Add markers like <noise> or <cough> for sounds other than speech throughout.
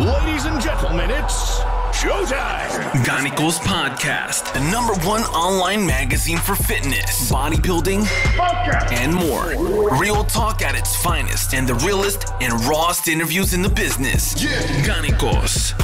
Ladies and gentlemen, it's showtime. Gynicals Podcast, the number one online magazine for fitness, bodybuilding, Podcast. and more. Real talk at its finest and the realest and rawest interviews in the business. Yeah. Gynicals.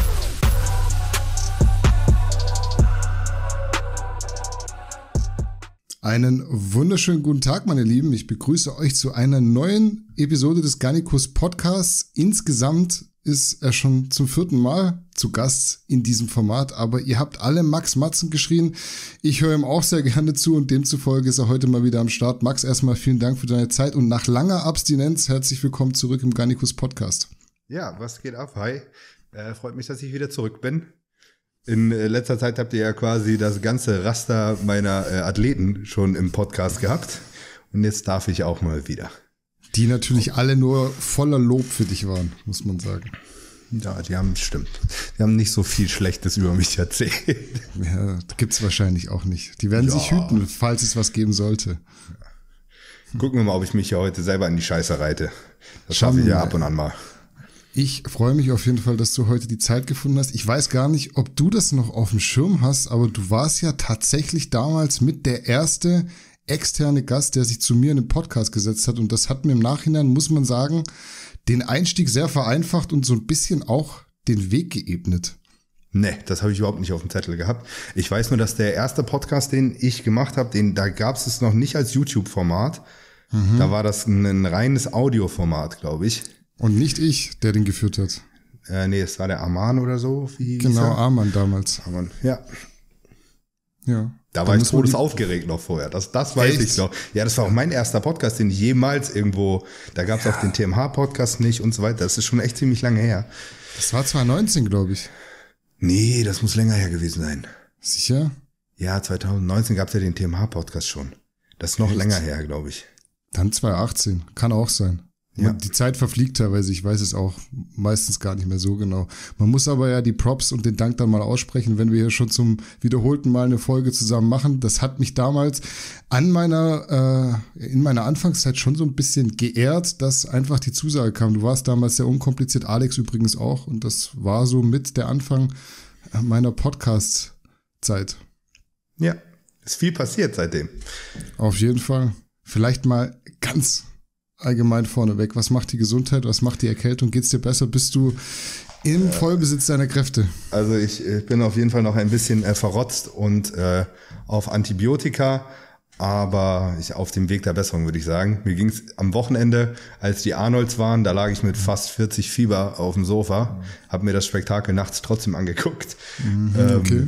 Einen wunderschönen guten Tag, meine Lieben. Ich begrüße euch zu einer neuen Episode des Garnicus Podcasts. Insgesamt ist er schon zum vierten Mal zu Gast in diesem Format, aber ihr habt alle Max Matzen geschrien. Ich höre ihm auch sehr gerne zu und demzufolge ist er heute mal wieder am Start. Max, erstmal vielen Dank für deine Zeit und nach langer Abstinenz herzlich willkommen zurück im Garnicus Podcast. Ja, was geht ab? Hi. Äh, freut mich, dass ich wieder zurück bin. In äh, letzter Zeit habt ihr ja quasi das ganze Raster meiner äh, Athleten schon im Podcast gehabt. Und jetzt darf ich auch mal wieder. Die natürlich alle nur voller Lob für dich waren, muss man sagen. Ja, die haben, stimmt. Die haben nicht so viel Schlechtes über mich erzählt. Ja, gibt's wahrscheinlich auch nicht. Die werden ja. sich hüten, falls es was geben sollte. Gucken wir mal, ob ich mich ja heute selber in die Scheiße reite. Das schaffe ich ja äh, ab und an mal. Ich freue mich auf jeden Fall, dass du heute die Zeit gefunden hast. Ich weiß gar nicht, ob du das noch auf dem Schirm hast, aber du warst ja tatsächlich damals mit der erste externe Gast, der sich zu mir in den Podcast gesetzt hat. Und das hat mir im Nachhinein, muss man sagen, den Einstieg sehr vereinfacht und so ein bisschen auch den Weg geebnet. Nee, das habe ich überhaupt nicht auf dem Zettel gehabt. Ich weiß nur, dass der erste Podcast, den ich gemacht habe, den, da gab es noch nicht als YouTube-Format. Mhm. Da war das ein, ein reines Audio-Format, glaube ich. Und nicht ich, der den geführt hat. Äh, nee, es war der Arman oder so. genau, Arman damals. Arman, ja. Ja. Da war ich aufgeregt noch vorher. Das, das weiß Echt? ich noch. Ja, das war auch mein erster Podcast, den ich jemals irgendwo. Da gab es ja. auch den TMH-Podcast nicht und so weiter. Das ist schon echt ziemlich lange her. Das war 2019, glaube ich. Nee, das muss länger her gewesen sein. Sicher? Ja, 2019 gab es ja den TMH-Podcast schon. Das ist noch Echt? länger her, glaube ich. Dann 2018. Kann auch sein. Ja. Die Zeit verfliegt teilweise, ich weiß es auch meistens gar nicht mehr so genau. Man muss aber ja die Props und den Dank dann mal aussprechen, wenn wir hier schon zum wiederholten Mal eine Folge zusammen machen. Das hat mich damals an meiner, äh, in meiner Anfangszeit schon so ein bisschen geehrt, dass einfach die Zusage kam. Du warst damals sehr unkompliziert, Alex übrigens auch. Und das war so mit der Anfang äh, meiner Podcast-Zeit. Ja, ist viel passiert seitdem. Auf jeden Fall. Vielleicht mal ganz allgemein vorneweg? Was macht die Gesundheit? Was macht die Erkältung? Geht's dir besser? Bist du im äh, Vollbesitz deiner Kräfte? Also ich, ich äh, bin auf jeden Fall noch ein bisschen äh, verrotzt und äh, auf Antibiotika, aber ich auf dem Weg der Besserung, würde ich sagen. Mir ging's am Wochenende, als die Arnolds waren, da lag ich mit fast 40 Fieber auf dem Sofa, mhm. habe mir das Spektakel nachts trotzdem angeguckt. Mhm, ähm, okay.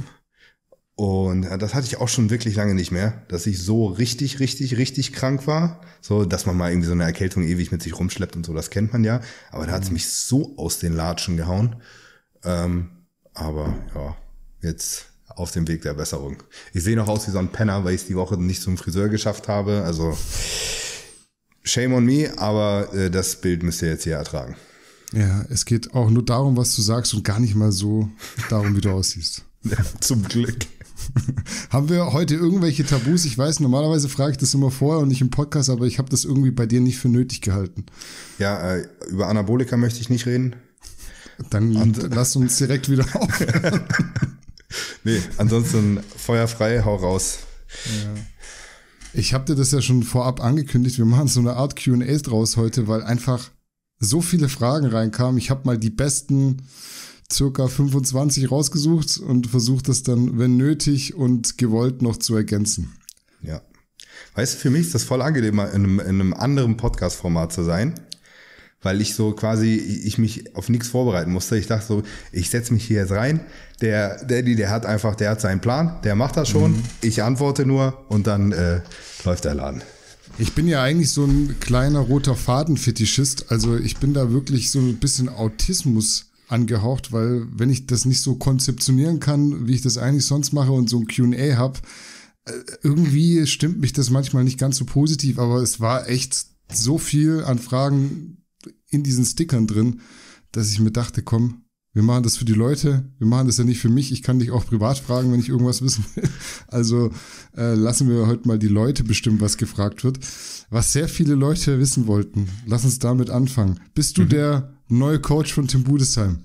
Und äh, das hatte ich auch schon wirklich lange nicht mehr, dass ich so richtig, richtig, richtig krank war. So, dass man mal irgendwie so eine Erkältung ewig mit sich rumschleppt und so, das kennt man ja. Aber da hat es mhm. mich so aus den Latschen gehauen. Ähm, aber ja, jetzt auf dem Weg der Besserung. Ich sehe noch aus wie so ein Penner, weil ich es die Woche nicht zum Friseur geschafft habe. Also shame on me, aber äh, das Bild müsst ihr jetzt hier ertragen. Ja, es geht auch nur darum, was du sagst und gar nicht mal so darum, wie du aussiehst. <laughs> Zum Glück. <laughs> Haben wir heute irgendwelche Tabus? Ich weiß, normalerweise frage ich das immer vorher und nicht im Podcast, aber ich habe das irgendwie bei dir nicht für nötig gehalten. Ja, äh, über Anabolika möchte ich nicht reden. Dann und, <laughs> lass uns direkt wieder auf. <laughs> nee, ansonsten feuerfrei, hau raus. Ja. Ich habe dir das ja schon vorab angekündigt. Wir machen so eine Art QA draus heute, weil einfach so viele Fragen reinkamen. Ich habe mal die besten circa 25 rausgesucht und versucht das dann, wenn nötig und gewollt, noch zu ergänzen. Ja. Weißt du, für mich ist das voll angenehm, in einem, in einem anderen Podcast-Format zu sein, weil ich so quasi, ich mich auf nichts vorbereiten musste. Ich dachte so, ich setze mich hier jetzt rein, der Daddy, der hat einfach, der hat seinen Plan, der macht das schon, mhm. ich antworte nur und dann äh, läuft der Laden. Ich bin ja eigentlich so ein kleiner roter Fadenfetischist, also ich bin da wirklich so ein bisschen Autismus angehaucht, weil wenn ich das nicht so konzeptionieren kann, wie ich das eigentlich sonst mache und so ein QA habe, äh, irgendwie stimmt mich das manchmal nicht ganz so positiv, aber es war echt so viel an Fragen in diesen Stickern drin, dass ich mir dachte, komm, wir machen das für die Leute, wir machen das ja nicht für mich. Ich kann dich auch privat fragen, wenn ich irgendwas wissen will. <laughs> Also äh, lassen wir heute mal die Leute bestimmen, was gefragt wird. Was sehr viele Leute wissen wollten, lass uns damit anfangen. Bist du mhm. der neue Coach von Tim Budesheim?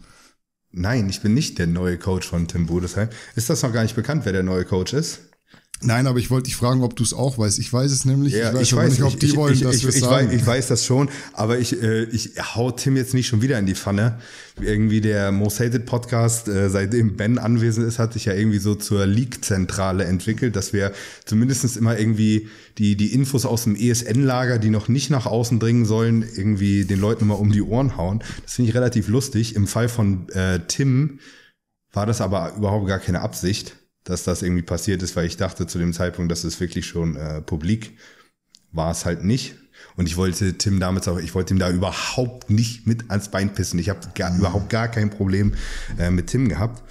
Nein, ich bin nicht der neue Coach von Tim Budesheim. Ist das noch gar nicht bekannt, wer der neue Coach ist? Nein, aber ich wollte dich fragen, ob du es auch weißt. Ich weiß es nämlich. Ja, ich weiß, ich weiß nicht, ob die ich, wollen, ich, dass ich, wir sagen. Weiß, ich weiß das schon, aber ich, äh, ich hau Tim jetzt nicht schon wieder in die Pfanne. Irgendwie der Most Hated Podcast, äh, seitdem Ben anwesend ist, hat sich ja irgendwie so zur Leak-Zentrale entwickelt, dass wir zumindestens immer irgendwie die, die Infos aus dem ESN-Lager, die noch nicht nach außen dringen sollen, irgendwie den Leuten mal um die Ohren hauen. Das finde ich relativ lustig. Im Fall von äh, Tim war das aber überhaupt gar keine Absicht dass das irgendwie passiert ist, weil ich dachte zu dem Zeitpunkt, dass es wirklich schon äh, publik. War es halt nicht. Und ich wollte Tim damals auch, ich wollte ihm da überhaupt nicht mit ans Bein pissen. Ich habe mhm. überhaupt gar kein Problem äh, mit Tim gehabt.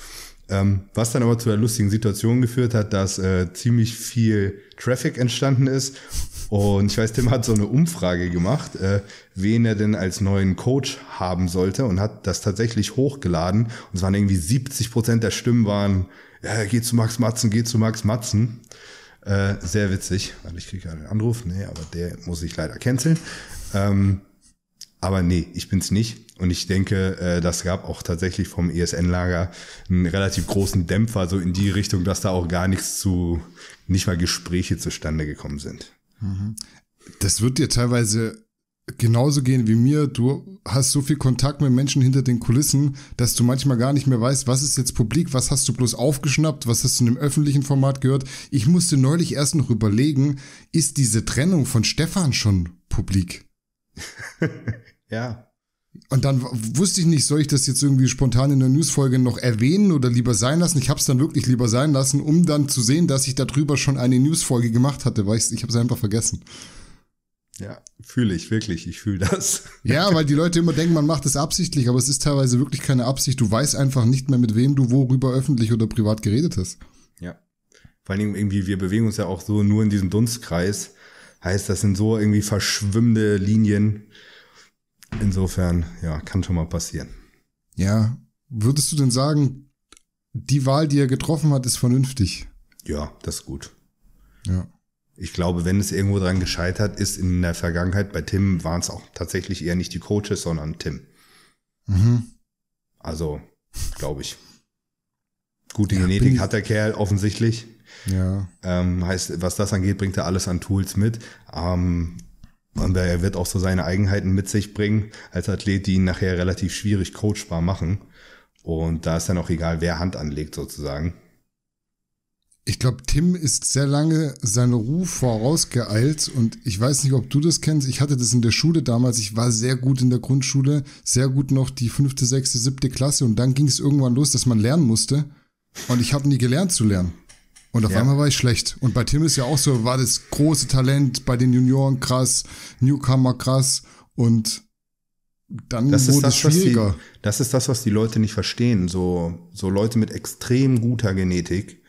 Ähm, was dann aber zu der lustigen Situation geführt hat, dass äh, ziemlich viel Traffic entstanden ist. Und ich weiß, Tim hat so eine Umfrage gemacht, äh, wen er denn als neuen Coach haben sollte und hat das tatsächlich hochgeladen. Und es waren irgendwie 70 Prozent der Stimmen waren ja, geh zu Max Matzen, geh zu Max Matzen. Äh, sehr witzig. Also ich kriege gerade einen Anruf, nee, aber der muss ich leider canceln. Ähm, aber nee, ich bin's nicht. Und ich denke, äh, das gab auch tatsächlich vom ESN-Lager einen relativ großen Dämpfer, so in die Richtung, dass da auch gar nichts zu, nicht mal Gespräche zustande gekommen sind. Mhm. Das wird dir teilweise genauso gehen wie mir. Du hast so viel Kontakt mit Menschen hinter den Kulissen, dass du manchmal gar nicht mehr weißt, was ist jetzt publik, was hast du bloß aufgeschnappt, was hast du in einem öffentlichen Format gehört. Ich musste neulich erst noch überlegen, ist diese Trennung von Stefan schon publik? <laughs> ja. Und dann wusste ich nicht, soll ich das jetzt irgendwie spontan in der Newsfolge noch erwähnen oder lieber sein lassen? Ich habe es dann wirklich lieber sein lassen, um dann zu sehen, dass ich darüber schon eine Newsfolge gemacht hatte, weil ich es einfach vergessen. Ja, fühle ich wirklich, ich fühle das. Ja, <laughs> weil die Leute immer denken, man macht es absichtlich, aber es ist teilweise wirklich keine Absicht. Du weißt einfach nicht mehr, mit wem du worüber öffentlich oder privat geredet hast. Ja. Vor allen Dingen irgendwie, wir bewegen uns ja auch so nur in diesem Dunstkreis. Heißt, das sind so irgendwie verschwimmende Linien. Insofern, ja, kann schon mal passieren. Ja. Würdest du denn sagen, die Wahl, die er getroffen hat, ist vernünftig? Ja, das ist gut. Ja ich glaube, wenn es irgendwo dran gescheitert ist in der Vergangenheit, bei Tim waren es auch tatsächlich eher nicht die Coaches, sondern Tim. Mhm. Also, glaube ich. Gute ja, Genetik hat der Kerl offensichtlich. Ja. Ähm, heißt, was das angeht, bringt er alles an Tools mit. Ähm, und er wird auch so seine Eigenheiten mit sich bringen als Athlet, die ihn nachher relativ schwierig coachbar machen. Und da ist dann auch egal, wer Hand anlegt sozusagen ich glaube, Tim ist sehr lange seinen Ruf vorausgeeilt und ich weiß nicht, ob du das kennst. Ich hatte das in der Schule damals. Ich war sehr gut in der Grundschule, sehr gut noch die fünfte, sechste, siebte Klasse und dann ging es irgendwann los, dass man lernen musste und ich habe nie gelernt zu lernen. Und auf ja. einmal war ich schlecht. Und bei Tim ist ja auch so, war das große Talent bei den Junioren krass, Newcomer krass und dann das wurde das, es schwieriger. Die, das ist das, was die Leute nicht verstehen. So, so Leute mit extrem guter Genetik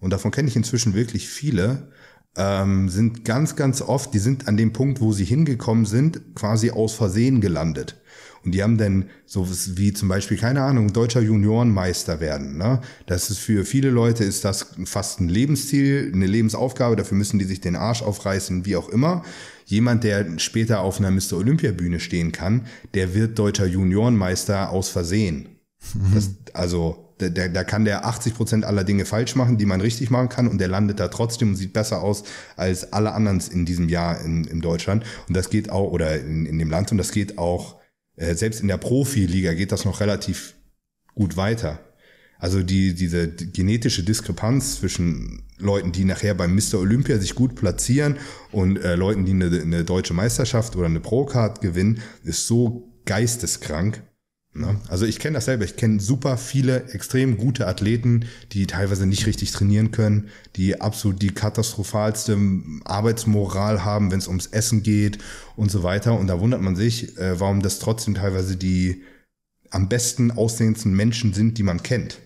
und davon kenne ich inzwischen wirklich viele, ähm, sind ganz, ganz oft, die sind an dem Punkt, wo sie hingekommen sind, quasi aus Versehen gelandet. Und die haben dann so wie zum Beispiel, keine Ahnung, deutscher Juniorenmeister werden. Ne? Das ist für viele Leute ist das fast ein Lebensziel, eine Lebensaufgabe, dafür müssen die sich den Arsch aufreißen, wie auch immer. Jemand, der später auf einer Mr. Olympia-Bühne stehen kann, der wird deutscher Juniorenmeister aus Versehen. Mhm. Das, also da, da, da kann der 80 Prozent aller Dinge falsch machen, die man richtig machen kann, und der landet da trotzdem und sieht besser aus als alle anderen in diesem Jahr in, in Deutschland. Und das geht auch, oder in, in dem Land, und das geht auch, äh, selbst in der Profiliga geht das noch relativ gut weiter. Also die, diese genetische Diskrepanz zwischen Leuten, die nachher beim Mr. Olympia sich gut platzieren und äh, Leuten, die eine, eine deutsche Meisterschaft oder eine Pro-Card gewinnen, ist so geisteskrank. Ne? Also ich kenne das selber. Ich kenne super viele extrem gute Athleten, die teilweise nicht richtig trainieren können, die absolut die katastrophalste Arbeitsmoral haben, wenn es ums Essen geht und so weiter. Und da wundert man sich, äh, warum das trotzdem teilweise die am besten aussehendsten Menschen sind, die man kennt.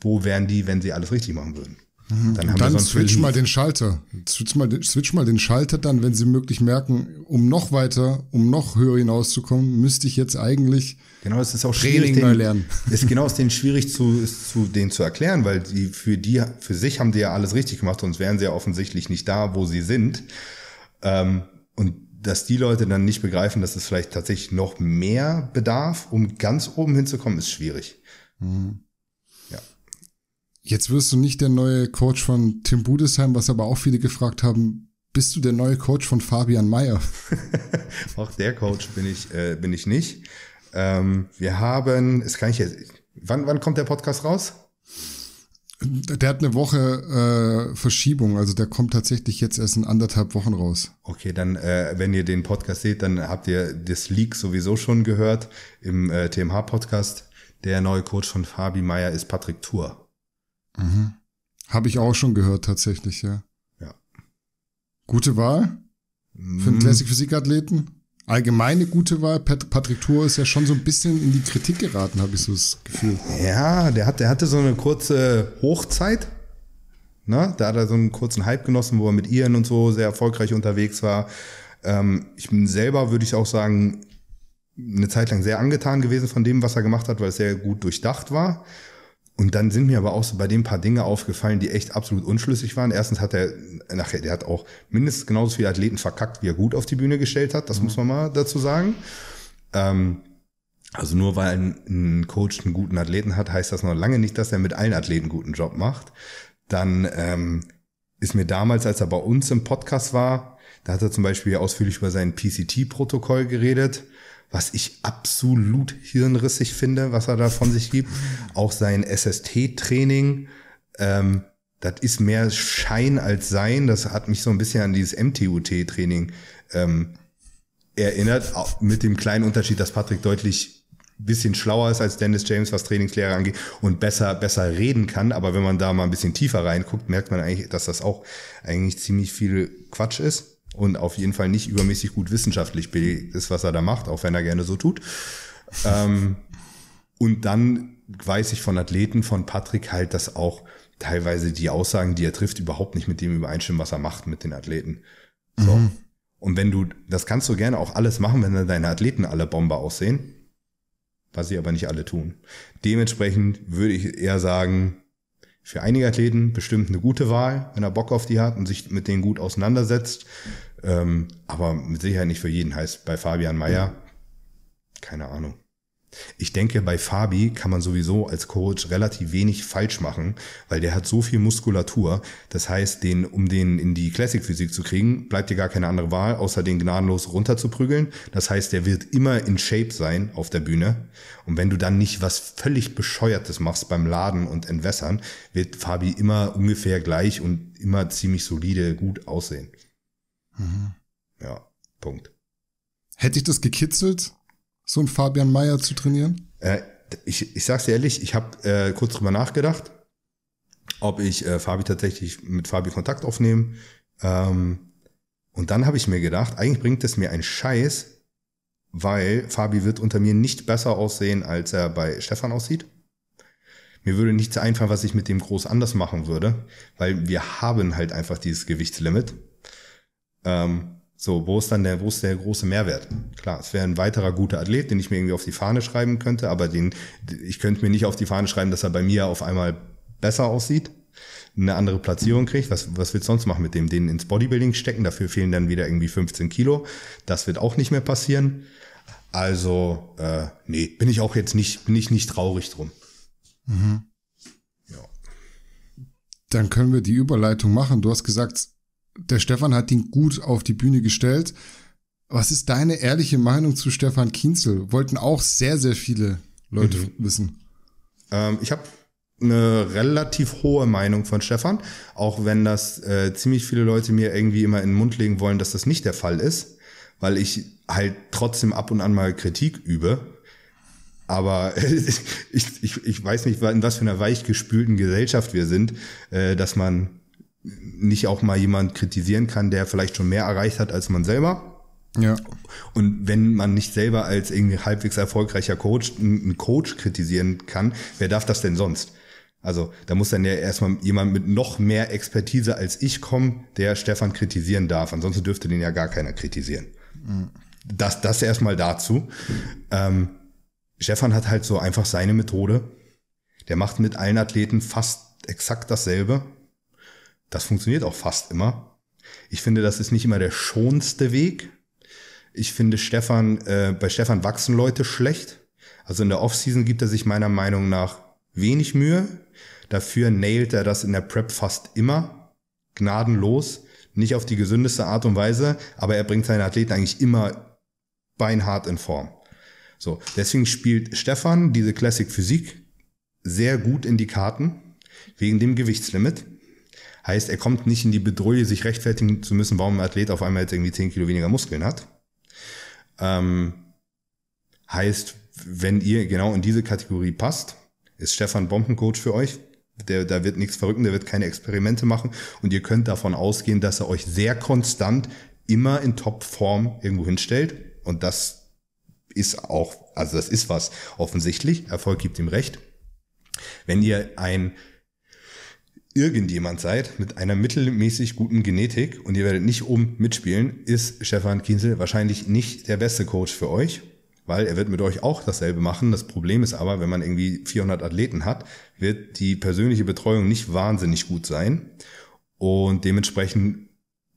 Wo wären die, wenn sie alles richtig machen würden? Mhm. Dann, haben dann wir so switch mal den Schalter. Switch mal, switch mal den Schalter dann, wenn sie möglich merken, um noch weiter, um noch höher hinauszukommen, müsste ich jetzt eigentlich genau, es ist auch Training neu lernen. <laughs> Ist genau ist denen schwierig zu, zu denen zu erklären, weil die für die, für sich haben die ja alles richtig gemacht, sonst wären sie ja offensichtlich nicht da, wo sie sind. Ähm, und dass die Leute dann nicht begreifen, dass es vielleicht tatsächlich noch mehr bedarf, um ganz oben hinzukommen, ist schwierig. Mhm. Jetzt wirst du nicht der neue Coach von Tim Budesheim, was aber auch viele gefragt haben, bist du der neue Coach von Fabian Meyer? <laughs> auch der Coach bin ich, äh, bin ich nicht. Ähm, wir haben, es kann ich jetzt, wann, wann kommt der Podcast raus? Der hat eine Woche äh, Verschiebung, also der kommt tatsächlich jetzt erst in anderthalb Wochen raus. Okay, dann, äh, wenn ihr den Podcast seht, dann habt ihr das Leak sowieso schon gehört im äh, TMH-Podcast. Der neue Coach von Fabi Meyer ist Patrick Thur. Mhm. Habe ich auch schon gehört, tatsächlich, ja. Ja. Gute Wahl für einen mhm. Classic-Physik-Athleten? allgemeine gute Wahl. Patrick Tour ist ja schon so ein bisschen in die Kritik geraten, habe ich so das Gefühl. Ja, der, hat, der hatte so eine kurze Hochzeit. Ne? Da hat er so einen kurzen Hype genossen, wo er mit Ian und so sehr erfolgreich unterwegs war. Ähm, ich bin selber, würde ich auch sagen, eine Zeit lang sehr angetan gewesen von dem, was er gemacht hat, weil es sehr gut durchdacht war. Und dann sind mir aber auch so bei dem paar Dinge aufgefallen, die echt absolut unschlüssig waren. Erstens hat er nachher, der hat auch mindestens genauso viele Athleten verkackt, wie er gut auf die Bühne gestellt hat. Das mhm. muss man mal dazu sagen. Ähm, also nur weil ein, ein, Coach einen guten Athleten hat, heißt das noch lange nicht, dass er mit allen Athleten einen guten Job macht. Dann ähm, ist mir damals, als er bei uns im Podcast war, da hat er zum Beispiel ausführlich über sein PCT-Protokoll geredet was ich absolut hirnrissig finde, was er da von sich gibt. Auch sein SST-Training, ähm, das ist mehr Schein als Sein. Das hat mich so ein bisschen an dieses MTUT-Training ähm, erinnert, mit dem kleinen Unterschied, dass Patrick deutlich bisschen schlauer ist als Dennis James, was Trainingslehre angeht und besser, besser reden kann. Aber wenn man da mal ein bisschen tiefer reinguckt, merkt man eigentlich, dass das auch eigentlich ziemlich viel Quatsch ist und auf jeden Fall nicht übermäßig gut wissenschaftlich belegt ist, was er da macht, auch wenn er gerne so tut. ähm, und dann weiß ich von Athleten, von Patrick halt, dass auch teilweise die Aussagen, die er trifft, überhaupt nicht mit dem übereinstimmen, was er macht mit den Athleten. So. Mhm. Und wenn du, das kannst du gerne auch alles machen, wenn dann deine Athleten alle Bomber aussehen, was sie aber nicht alle tun. Dementsprechend würde ich eher sagen, für einige Athleten bestimmt eine gute Wahl, wenn er Bock auf die hat und sich mit denen gut auseinandersetzt. Ähm, aber mit Sicherheit nicht für jeden. Heißt bei Fabian Meyer, keine Ahnung. Ich denke, bei Fabi kann man sowieso als Coach relativ wenig falsch machen, weil der hat so viel Muskulatur. Das heißt, den, um den in die Classic-Physik zu kriegen, bleibt dir gar keine andere Wahl, außer den gnadenlos runterzuprügeln. Das heißt, der wird immer in Shape sein auf der Bühne. Und wenn du dann nicht was völlig Bescheuertes machst beim Laden und Entwässern, wird Fabi immer ungefähr gleich und immer ziemlich solide gut aussehen. Mhm. Ja, Punkt. Hätte ich das gekitzelt, so einen Fabian Meyer zu trainieren? Äh, ich, ich sag's dir ehrlich, ich habe äh, kurz drüber nachgedacht, ob ich äh, Fabi tatsächlich mit Fabi Kontakt aufnehme. Ähm, und dann habe ich mir gedacht, eigentlich bringt es mir einen Scheiß, weil Fabi wird unter mir nicht besser aussehen, als er bei Stefan aussieht. Mir würde nichts einfallen, was ich mit dem groß anders machen würde, weil wir haben halt einfach dieses Gewichtslimit. Ähm, so, wo ist dann der, wo ist der große Mehrwert? Klar, es wäre ein weiterer guter Athlet, den ich mir irgendwie auf die Fahne schreiben könnte, aber den, ich könnte mir nicht auf die Fahne schreiben, dass er bei mir auf einmal besser aussieht, eine andere Platzierung kriegt. Was, was willst du sonst machen mit dem? Den ins Bodybuilding stecken, dafür fehlen dann wieder irgendwie 15 Kilo. Das wird auch nicht mehr passieren. Also, äh, nee, bin ich auch jetzt nicht, bin ich nicht traurig drum. Mhm. Ja. Dann können wir die Überleitung machen. Du hast gesagt, der Stefan hat ihn gut auf die Bühne gestellt. Was ist deine ehrliche Meinung zu Stefan Kienzel? Wollten auch sehr, sehr viele Leute mhm. wissen. Ähm, ich habe eine relativ hohe Meinung von Stefan, auch wenn das äh, ziemlich viele Leute mir irgendwie immer in den Mund legen wollen, dass das nicht der Fall ist, weil ich halt trotzdem ab und an mal Kritik übe. Aber <laughs> ich, ich, ich weiß nicht, in was für einer weichgespülten Gesellschaft wir sind, äh, dass man nicht auch mal jemand kritisieren kann, der vielleicht schon mehr erreicht hat als man selber. Ja. Und wenn man nicht selber als irgendwie halbwegs erfolgreicher Coach einen Coach kritisieren kann, wer darf das denn sonst? Also da muss dann ja erstmal jemand mit noch mehr Expertise als ich kommen, der Stefan kritisieren darf. Ansonsten dürfte den ja gar keiner kritisieren. Mhm. Das, das erstmal dazu. Ähm, Stefan hat halt so einfach seine Methode. Der macht mit allen Athleten fast exakt dasselbe das funktioniert auch fast immer. Ich finde, das ist nicht immer der schonste Weg. Ich finde Stefan, äh, bei Stefan wachsen Leute schlecht. Also in der Offseason gibt er sich meiner Meinung nach wenig Mühe. Dafür nailt er das in der Prep fast immer. Gnadenlos. Nicht auf die gesündeste Art und Weise, aber er bringt seinen Athleten eigentlich immer beinhart in Form. So, deswegen spielt Stefan diese Classic Physik sehr gut in die Karten, wegen dem Gewichtslimit. Heißt, er kommt nicht in die Bedrohung, sich rechtfertigen zu müssen, warum ein Athlet auf einmal jetzt irgendwie 10 Kilo weniger Muskeln hat. Ähm, heißt, wenn ihr genau in diese Kategorie passt, ist Stefan Bombencoach für euch. Der, da wird nichts verrücken, der wird keine Experimente machen und ihr könnt davon ausgehen, dass er euch sehr konstant immer in Topform irgendwo hinstellt und das ist auch, also das ist was offensichtlich. Erfolg gibt ihm recht. Wenn ihr ein irgendjemand seid mit einer mittelmäßig guten Genetik und ihr werdet nicht oben mitspielen, ist Stefan Kienzel wahrscheinlich nicht der beste Coach für euch, weil er wird mit euch auch dasselbe machen. Das Problem ist aber, wenn man irgendwie 400 Athleten hat, wird die persönliche Betreuung nicht wahnsinnig gut sein und dementsprechend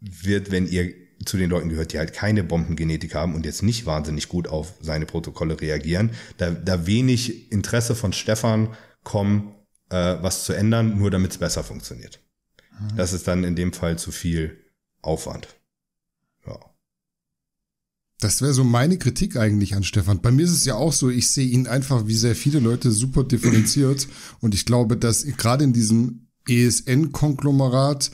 wird, wenn ihr zu den Leuten gehört, die halt keine Bombengenetik haben und jetzt nicht wahnsinnig gut auf seine Protokolle reagieren, da, da wenig Interesse von Stefan kommen, äh, was zu ändern, nur damit es besser funktioniert. Mhm. Das ist dann in dem Fall zu viel Aufwand. Ja. Das wäre so meine Kritik eigentlich an Stefan. Bei mir ist es ja auch so, ich sehe ihn einfach wie sehr viele Leute super differenziert. <clears throat> Und ich glaube, dass gerade in diesem ESN-Konglomerat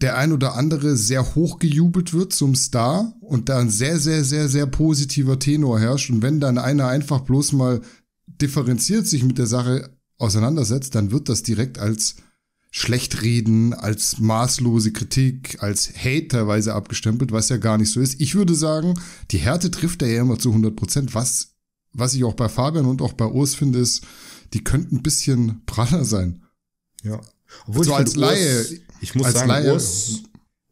der ein oder andere sehr hoch gejubelt wird zum Star und da ein sehr, sehr, sehr, sehr positiver Tenor herrscht. Und wenn dann einer einfach bloß mal differenziert sich mit der Sache auseinandersetzt, dann wird das direkt als Schlechtreden, als maßlose Kritik, als Hate teilweise abgestempelt, was ja gar nicht so ist. Ich würde sagen, die Härte trifft er ja immer zu 100 Prozent. Was, was ich auch bei Fabian und auch bei Urs finde, ist, die könnten ein bisschen praller sein. Ja. Obwohl so also als Laie. Urs, ich muss als sagen, Laie, Urs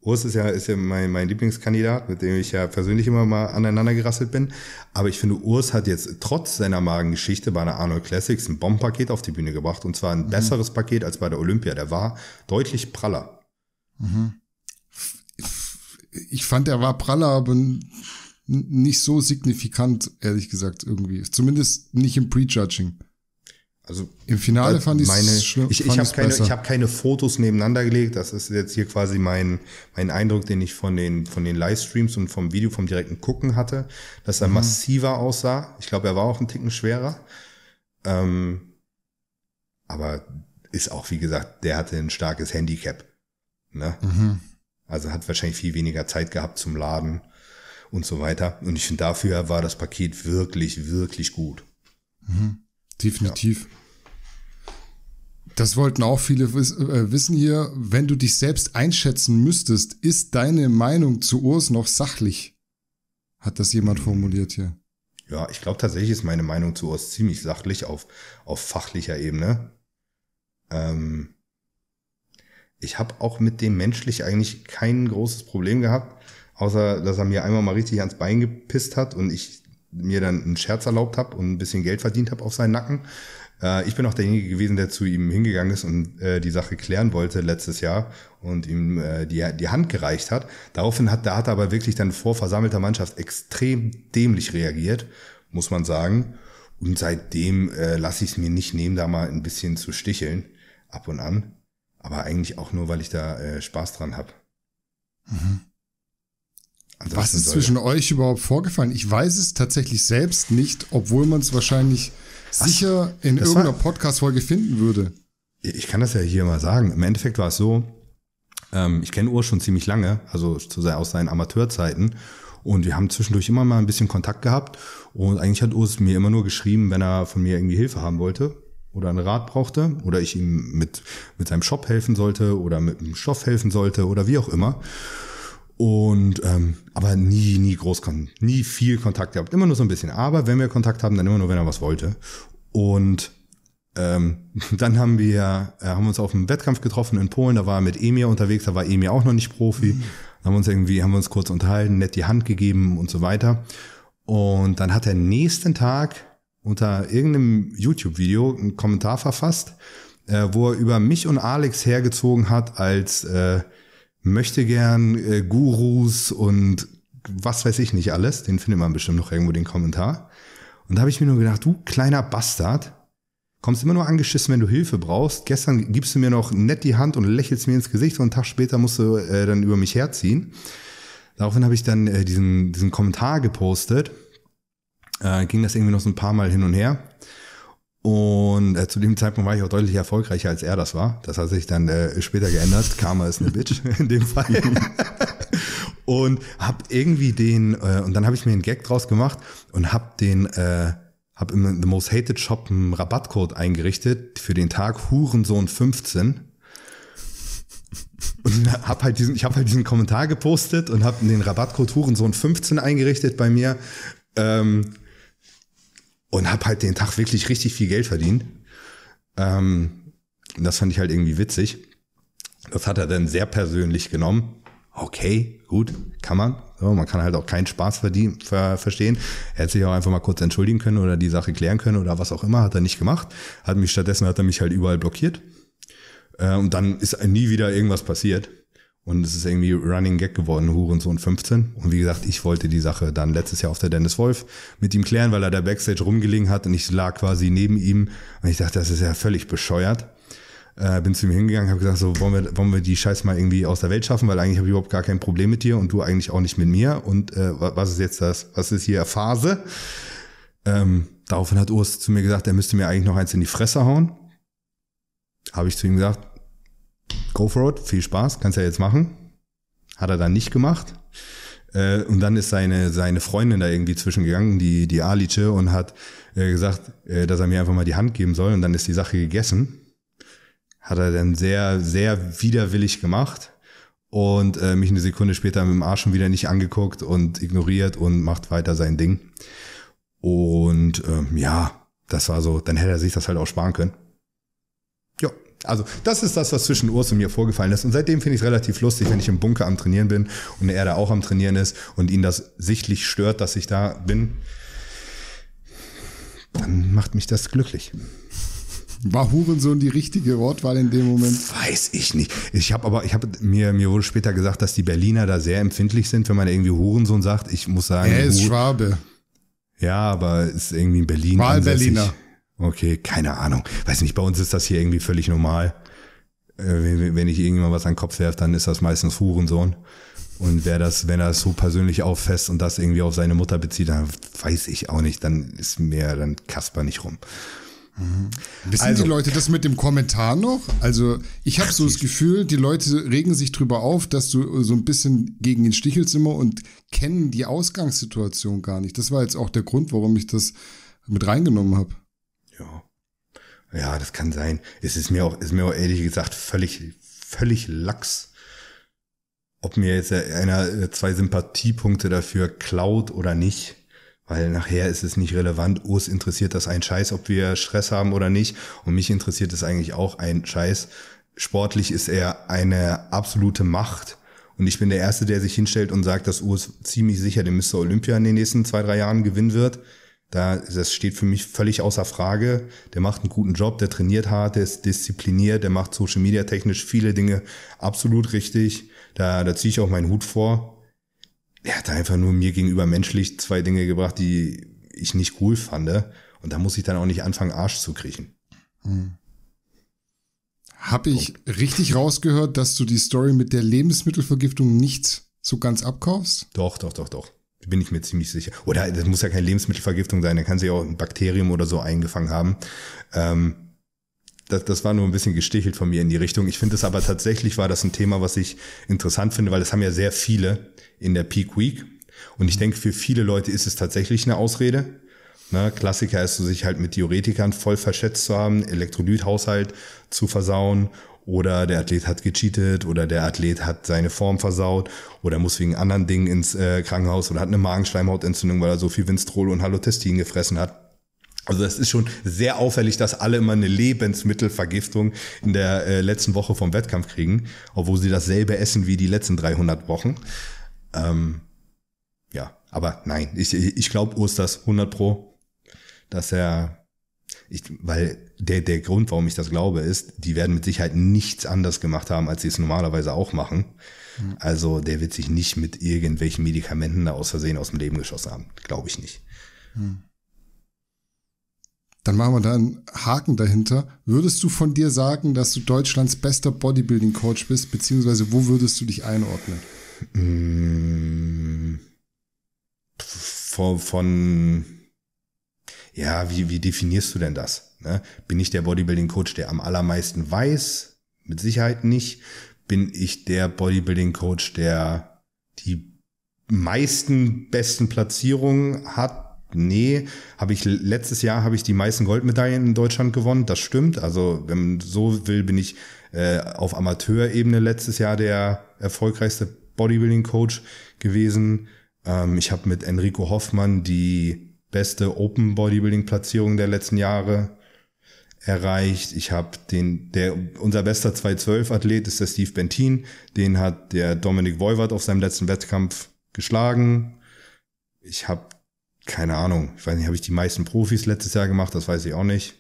Urs ist ja, ist ja mein, mein Lieblingskandidat, mit dem ich ja persönlich immer mal aneinander gerasselt bin. Aber ich finde, Urs hat jetzt trotz seiner Magengeschichte bei einer Arnold Classics ein Bombenpaket auf die Bühne gebracht. Und zwar ein mhm. besseres Paket als bei der Olympia. Der war deutlich praller. Mhm. Ich fand, er war praller, aber nicht so signifikant, ehrlich gesagt, irgendwie. Zumindest nicht im Prejudging. Also im Finale fand ich es schlimm. Ich, ich habe keine, ich hab keine Fotos nebeneinander gelegt. Das ist jetzt hier quasi mein, mein Eindruck, den ich von den, von den Livestreams und vom Video, vom direkten Gucken hatte, dass er mhm. massiver aussah. Ich glaube, er war auch ein Ticken schwerer. Ähm, aber ist auch, wie gesagt, der hatte ein starkes Handicap. Ne? Mhm. Also hat wahrscheinlich viel weniger Zeit gehabt zum Laden und so weiter. Und ich finde, dafür war das Paket wirklich, wirklich gut. Mhm. Definitiv. Ja. Das wollten auch viele äh, wissen hier. Wenn du dich selbst einschätzen müsstest, ist deine Meinung zu Urs noch sachlich? Hat das jemand formuliert hier? Ja, ich glaube tatsächlich ist meine Meinung zu Urs ziemlich sachlich auf, auf fachlicher Ebene. Ähm, ich habe auch mit dem menschlich eigentlich kein großes Problem gehabt, außer dass er mir einmal mal richtig ans Bein gepisst hat und ich mir dann einen Scherz erlaubt habe und ein bisschen Geld verdient habe auf seinen Nacken. Äh, ich bin auch derjenige gewesen, der zu ihm hingegangen ist und äh, die Sache klären wollte letztes Jahr und ihm äh, die, die Hand gereicht hat. Daraufhin hat, da hat er aber wirklich dann vor versammelter Mannschaft extrem dämlich reagiert, muss man sagen. Und seitdem äh, lasse ich es mir nicht nehmen, da mal ein bisschen zu sticheln, ab und an. Aber eigentlich auch nur, weil ich da äh, Spaß dran habe. Mhm. Was ist zwischen ja. euch überhaupt vorgefallen? Ich weiß es tatsächlich selbst nicht, obwohl man es wahrscheinlich Ach, sicher in irgendeiner Podcast-Folge finden würde. Ich kann das ja hier mal sagen. Im Endeffekt war es so, ähm, ich kenne Ur schon ziemlich lange, also aus seinen Amateurzeiten. Und wir haben zwischendurch immer mal ein bisschen Kontakt gehabt. Und eigentlich hat Urs mir immer nur geschrieben, wenn er von mir irgendwie Hilfe haben wollte oder einen Rat brauchte oder ich ihm mit, mit seinem Shop helfen sollte oder mit dem Stoff helfen sollte oder wie auch immer. Und ähm, aber nie, nie groß, nie viel Kontakt gehabt. Immer nur so ein bisschen. Aber wenn wir Kontakt haben, dann immer nur, wenn er was wollte. Und ähm, <laughs> dann haben wir äh, haben uns auf einem Wettkampf getroffen in Polen. Da war er mit Emir unterwegs. Da war Emir auch noch nicht Profi. Mhm. Haben uns irgendwie haben wir uns kurz unterhalten, nett die Hand gegeben und so weiter. Und dann hat er nächsten Tag unter irgendeinem YouTube-Video einen Kommentar verfasst, äh, wo er über mich und Alex hergezogen hat als äh, möchte gern äh, Gurus und was weiß ich nicht alles. Den findet man bestimmt noch irgendwo den Kommentar. Und da habe ich mir nur gedacht, du kleiner Bastard, kommst immer nur angeschissen, wenn du Hilfe brauchst. Gestern gibst du mir noch nett die Hand und lächelst mir ins Gesicht und einen Tag später musst du äh, dann über mich herziehen. Daraufhin habe ich dann äh, diesen, diesen Kommentar gepostet. Äh, ging das irgendwie noch so ein paar Mal hin und her. Und äh, zu dem Zeitpunkt war ich auch deutlich erfolgreicher, als er das war. Das hat sich dann äh, später geändert. Karma ist eine Bitch <laughs> in dem Fall. <laughs> und hab irgendwie den, äh, und dann habe ich mir einen Gag draus gemacht und hab den, äh, hab im The Most Hated Shop einen Rabattcode eingerichtet für den Tag Hurensohn 15. Und <laughs> hab halt diesen, ich habe halt diesen Kommentar gepostet und hab den Rabattcode Hurensohn 15 eingerichtet bei mir. Ähm, und habe halt den Tag wirklich richtig viel Geld verdient. Ähm, das fand ich halt irgendwie witzig. Das hat er dann sehr persönlich genommen. Okay, gut, kann man. So, man kann halt auch keinen Spaß verdienen, ver, verstehen. Er hätte sich auch einfach mal kurz entschuldigen können oder die Sache klären können oder was auch immer. Hat er nicht gemacht. Hat mich stattdessen hat er mich halt überall blockiert. Äh, und dann ist nie wieder irgendwas passiert. Und es ist irgendwie Running Gag geworden, Hurensohn 15. Und wie gesagt, ich wollte die Sache dann letztes Jahr auf der Dennis Wolf mit ihm klären, weil er da Backstage rumgelegen hat und ich lag quasi neben ihm. Und ich dachte, das ist ja völlig bescheuert. Äh, bin zu ihm hingegangen, habe gesagt, so wollen wir, wollen wir die Scheiße mal irgendwie aus der Welt schaffen, weil eigentlich habe ich überhaupt gar kein Problem mit dir und du eigentlich auch nicht mit mir. Und äh, was ist jetzt das? Was ist hier Phase? Ähm, daraufhin hat Urs zu mir gesagt, er müsste mir eigentlich noch eins in die Fresse hauen. Habe ich zu ihm gesagt, go for it, viel Spaß, kannst ja jetzt machen. Hat er dann nicht gemacht. Äh, und dann ist seine, seine Freundin da irgendwie zwischengegangen, die, die Alice, und hat äh, gesagt, äh, dass er mir einfach mal die Hand geben soll. Und dann ist die Sache gegessen. Hat er dann sehr, sehr widerwillig gemacht und mich eine Sekunde später mit dem Arsch schon wieder nicht angeguckt und ignoriert und macht weiter sein Ding. Und ähm, ja, das war so, dann hätte er sich das halt auch sparen können. Also, das ist das, was zwischen Urs und mir vorgefallen ist. Und seitdem finde ich es relativ lustig, wenn ich im Bunker am Trainieren bin und er da auch am Trainieren ist und ihn das sichtlich stört, dass ich da bin. Dann macht mich das glücklich. War Hurensohn die richtige Wortwahl in dem Moment? Weiß ich nicht. Ich habe aber, ich habe mir, mir wurde später gesagt, dass die Berliner da sehr empfindlich sind, wenn man irgendwie Hurensohn sagt. Ich muss sagen. Er ist Schwabe. Ja, aber ist irgendwie in Berlin. Wahlberliner. Ansässig. Okay, keine Ahnung. Weiß nicht, bei uns ist das hier irgendwie völlig normal. Äh, wenn ich irgendjemand was an den Kopf werfe, dann ist das meistens Hurensohn. Und wer das, wenn er das so persönlich auffasst und das irgendwie auf seine Mutter bezieht, dann weiß ich auch nicht, dann ist mir dann Kasper nicht rum. Mhm. Wissen also, die Leute das mit dem Kommentar noch? Also ich habe so das Gefühl, die Leute regen sich drüber auf, dass du so ein bisschen gegen den Stichelst immer und kennen die Ausgangssituation gar nicht. Das war jetzt auch der Grund, warum ich das mit reingenommen habe. Ja. Ja, das kann sein. Es ist mir auch, ist mir auch ehrlich gesagt völlig, völlig lax, ob mir jetzt einer äh, zwei Sympathiepunkte dafür klaut oder nicht. Weil nachher ist es nicht relevant. Us interessiert das ein Scheiß, ob wir Stress haben oder nicht. Und mich interessiert es eigentlich auch ein Scheiß. Sportlich ist er eine absolute Macht. Und ich bin der Erste, der sich hinstellt und sagt, dass Urs ziemlich sicher den Mr. Olympia in den nächsten zwei, drei Jahren gewinnen wird. Da, das steht für mich völlig außer Frage. Der macht einen guten Job, der trainiert hart, der ist diszipliniert, der macht Social Media technisch viele Dinge absolut richtig. Da, da ziehe ich auch meinen Hut vor. Er hat einfach nur mir gegenüber menschlich zwei Dinge gebracht, die ich nicht cool fand. Und da muss ich dann auch nicht anfangen, Arsch zu kriechen. Hm. Habe ich Punkt. richtig rausgehört, dass du die Story mit der Lebensmittelvergiftung nicht so ganz abkaufst? Doch, doch, doch, doch. Bin ich mir ziemlich sicher. Oder das muss ja keine Lebensmittelvergiftung sein, da kann sie ja auch ein Bakterium oder so eingefangen haben. Ähm, das, das war nur ein bisschen gestichelt von mir in die Richtung. Ich finde es aber tatsächlich war das ein Thema, was ich interessant finde, weil das haben ja sehr viele in der Peak Week. Und ich denke, für viele Leute ist es tatsächlich eine Ausrede. Ne? Klassiker ist, so, sich halt mit Diuretikern voll verschätzt zu haben, Elektrolythaushalt zu versauen oder der Athlet hat gecheatet oder der Athlet hat seine Form versaut oder muss wegen anderen Dingen ins äh, Krankenhaus oder hat eine Magenschleimhautentzündung, weil er so viel Winstrol und Halotestin gefressen hat. Also das ist schon sehr auffällig, dass alle immer eine Lebensmittelvergiftung in der äh, letzten Woche vom Wettkampf kriegen, obwohl sie dasselbe essen wie die letzten 300 Wochen. Ähm, ja, aber nein, ich, ich glaube Urs das 100 pro, dass er ich, weil der, der Grund, warum ich das glaube, ist, die werden mit Sicherheit nichts anders gemacht haben, als sie es normalerweise auch machen. Mhm. Also der wird sich nicht mit irgendwelchen Medikamenten da aus Versehen aus dem Leben geschossen haben. Glaube ich nicht. Mhm. Dann machen wir da einen Haken dahinter. Würdest du von dir sagen, dass du Deutschlands bester Bodybuilding-Coach bist, beziehungsweise wo würdest du dich einordnen? Mhm. Von, von ja, wie, wie definierst du denn das? Ne? Bin ich der Bodybuilding-Coach, der am allermeisten weiß? Mit Sicherheit nicht. Bin ich der Bodybuilding-Coach, der die meisten besten Platzierungen hat? Nee, habe ich letztes Jahr habe ich die meisten Goldmedaillen in Deutschland gewonnen. Das stimmt. Also wenn man so will, bin ich äh, auf Amateurebene letztes Jahr der erfolgreichste Bodybuilding Coach gewesen. Ähm, ich habe mit Enrico Hoffmann die beste Open Bodybuilding Platzierung der letzten Jahre erreicht. Ich habe den, der, unser bester 212 Athlet ist der Steve Bentin. Den hat der Dominik Woiwart auf seinem letzten Wettkampf geschlagen. Ich habe keine Ahnung. Ich weiß nicht, habe ich die meisten Profis letztes Jahr gemacht? Das weiß ich auch nicht.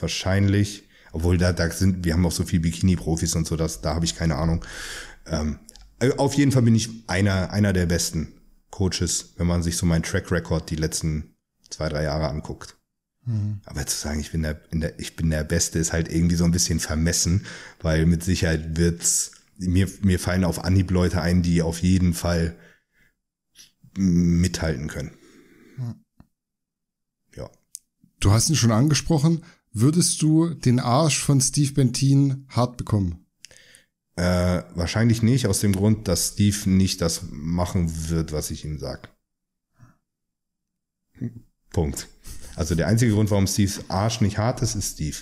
Wahrscheinlich. Obwohl da, da sind, wir haben auch so viel Bikini-Profis und so, das, da habe ich keine Ahnung. Ähm, auf jeden Fall bin ich einer, einer der besten Coaches, wenn man sich so meinen Track Record die letzten zwei, drei Jahre anguckt. Mhm. Aber zu sagen, ich bin der, der, ich bin der Beste, ist halt irgendwie so ein bisschen vermessen, weil mit Sicherheit wird's, mir, mir fallen auf Anhieb Leute ein, die auf jeden Fall mithalten können. Mhm. Ja. Du hast ihn schon angesprochen. Würdest du den Arsch von Steve Bentin hart bekommen? Äh, wahrscheinlich nicht, aus dem Grund, dass Steve nicht das machen wird, was ich ihm sag. Hm. Punkt. Also der einzige Grund, warum Steves Arsch nicht hart ist, ist Steve.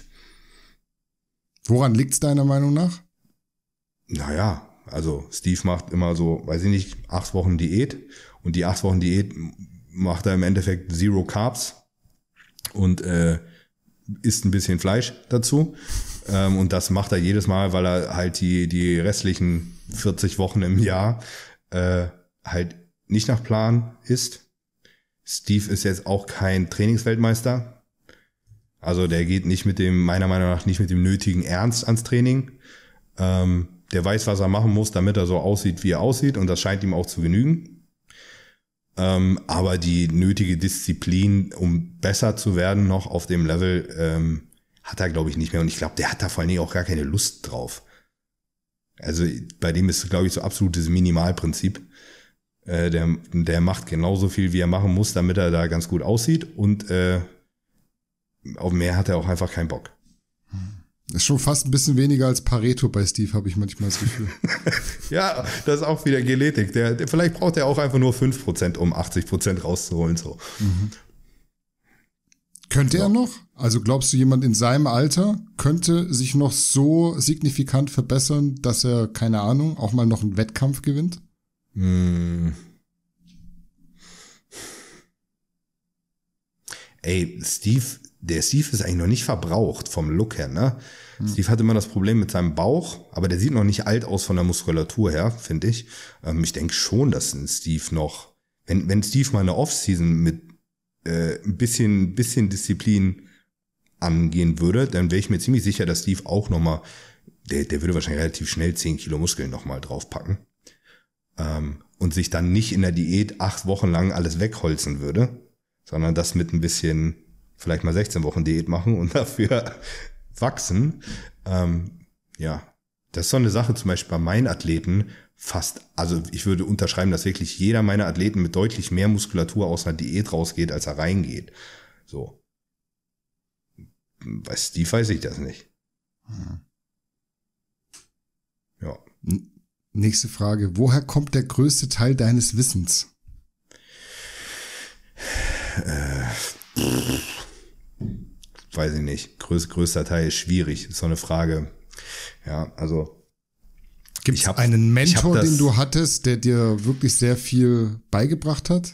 Woran liegt es deiner Meinung nach? Naja, also Steve macht immer so, weiß ich nicht, acht Wochen Diät und die acht Wochen Diät macht er im Endeffekt Zero Carbs und äh, isst ein bisschen Fleisch dazu. Ähm, und das macht er jedes Mal, weil er halt die, die restlichen 40 Wochen im Jahr äh, halt nicht nach Plan isst Steve ist jetzt auch kein Trainingsweltmeister. Also der geht nicht mit dem, meiner Meinung nach, nicht mit dem nötigen Ernst ans Training. Ähm, der weiß, was er machen muss, damit er so aussieht, wie er aussieht. Und das scheint ihm auch zu genügen. Ähm, aber die nötige Disziplin, um besser zu werden, noch auf dem Level, ähm, hat er, glaube ich, nicht mehr. Und ich glaube, der hat da vor allen Dingen auch gar keine Lust drauf. Also bei dem ist, glaube ich, so absolutes Minimalprinzip. Äh, der, der macht genauso viel, wie er machen muss, damit er da ganz gut aussieht. Und äh, auf mehr hat er auch einfach keinen Bock. Das hm. ist schon fast ein bisschen weniger als Pareto bei Steve, habe ich manchmal das Gefühl. <laughs> ja, das ist auch wieder Genetik. Der, der, vielleicht braucht er auch einfach nur 5%, um 80% rauszuholen. So. Mhm. Könnte so. er noch? Also glaubst du, jemand in seinem Alter könnte sich noch so signifikant verbessern, dass er, keine Ahnung, auch mal noch einen Wettkampf gewinnt? Hm. Ey, Steve, der Steve ist eigentlich noch nicht verbraucht vom Look her, ne? Hm. Steve hat immer das Problem mit seinem Bauch, aber der sieht noch nicht alt aus von der Muskulatur her, finde ich. Ähm, ich denke schon, dass ein Steve noch, wenn, wenn Steve mal eine Offseason mit äh, ein bisschen, bisschen Disziplin angehen würde, dann wäre ich mir ziemlich sicher, dass Steve auch nochmal, der, der würde wahrscheinlich relativ schnell 10 Kilo Muskeln nochmal draufpacken ähm, und sich dann nicht in der Diät acht Wochen lang alles wegholzen würde, sondern das mit ein bisschen vielleicht mal 16 Wochen Diät machen und <laughs> dafür wachsen. Ähm, ja, das ist so eine Sache zum Beispiel bei meinen Athleten fast, also ich würde unterschreiben, dass wirklich jeder meiner Athleten mit deutlich mehr Muskulatur aus einer Diät rausgeht, als er reingeht. So. Bei Steve weiß ich das nicht. Hm. Ja. Nächste Frage. Woher kommt der größte Teil deines Wissens? Äh, weiß ich nicht. Größ, größter Teil ist schwierig. Ist so eine Frage. Ja, also. Gibt es einen Mentor, das, den du hattest, der dir wirklich sehr viel beigebracht hat?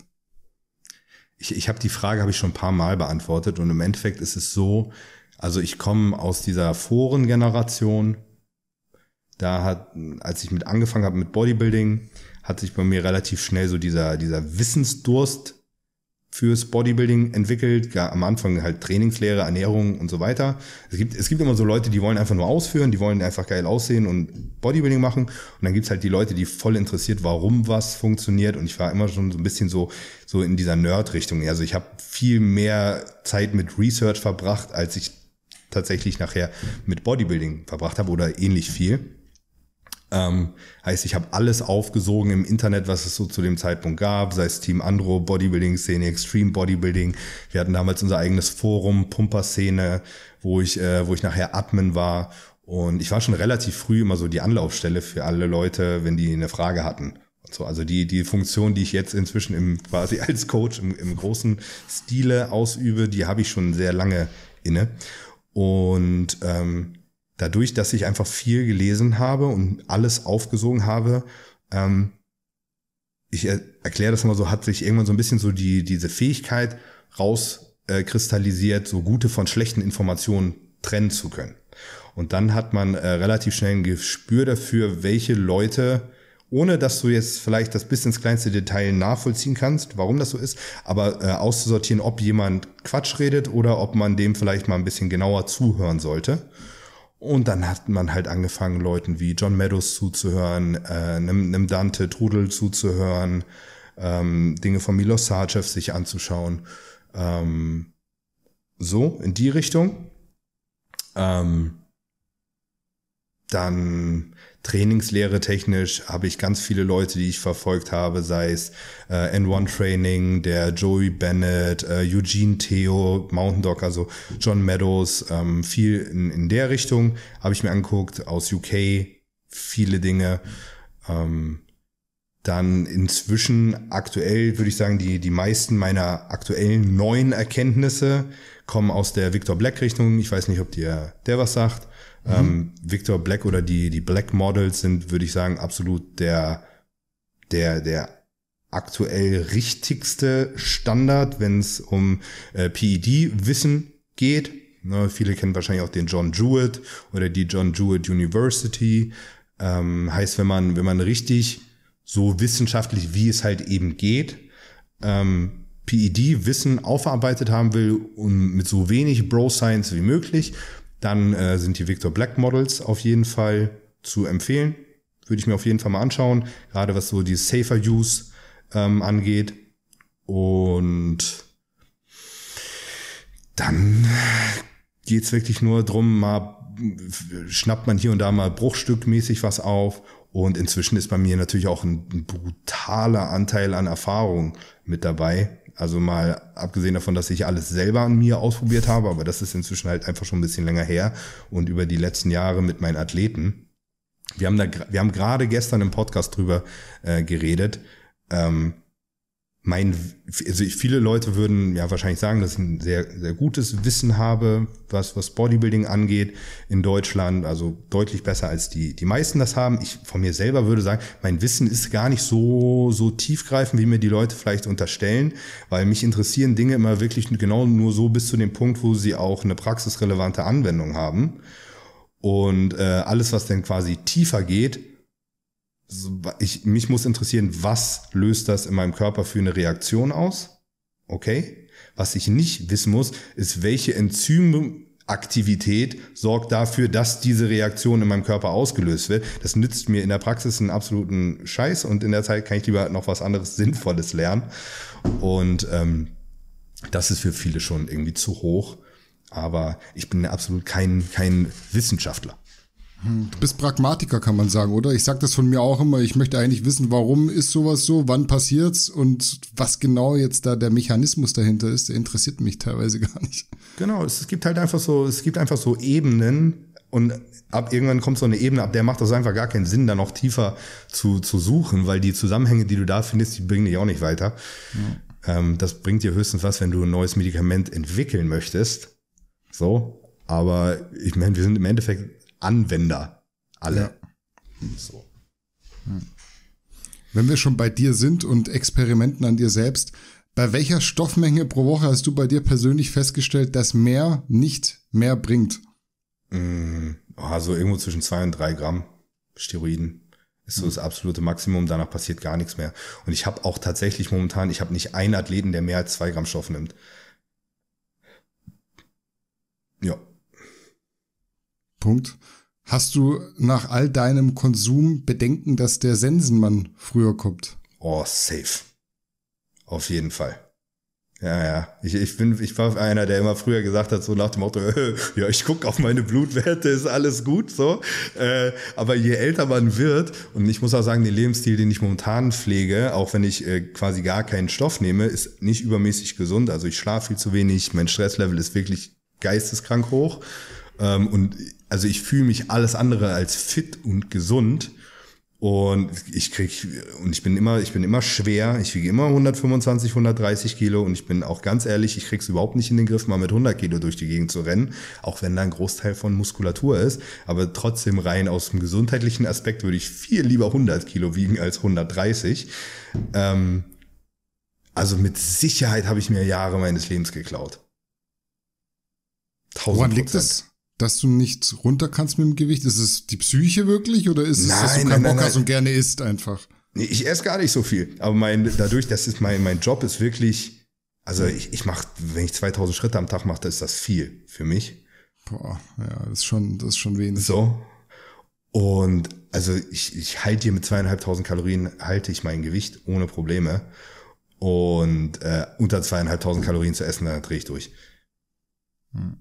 Ich, ich habe die Frage habe ich schon ein paar Mal beantwortet und im Endeffekt ist es so, also ich komme aus dieser Forengeneration, da hat, als ich mit angefangen habe mit Bodybuilding, hat sich bei mir relativ schnell so dieser, dieser Wissensdurst fürs Bodybuilding entwickelt. Ja, am Anfang halt Trainingslehre, Ernährung und so weiter. Es gibt, es gibt immer so Leute, die wollen einfach nur ausführen, die wollen einfach geil aussehen und Bodybuilding machen. Und dann gibt's halt die Leute, die voll interessiert, warum was funktioniert. Und ich war immer schon so ein bisschen so, so in dieser Nerd-Richtung. Also ich habe viel mehr Zeit mit Research verbracht, als ich tatsächlich nachher mit Bodybuilding verbracht habe oder ähnlich viel. Ähm, heißt, ich habe alles aufgesogen im Internet, was es so zu dem Zeitpunkt gab, sei es Team Andro, Bodybuilding-Szene, Extreme Bodybuilding. Wir hatten damals unser eigenes Forum, Pumper-Szene, wo ich, äh, wo ich nachher Admin war. Und ich war schon relativ früh immer so die Anlaufstelle für alle Leute, wenn die eine Frage hatten. Und so, also die, die Funktion, die ich jetzt inzwischen im, <laughs> quasi als Coach im, im großen Stile ausübe, die habe ich schon sehr lange inne. Und ähm, dadurch, dass ich einfach viel gelesen habe und alles aufgesogen habe, ähm, ich er erkläre das mal so, hat sich irgendwann so ein bisschen so die, diese Fähigkeit rauskristallisiert, äh, so gute von schlechten Informationen trennen zu können. Und dann hat man äh, relativ schnell ein Gespür dafür, welche Leute, ohne dass du jetzt vielleicht das bis ins kleinste Detail nachvollziehen kannst, warum das so ist, aber äh, auszusortieren, ob jemand Quatsch redet oder ob man dem vielleicht mal ein bisschen genauer zuhören sollte. Und dann hat man halt angefangen, Leuten wie John Meadows zuzuhören, äh, nem, nem Dante Trudel zuzuhören, ähm, Dinge von Milos Sarcev sich anzuschauen. Ähm, so, in die Richtung. Ähm, dann Trainingslehre technisch habe ich ganz viele Leute, die ich verfolgt habe, sei es äh, N1 Training, der Joey Bennett, äh, Eugene Theo, Mountain Dog, also John Meadows, ähm, viel in, in der Richtung habe ich mir angeguckt, aus UK viele Dinge. Ähm, dann inzwischen aktuell würde ich sagen, die, die meisten meiner aktuellen neuen Erkenntnisse kommen aus der Victor Black Richtung. Ich weiß nicht, ob dir der was sagt. Mhm. Ähm, Victor Black oder die, die Black Models sind, würde ich sagen, absolut der, der, der aktuell richtigste Standard, wenn es um äh, PED-Wissen geht. Ne, viele kennen wahrscheinlich auch den John Jewett oder die John Jewett University. Ähm, heißt, wenn man, wenn man richtig so wissenschaftlich, wie es halt eben geht, ähm, PED-Wissen aufarbeitet haben will und mit so wenig Bro-Science wie möglich, dann äh, sind die Victor Black Models auf jeden Fall zu empfehlen. Würde ich mir auf jeden Fall mal anschauen. Gerade was so die Safer Use ähm, angeht. Und dann geht's wirklich nur drum, mal schnappt man hier und da mal bruchstückmäßig was auf. Und inzwischen ist bei mir natürlich auch ein, ein brutaler Anteil an Erfahrung mit dabei. Also mal abgesehen davon, dass ich alles selber an mir ausprobiert habe, aber das ist inzwischen halt einfach schon ein bisschen länger her und über die letzten Jahre mit meinen Athleten. Wir haben da, wir haben gerade gestern im Podcast drüber äh, geredet. Ähm, mein, also viele Leute würden ja wahrscheinlich sagen, dass ich ein sehr, sehr gutes Wissen habe, was, was Bodybuilding angeht in Deutschland, also deutlich besser als die, die meisten das haben. Ich von mir selber würde sagen, mein Wissen ist gar nicht so, so tiefgreifend, wie mir die Leute vielleicht unterstellen, weil mich interessieren Dinge immer wirklich genau nur so bis zu dem Punkt, wo sie auch eine praxisrelevante Anwendung haben. Und äh, alles, was dann quasi tiefer geht, ich, mich muss interessieren, was löst das in meinem Körper für eine Reaktion aus? Okay. Was ich nicht wissen muss, ist, welche Enzymaktivität sorgt dafür, dass diese Reaktion in meinem Körper ausgelöst wird. Das nützt mir in der Praxis einen absoluten Scheiß und in der Zeit kann ich lieber noch was anderes Sinnvolles lernen. Und ähm, das ist für viele schon irgendwie zu hoch. Aber ich bin absolut kein, kein Wissenschaftler. Du bist Pragmatiker, kann man sagen, oder? Ich sage das von mir auch immer. Ich möchte eigentlich wissen, warum ist sowas so, wann passiert's und was genau jetzt da der Mechanismus dahinter ist, der interessiert mich teilweise <laughs> gar nicht. Genau, es gibt halt einfach so, es gibt einfach so Ebenen und ab irgendwann kommt so eine Ebene, ab der macht das einfach gar keinen Sinn, da noch tiefer zu, zu suchen, weil die Zusammenhänge, die du da findest, die bringen dich auch nicht weiter. Ja. Ähm, das bringt dir höchstens was, wenn du ein neues Medikament entwickeln möchtest. So, aber ich meine, wir sind im Endeffekt Anwender. Alle. Ja. So. Hm. Wenn wir schon bei dir sind und Experimenten an dir selbst, bei welcher Stoffmenge pro Woche hast du bei dir persönlich festgestellt, dass mehr nicht mehr bringt? Also irgendwo zwischen zwei und drei Gramm Steroiden ist so hm. das absolute Maximum, danach passiert gar nichts mehr. Und ich habe auch tatsächlich momentan, ich habe nicht einen Athleten, der mehr als zwei Gramm Stoff nimmt. Ja, Zeitpunkt hast du nach all deinem Konsum Bedenken, dass der Sensenmann früher kommt. Oh, safe. Auf jeden Fall. Ja, ja. Ich, ich, bin, ich war einer, der immer früher gesagt hat, so nach dem Motto, <laughs> ja, ich gucke auf meine Blutwerte, ist alles gut, so. Äh, aber je älter man wird, und ich muss auch sagen, den Lebensstil, den ich momentan pflege, auch wenn ich äh, quasi gar keinen Stoff nehme, ist nicht übermäßig gesund. Also ich schlafe viel zu wenig, mein Stresslevel ist wirklich geisteskrank hoch. Ähm, und also ich fühle mich alles andere als fit und gesund. Und ich krieg, und ich bin immer, ich bin immer schwer, ich wiege immer 125, 130 Kilo und ich bin auch ganz ehrlich, ich krieg's überhaupt nicht in den Griff, mal mit 100 Kilo durch die Gegend zu rennen, auch wenn da ein Großteil von Muskulatur ist. Aber trotzdem rein aus dem gesundheitlichen Aspekt würde ich viel lieber 100 Kilo wiegen als 130. Ähm, also mit Sicherheit habe ich mir Jahre meines Lebens geklaut. Woran liegt es? dass du nicht runter kannst mit dem Gewicht? Ist es die Psyche wirklich oder ist es, nein, dass du keinen Bock hast und gerne isst einfach? Nee, ich esse gar nicht so viel. Aber mein, dadurch, das ist mein, mein Job ist wirklich, also ich, ich mache, wenn ich 2000 Schritte am Tag mache, dann ist das viel für mich. Boah, ja, das ist schon, das ist schon wenig. So. Und also ich, ich halte hier mit zweieinhalbtausend Kalorien, halte ich mein Gewicht ohne Probleme. Und äh, unter zweieinhalbtausend Kalorien zu essen, dann drehe ich durch. Hm.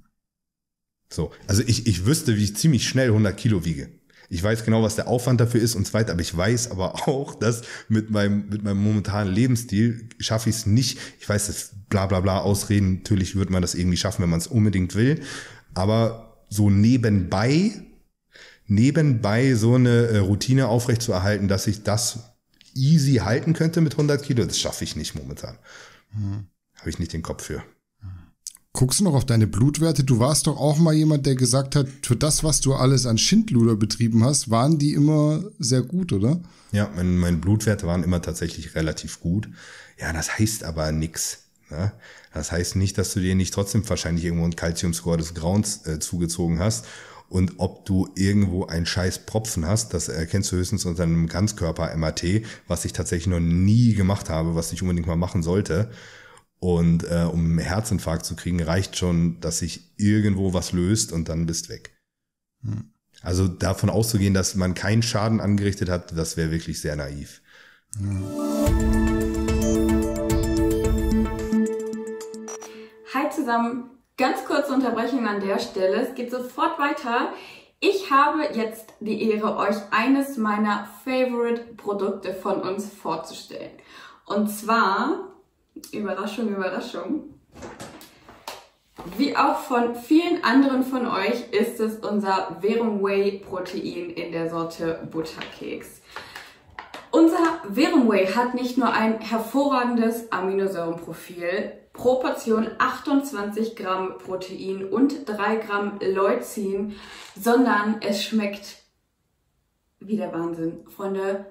So, also ich, ich wüsste, wie ich ziemlich schnell 100 Kilo wiege. Ich weiß genau, was der Aufwand dafür ist und zweit, aber ich weiß aber <laughs> auch, dass mit meinem, mit meinem momentanen Lebensstil schaffe ich es nicht. Ich weiß, das bla bla bla Ausreden, natürlich wird man das irgendwie schaffen, wenn man es unbedingt will. Aber so nebenbei, nebenbei so eine äh, Routine aufrechtzuerhalten, dass ich das easy halten könnte mit 100 Kilo, das schaffe ich nicht momentan. Hm. Habe ich nicht den Kopf für. Guckst du noch auf deine Blutwerte? Du warst doch auch mal jemand, der gesagt hat, für das, was du alles an Schindluder betrieben hast, waren die immer sehr gut, oder? Ja, mein, meine Blutwerte waren immer tatsächlich relativ gut. Ja, das heißt aber nichts. Ne? Das heißt nicht, dass du dir nicht trotzdem wahrscheinlich irgendwo einen Calcium-Score des Grauens äh, zugezogen hast. Und ob du irgendwo einen scheiß Propfen hast, das erkennst du höchstens unter einem Ganzkörper-MAT, was ich tatsächlich noch nie gemacht habe, was ich unbedingt mal machen sollte. Und äh, um einen Herzinfarkt zu kriegen, reicht schon, dass sich irgendwo was löst und dann bist weg. Hm. Also davon auszugehen, dass man keinen Schaden angerichtet hat, das wäre wirklich sehr naiv. Hm. Hi zusammen, ganz kurze Unterbrechung an der Stelle. Es geht sofort weiter. Ich habe jetzt die Ehre, euch eines meiner Favorite-Produkte von uns vorzustellen. Und zwar Überraschung, Überraschung. Wie auch von vielen anderen von euch ist es unser Verum Whey Protein in der Sorte Butterkeks. Unser Verum Whey hat nicht nur ein hervorragendes Aminosäurenprofil, pro Portion 28 Gramm Protein und 3 Gramm Leucin, sondern es schmeckt wie der Wahnsinn. Freunde,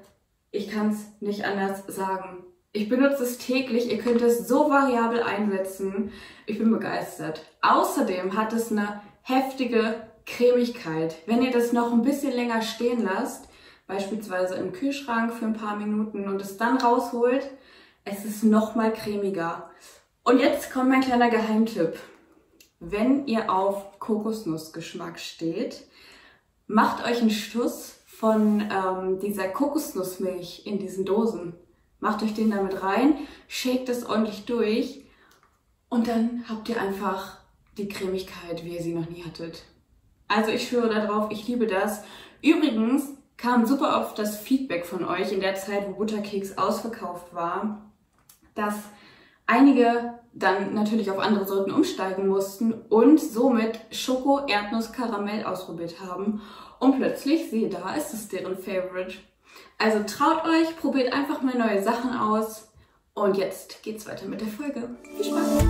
ich kann es nicht anders sagen. Ich benutze es täglich, ihr könnt es so variabel einsetzen. Ich bin begeistert. Außerdem hat es eine heftige Cremigkeit. Wenn ihr das noch ein bisschen länger stehen lasst, beispielsweise im Kühlschrank für ein paar Minuten und es dann rausholt, es ist nochmal cremiger. Und jetzt kommt mein kleiner Geheimtipp. Wenn ihr auf Kokosnussgeschmack steht, macht euch einen Schuss von ähm, dieser Kokosnussmilch in diesen Dosen. Macht euch den damit rein, shakt es ordentlich durch und dann habt ihr einfach die Cremigkeit, wie ihr sie noch nie hattet. Also ich schwöre darauf, ich liebe das. Übrigens kam super oft das Feedback von euch in der Zeit, wo Butterkeks ausverkauft war, dass einige dann natürlich auf andere Sorten umsteigen mussten und somit Schoko, Erdnuss, Karamell ausprobiert haben. Und plötzlich, siehe da, ist es deren Favorite. Also traut euch, probiert einfach mal neue Sachen aus. Und jetzt geht's weiter mit der Folge. Viel Spaß!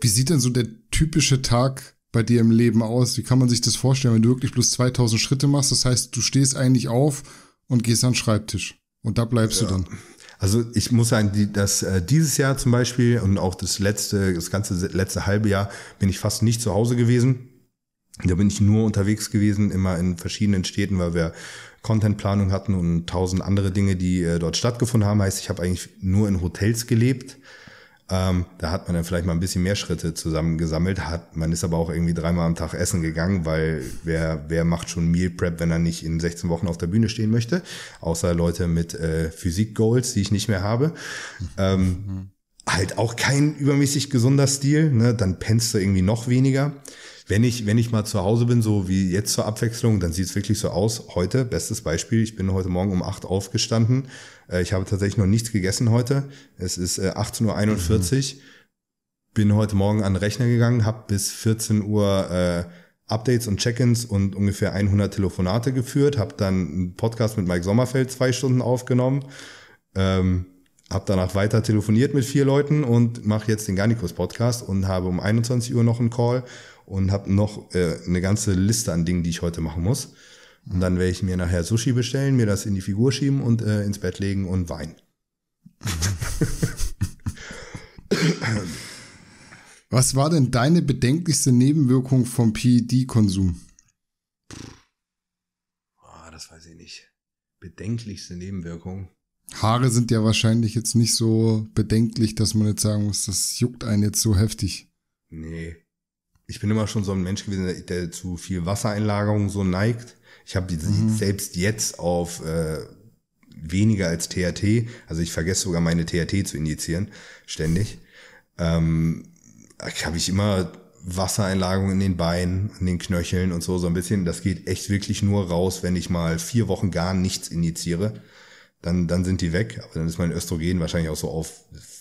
Wie sieht denn so der typische Tag bei dir im Leben aus? Wie kann man sich das vorstellen, wenn du wirklich bloß 2000 Schritte machst? Das heißt, du stehst eigentlich auf und gehst an den Schreibtisch. Und da bleibst ja. du dann. Also ich muss sagen, dass äh, dieses Jahr zum Beispiel und auch das letzte, das ganze letzte halbe Jahr bin ich fast nicht zu Hause gewesen. Da bin ich nur unterwegs gewesen, immer in verschiedenen Städten, weil wir Contentplanung hatten und tausend andere Dinge, die äh, dort stattgefunden haben. Heißt, ich habe eigentlich nur in Hotels gelebt. Ähm, da hat man dann vielleicht mal ein bisschen mehr Schritte zusammengesammelt. Hat, man ist aber auch irgendwie dreimal am Tag essen gegangen, weil wer, wer macht schon Meal Prep, wenn er nicht in 16 Wochen auf der Bühne stehen möchte? Außer Leute mit äh, Physik-Goals, die ich nicht mehr habe. Ähm, mhm. Halt auch kein übermäßig gesunder Stil, ne? dann pennst du irgendwie noch weniger. Wenn ich, wenn ich mal zu Hause bin, so wie jetzt zur Abwechslung, dann sieht es wirklich so aus. Heute, bestes Beispiel, ich bin heute Morgen um acht aufgestanden. Äh, ich habe tatsächlich noch nichts gegessen heute. Es ist 18.41 äh, Uhr. Mhm. Bin heute Morgen an den Rechner gegangen, habe bis 14 Uhr äh, Updates und Check-ins und ungefähr 100 Telefonate geführt, habe dann einen Podcast mit Mike Sommerfeld zwei Stunden aufgenommen, ähm, habe danach weiter telefoniert mit vier Leuten und mache jetzt den garnikus Podcast und habe um 21 Uhr noch einen Call und habe noch äh, eine ganze Liste an Dingen, die ich heute machen muss. Und dann werde ich mir nachher Sushi bestellen, mir das in die Figur schieben und äh, ins Bett legen und weinen. Was war denn deine bedenklichste Nebenwirkung vom PED-Konsum? Oh, ah, das weiß ich nicht. Bedenklichste Nebenwirkung? Haare sind ja wahrscheinlich jetzt nicht so bedenklich, dass man jetzt sagen muss, das juckt einen jetzt so heftig. Nee ich bin immer schon so ein Mensch gewesen, der, der zu viel Wassereinlagerung so neigt. Ich habe mhm. selbst jetzt auf äh, weniger als THT, also ich vergesse sogar meine THT zu injizieren, ständig. Ähm, habe ich immer Wassereinlagerung in den Beinen, in den Knöcheln und so, so ein bisschen. Das geht echt wirklich nur raus, wenn ich mal vier Wochen gar nichts injiziere. Dann, dann sind die weg. Aber dann ist mein Östrogen wahrscheinlich auch so auf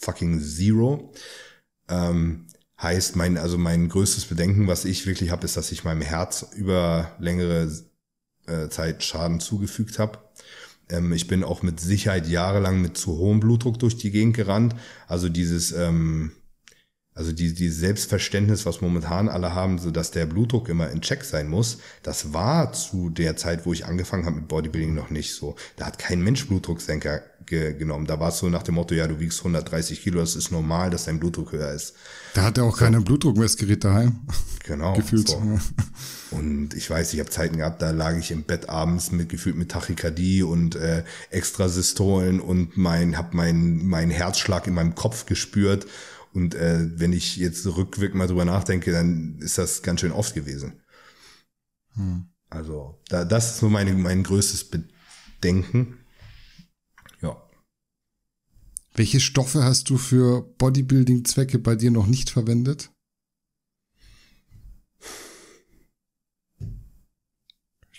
fucking zero. Ähm, Heißt, mein, also mein größtes Bedenken, was ich wirklich habe, ist, dass ich meinem Herz über längere äh, Zeit Schaden zugefügt habe. Ähm, ich bin auch mit Sicherheit jahrelang mit zu hohem Blutdruck durch die Gegend gerannt. Also dieses ähm, also die, die Selbstverständnis, was momentan alle haben, so dass der Blutdruck immer in Check sein muss, das war zu der Zeit, wo ich angefangen habe mit Bodybuilding noch nicht so. Da hat kein Mensch Blutdrucksenker ge genommen. Da war es so nach dem Motto, ja, du wiegst 130 Kilo, das ist normal, dass dein Blutdruck höher ist. Da hat er auch so. keine Blutdruckmessgerät daheim. Genau. <laughs> Gefühlt. So. Und ich weiß, ich habe Zeiten gehabt, da lag ich im Bett abends mit gefühlt mit Tachykardie und äh, Extrasystolen und mein, habe mein, mein Herzschlag in meinem Kopf gespürt und äh, wenn ich jetzt rückwirkend mal drüber nachdenke, dann ist das ganz schön oft gewesen. Hm. Also, da, das ist so meine, mein größtes Bedenken. Ja. Welche Stoffe hast du für Bodybuilding-Zwecke bei dir noch nicht verwendet?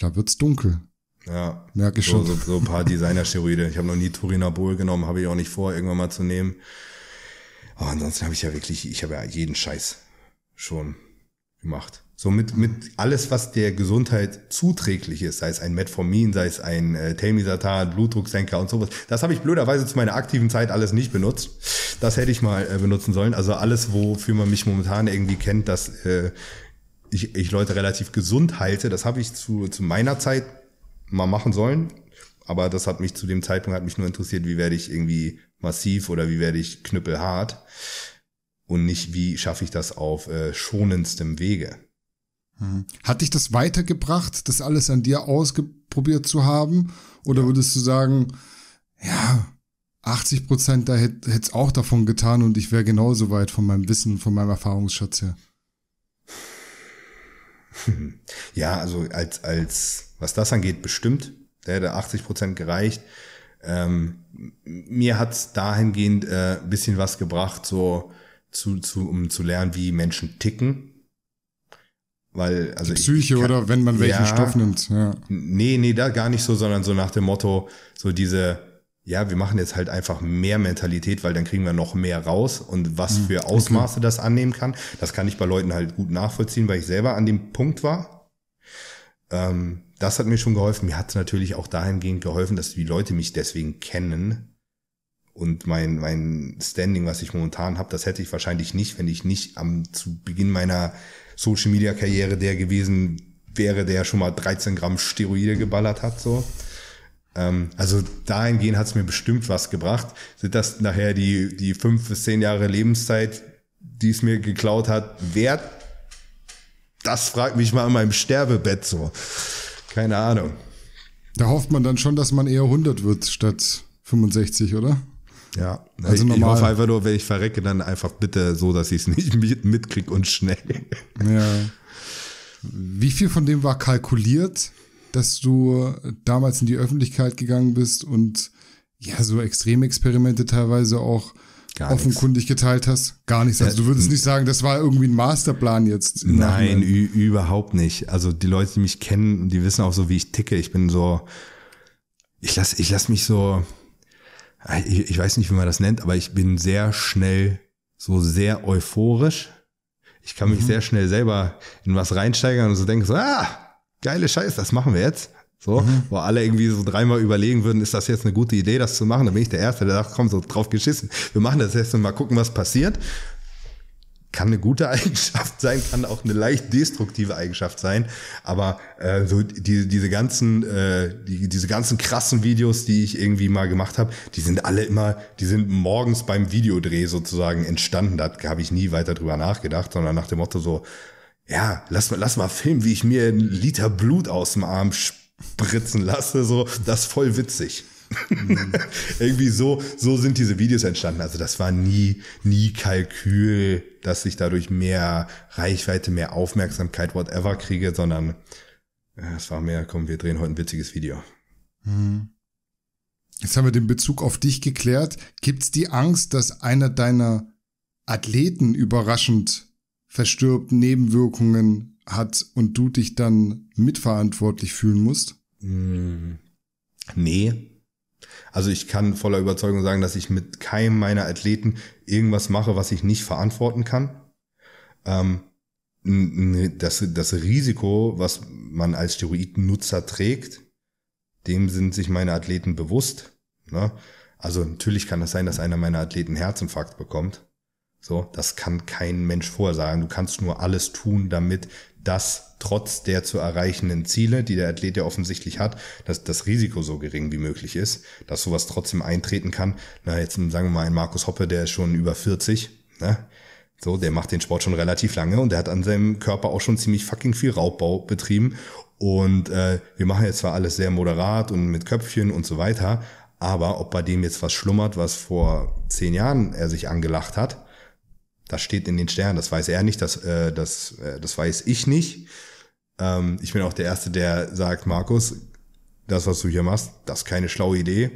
Da wird's dunkel. Ja. Merke ich schon. So, so, so ein paar <laughs> Designer-Steroide. Ich habe noch nie Turinabol genommen, habe ich auch nicht vor, irgendwann mal zu nehmen. Aber ansonsten habe ich ja wirklich, ich habe ja jeden Scheiß schon gemacht. So mit, mit alles, was der Gesundheit zuträglich ist, sei es ein Metformin, sei es ein äh, Telmisatan, Blutdrucksenker und sowas. Das habe ich blöderweise zu meiner aktiven Zeit alles nicht benutzt. Das hätte ich mal äh, benutzen sollen. Also alles, wofür man mich momentan irgendwie kennt, dass äh, ich, ich Leute relativ gesund halte, das habe ich zu, zu meiner Zeit mal machen sollen aber das hat mich zu dem Zeitpunkt hat mich nur interessiert, wie werde ich irgendwie massiv oder wie werde ich knüppelhart und nicht, wie schaffe ich das auf äh, schonendstem Wege. Mhm. Hat dich das weitergebracht, das alles an dir ausprobiert zu haben? Oder ja. würdest du sagen, ja, 80 Prozent da hätte es auch davon getan und ich wäre genauso weit von meinem Wissen von meinem Erfahrungsschatz her? <laughs> Ja, also als, als, was das angeht, bestimmt. Der hätte 80 Prozent gereicht. Ähm, mir es dahingehend äh, ein bisschen was gebracht, so zu, zu, um zu lernen, wie Menschen ticken. Weil, also Die Psyche kann, oder wenn man welchen ja, Stoff nimmt. Ja. Nee, nee, da gar nicht so, sondern so nach dem Motto, so diese, ja, wir machen jetzt halt einfach mehr Mentalität, weil dann kriegen wir noch mehr raus und was hm, für Ausmaße okay. das annehmen kann. Das kann ich bei Leuten halt gut nachvollziehen, weil ich selber an dem Punkt war. Ähm, das hat mir schon geholfen. Mir hat natürlich auch dahingehend geholfen, dass die Leute mich deswegen kennen. Und mein, mein Standing, was ich momentan habe, das hätte ich wahrscheinlich nicht, wenn ich nicht am zu Beginn meiner Social Media Karriere der gewesen wäre, der schon mal 13 Gramm Steroide geballert hat. So. Ähm, also dahingehend hat es mir bestimmt was gebracht. Sind das nachher die, die fünf bis zehn Jahre Lebenszeit, die es mir geklaut hat, wert? Das fragt mich mal in meinem Sterbebett so. Keine Ahnung. Da hofft man dann schon, dass man eher 100 wird statt 65, oder? Ja, also ich, normal. ich hoffe einfach nur, wenn ich verrecke, dann einfach bitte so, dass ich es nicht <laughs> mitkriege und schnell. Ja. Wie viel von dem war kalkuliert, dass du damals in die Öffentlichkeit gegangen bist und ja, so Extremexperimente teilweise auch Gar offenkundig nichts. geteilt hast? Gar nichts. Also du würdest äh, nicht sagen, das war irgendwie ein Masterplan jetzt. Nein, überhaupt nicht. Also die Leute, die mich kennen, die wissen auch so, wie ich ticke. Ich bin so, ich lasse ich lass mich so, ich, ich weiß nicht, wie man das nennt, aber ich bin sehr schnell, so sehr euphorisch. Ich kann mich mhm. sehr schnell selber in was reinsteigern und so denke so, ah, geile Scheiße, das machen wir jetzt. So, mhm. wo alle irgendwie so dreimal überlegen würden, ist das jetzt eine gute Idee, das zu machen? Dann bin ich der Erste, der sagt, komm, so drauf geschissen. Wir machen das jetzt und mal gucken, was passiert. Kann eine gute <laughs> Eigenschaft sein, kann auch eine leicht destruktive Eigenschaft sein. Aber äh, so die, diese ganzen, äh, die, diese ganzen krassen Videos, die ich irgendwie mal gemacht habe, die sind alle immer, die sind morgens beim Videodreh sozusagen entstanden. Da habe ich nie weiter drüber nachgedacht, sondern nach dem Motto so, ja, lass mal, lass mal filmen, wie ich mir einen Liter Blut aus dem Arm spüre spritzen lasse, so, das ist voll witzig. Mhm. <laughs> Irgendwie so, so sind diese Videos entstanden. Also das war nie, nie Kalkül, dass ich dadurch mehr Reichweite, mehr Aufmerksamkeit, whatever kriege, sondern äh, es war mehr, komm, wir drehen heute ein witziges Video. Mhm. Jetzt haben wir den Bezug auf dich geklärt. Gibt's die Angst, dass einer deiner Athleten überraschend verstirbt, Nebenwirkungen, hat und du dich dann mitverantwortlich fühlen musst? Mm, nee. Also ich kann voller Überzeugung sagen, dass ich mit keinem meiner Athleten irgendwas mache, was ich nicht verantworten kann. Ähm, das, das Risiko, was man als Steroidnutzer trägt, dem sind sich meine Athleten bewusst. Ne? Also natürlich kann es das sein, dass einer meiner Athleten einen Herzinfarkt bekommt. So, das kann kein Mensch vorsagen. Du kannst nur alles tun, damit das trotz der zu erreichenden Ziele, die der Athlet ja offensichtlich hat, dass das Risiko so gering wie möglich ist, dass sowas trotzdem eintreten kann. Na, jetzt sagen wir mal ein Markus Hoppe, der ist schon über 40, ne? So, der macht den Sport schon relativ lange und der hat an seinem Körper auch schon ziemlich fucking viel Raubbau betrieben. Und äh, wir machen jetzt zwar alles sehr moderat und mit Köpfchen und so weiter, aber ob bei dem jetzt was schlummert, was vor zehn Jahren er sich angelacht hat, das steht in den Sternen. Das weiß er nicht, das, äh, das, äh, das weiß ich nicht. Ähm, ich bin auch der Erste, der sagt, Markus, das, was du hier machst, das ist keine schlaue Idee.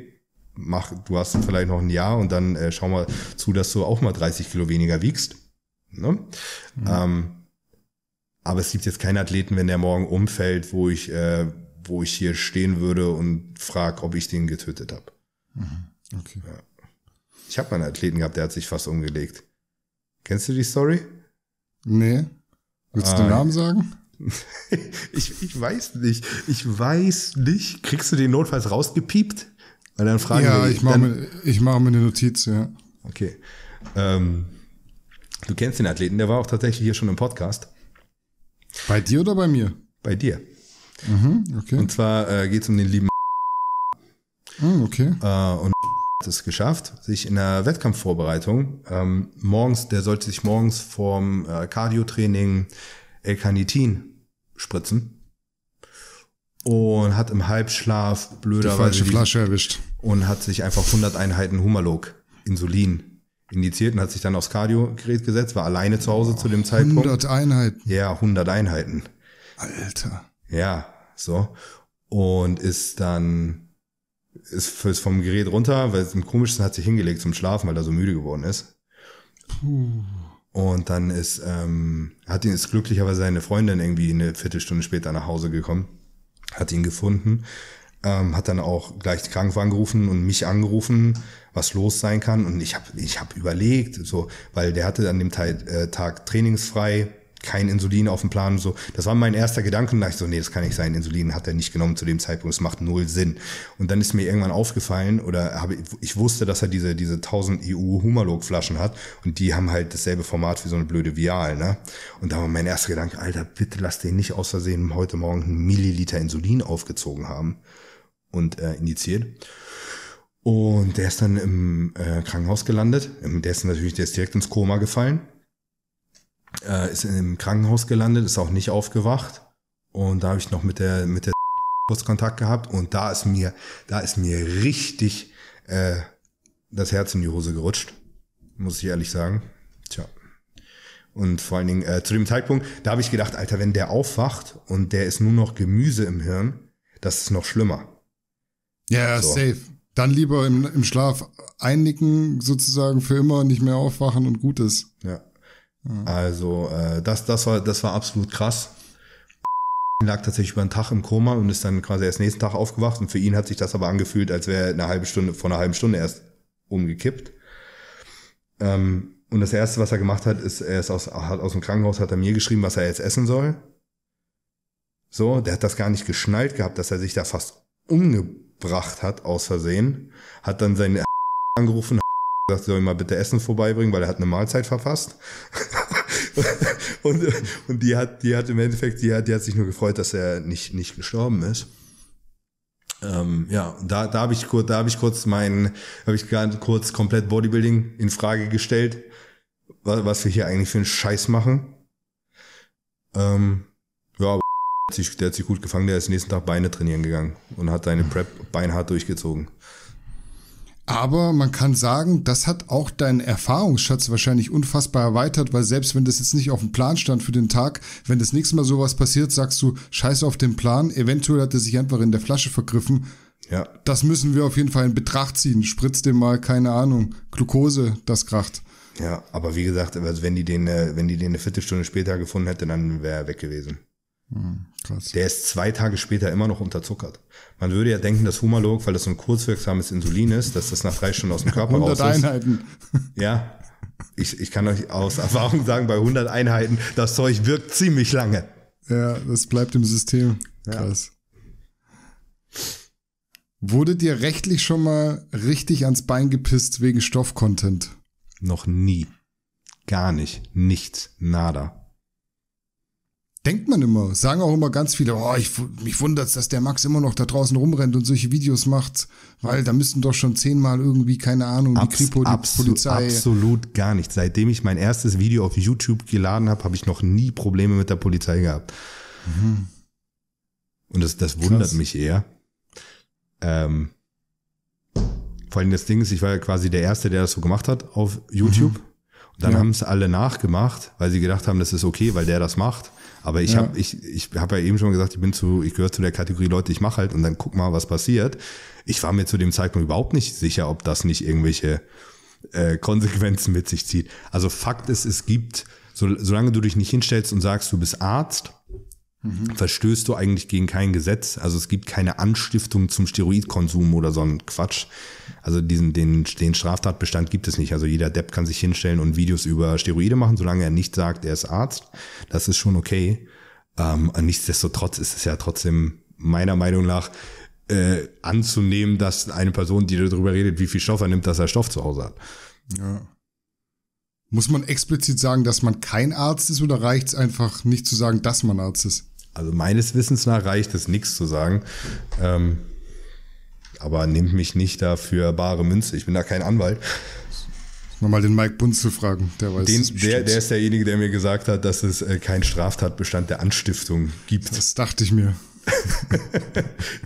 Mach, du hast vielleicht noch ein Jahr und dann äh, schau mal zu, dass du auch mal 30 Kilo weniger wiegst. Ne? Mhm. Ähm, aber es gibt jetzt keinen Athleten, wenn der morgen umfällt, wo ich, äh, wo ich hier stehen würde und frag, ob ich den getötet habe. Mhm. Okay. Ja. Ich habe mal einen Athleten gehabt, der hat sich fast umgelegt. Kennst du die Story? Nee. Willst du den ah. Namen sagen? <laughs> ich, ich weiß nicht. Ich weiß nicht. Kriegst du den notfalls rausgepiept? Weil dann fragen ja, wir, ich mache mir, ich mach mir eine Notiz, ja. Okay. Ähm, du kennst den Athleten, der war auch tatsächlich hier schon im Podcast. Bei dir oder bei mir? Bei dir. Mhm, okay. Und zwar äh, geht es um den lieben. Mhm, okay. Äh, und hat es geschafft, sich in der Wettkampfvorbereitung ähm, morgens, der sollte sich morgens vorm äh, Cardio-Training L-Carnitin spritzen und hat im Halbschlaf blöderweise die falsche diesen, Flasche erwischt und hat sich einfach 100 Einheiten Humalog Insulin indiziert und hat sich dann aufs Cardio-Gerät gesetzt, war alleine zu Hause oh, zu dem Zeitpunkt. 100 Einheiten. Ja, 100 Einheiten. Alter. Ja, so und ist dann ist, ist vom Gerät runter, weil es im komischsten hat sich hingelegt zum Schlafen, weil er so müde geworden ist. Puh. Und dann ist, ähm, hat ihn ist glücklicherweise seine Freundin irgendwie eine Viertelstunde später nach Hause gekommen, hat ihn gefunden, ähm, hat dann auch gleich die Krankenwagen gerufen und mich angerufen, was los sein kann. Und ich habe ich hab überlegt, so, weil der hatte an dem Teil, äh, Tag trainingsfrei kein Insulin auf dem Plan so. Das war mein erster Gedanke. Und dachte ich so, nee, das kann nicht sein. Insulin hat er nicht genommen zu dem Zeitpunkt. Es macht null Sinn. Und dann ist mir irgendwann aufgefallen oder habe, ich wusste, dass er diese, diese 1000 EU Humalog Flaschen hat. Und die haben halt dasselbe Format wie so eine blöde Vial, ne? Und da war mein erster Gedanke, Alter, bitte lass den nicht aus Versehen heute Morgen einen Milliliter Insulin aufgezogen haben und äh, indiziert. Und der ist dann im äh, Krankenhaus gelandet. Der ist natürlich, der ist direkt ins Koma gefallen äh, ist im Krankenhaus gelandet, ist auch nicht aufgewacht. Und da habe ich noch mit der, mit der kurz Kontakt gehabt und da ist mir, da ist mir richtig äh, das Herz in die Hose gerutscht, muss ich ehrlich sagen. Tja. Und vor allen Dingen äh, zu dem Zeitpunkt, da habe ich gedacht, Alter, wenn der aufwacht und der ist nur noch Gemüse im Hirn, das ist noch schlimmer. Ja, yeah, so. safe. Dann lieber im, im Schlaf einnicken, sozusagen für immer, nicht mehr aufwachen und gut ist. Ja. Mhm. Also äh, das, das, war, das war absolut krass. <laughs> lag tatsächlich über einen Tag im Koma und ist dann quasi erst nächsten Tag aufgewacht. Und für ihn hat sich das aber angefühlt, als wäre eine halbe Stunde, vor einer halben Stunde erst umgekippt. Ähm, und das erste, was er gemacht hat, ist, er ist aus, hat aus dem Krankenhaus, hat er mir geschrieben, was er jetzt essen soll. So, der hat das gar nicht geschnallt gehabt, dass er sich da fast umgebracht hat, aus Versehen. Hat dann seinen <laughs> angerufen, gesagt, soll mal bitte Essen vorbeibringen, weil er hat eine Mahlzeit verfasst. <laughs> und, und die hat, die hat im Endeffekt, die hat, die hat sich nur gefreut, dass er nicht, nicht gestorben ist. Ähm, ja, da, da habe ich kurz, da habe ich kurz meinen, habe ich gerade kurz komplett Bodybuilding in Frage gestellt, was, was wir hier eigentlich für einen Scheiß machen. Ähm, ja, aber der hat, sich, der hat sich gut gefangen, der ist nächsten Tag Beine trainieren gegangen und hat seine Prep beinhart durchgezogen. Aber man kann sagen, das hat auch deinen Erfahrungsschatz wahrscheinlich unfassbar erweitert, weil selbst wenn das jetzt nicht auf dem Plan stand für den Tag, wenn das nächste Mal sowas passiert, sagst du, scheiß auf den Plan, eventuell hat er sich einfach in der Flasche vergriffen. Ja. Das müssen wir auf jeden Fall in Betracht ziehen. Spritz dem mal, keine Ahnung, Glukose, das kracht. Ja, aber wie gesagt, also wenn die den, äh, wenn die den eine Viertelstunde später gefunden hätte, dann wäre er weg gewesen. Hm, krass. der ist zwei Tage später immer noch unterzuckert. Man würde ja denken, dass Humalog, weil das so ein kurzwirksames Insulin ist, dass das nach drei Stunden aus dem Körper 100 raus ist. Einheiten. Ja. Ich, ich kann euch aus Erfahrung sagen, bei 100 Einheiten, das Zeug wirkt ziemlich lange. Ja, das bleibt im System. Krass. Ja. Wurdet ihr rechtlich schon mal richtig ans Bein gepisst wegen Stoffcontent? Noch nie. Gar nicht. Nichts. Nada denkt man immer. Sagen auch immer ganz viele, oh, ich, mich wundert's, dass der Max immer noch da draußen rumrennt und solche Videos macht, weil da müssten doch schon zehnmal irgendwie, keine Ahnung, die Kripo, die absolut, Polizei. Absolut gar nicht. Seitdem ich mein erstes Video auf YouTube geladen habe, habe ich noch nie Probleme mit der Polizei gehabt. Mhm. Und das, das wundert Krass. mich eher. Ähm, vor allem das Ding ist, ich war ja quasi der Erste, der das so gemacht hat auf mhm. YouTube. Mhm. Und dann ja. haben es alle nachgemacht, weil sie gedacht haben, das ist okay, weil der das macht. Aber ich ja. habe ich, ich hab ja eben schon gesagt, ich bin zu, ich gehöre zu der Kategorie Leute, ich mache halt und dann guck mal, was passiert. Ich war mir zu dem Zeitpunkt überhaupt nicht sicher, ob das nicht irgendwelche äh, Konsequenzen mit sich zieht. Also Fakt ist, es gibt, so, solange du dich nicht hinstellst und sagst, du bist Arzt, mhm. verstößt du eigentlich gegen kein Gesetz. Also es gibt keine Anstiftung zum Steroidkonsum oder so ein Quatsch. Also diesen, den, den Straftatbestand gibt es nicht. Also jeder Depp kann sich hinstellen und Videos über Steroide machen, solange er nicht sagt, er ist Arzt. Das ist schon okay. Ähm, nichtsdestotrotz ist es ja trotzdem meiner Meinung nach äh, anzunehmen, dass eine Person, die darüber redet, wie viel Stoff er nimmt, dass er Stoff zu Hause hat. Ja. Muss man explizit sagen, dass man kein Arzt ist oder reicht es einfach nicht zu sagen, dass man Arzt ist? Also meines Wissens nach reicht es nichts zu sagen. Ähm, aber nimmt mich nicht dafür bare Münze. Ich bin da kein Anwalt. Nochmal den Mike Bunzel fragen, der weiß den, der, der ist derjenige, der mir gesagt hat, dass es äh, keinen Straftatbestand der Anstiftung gibt. Das dachte ich mir. <laughs>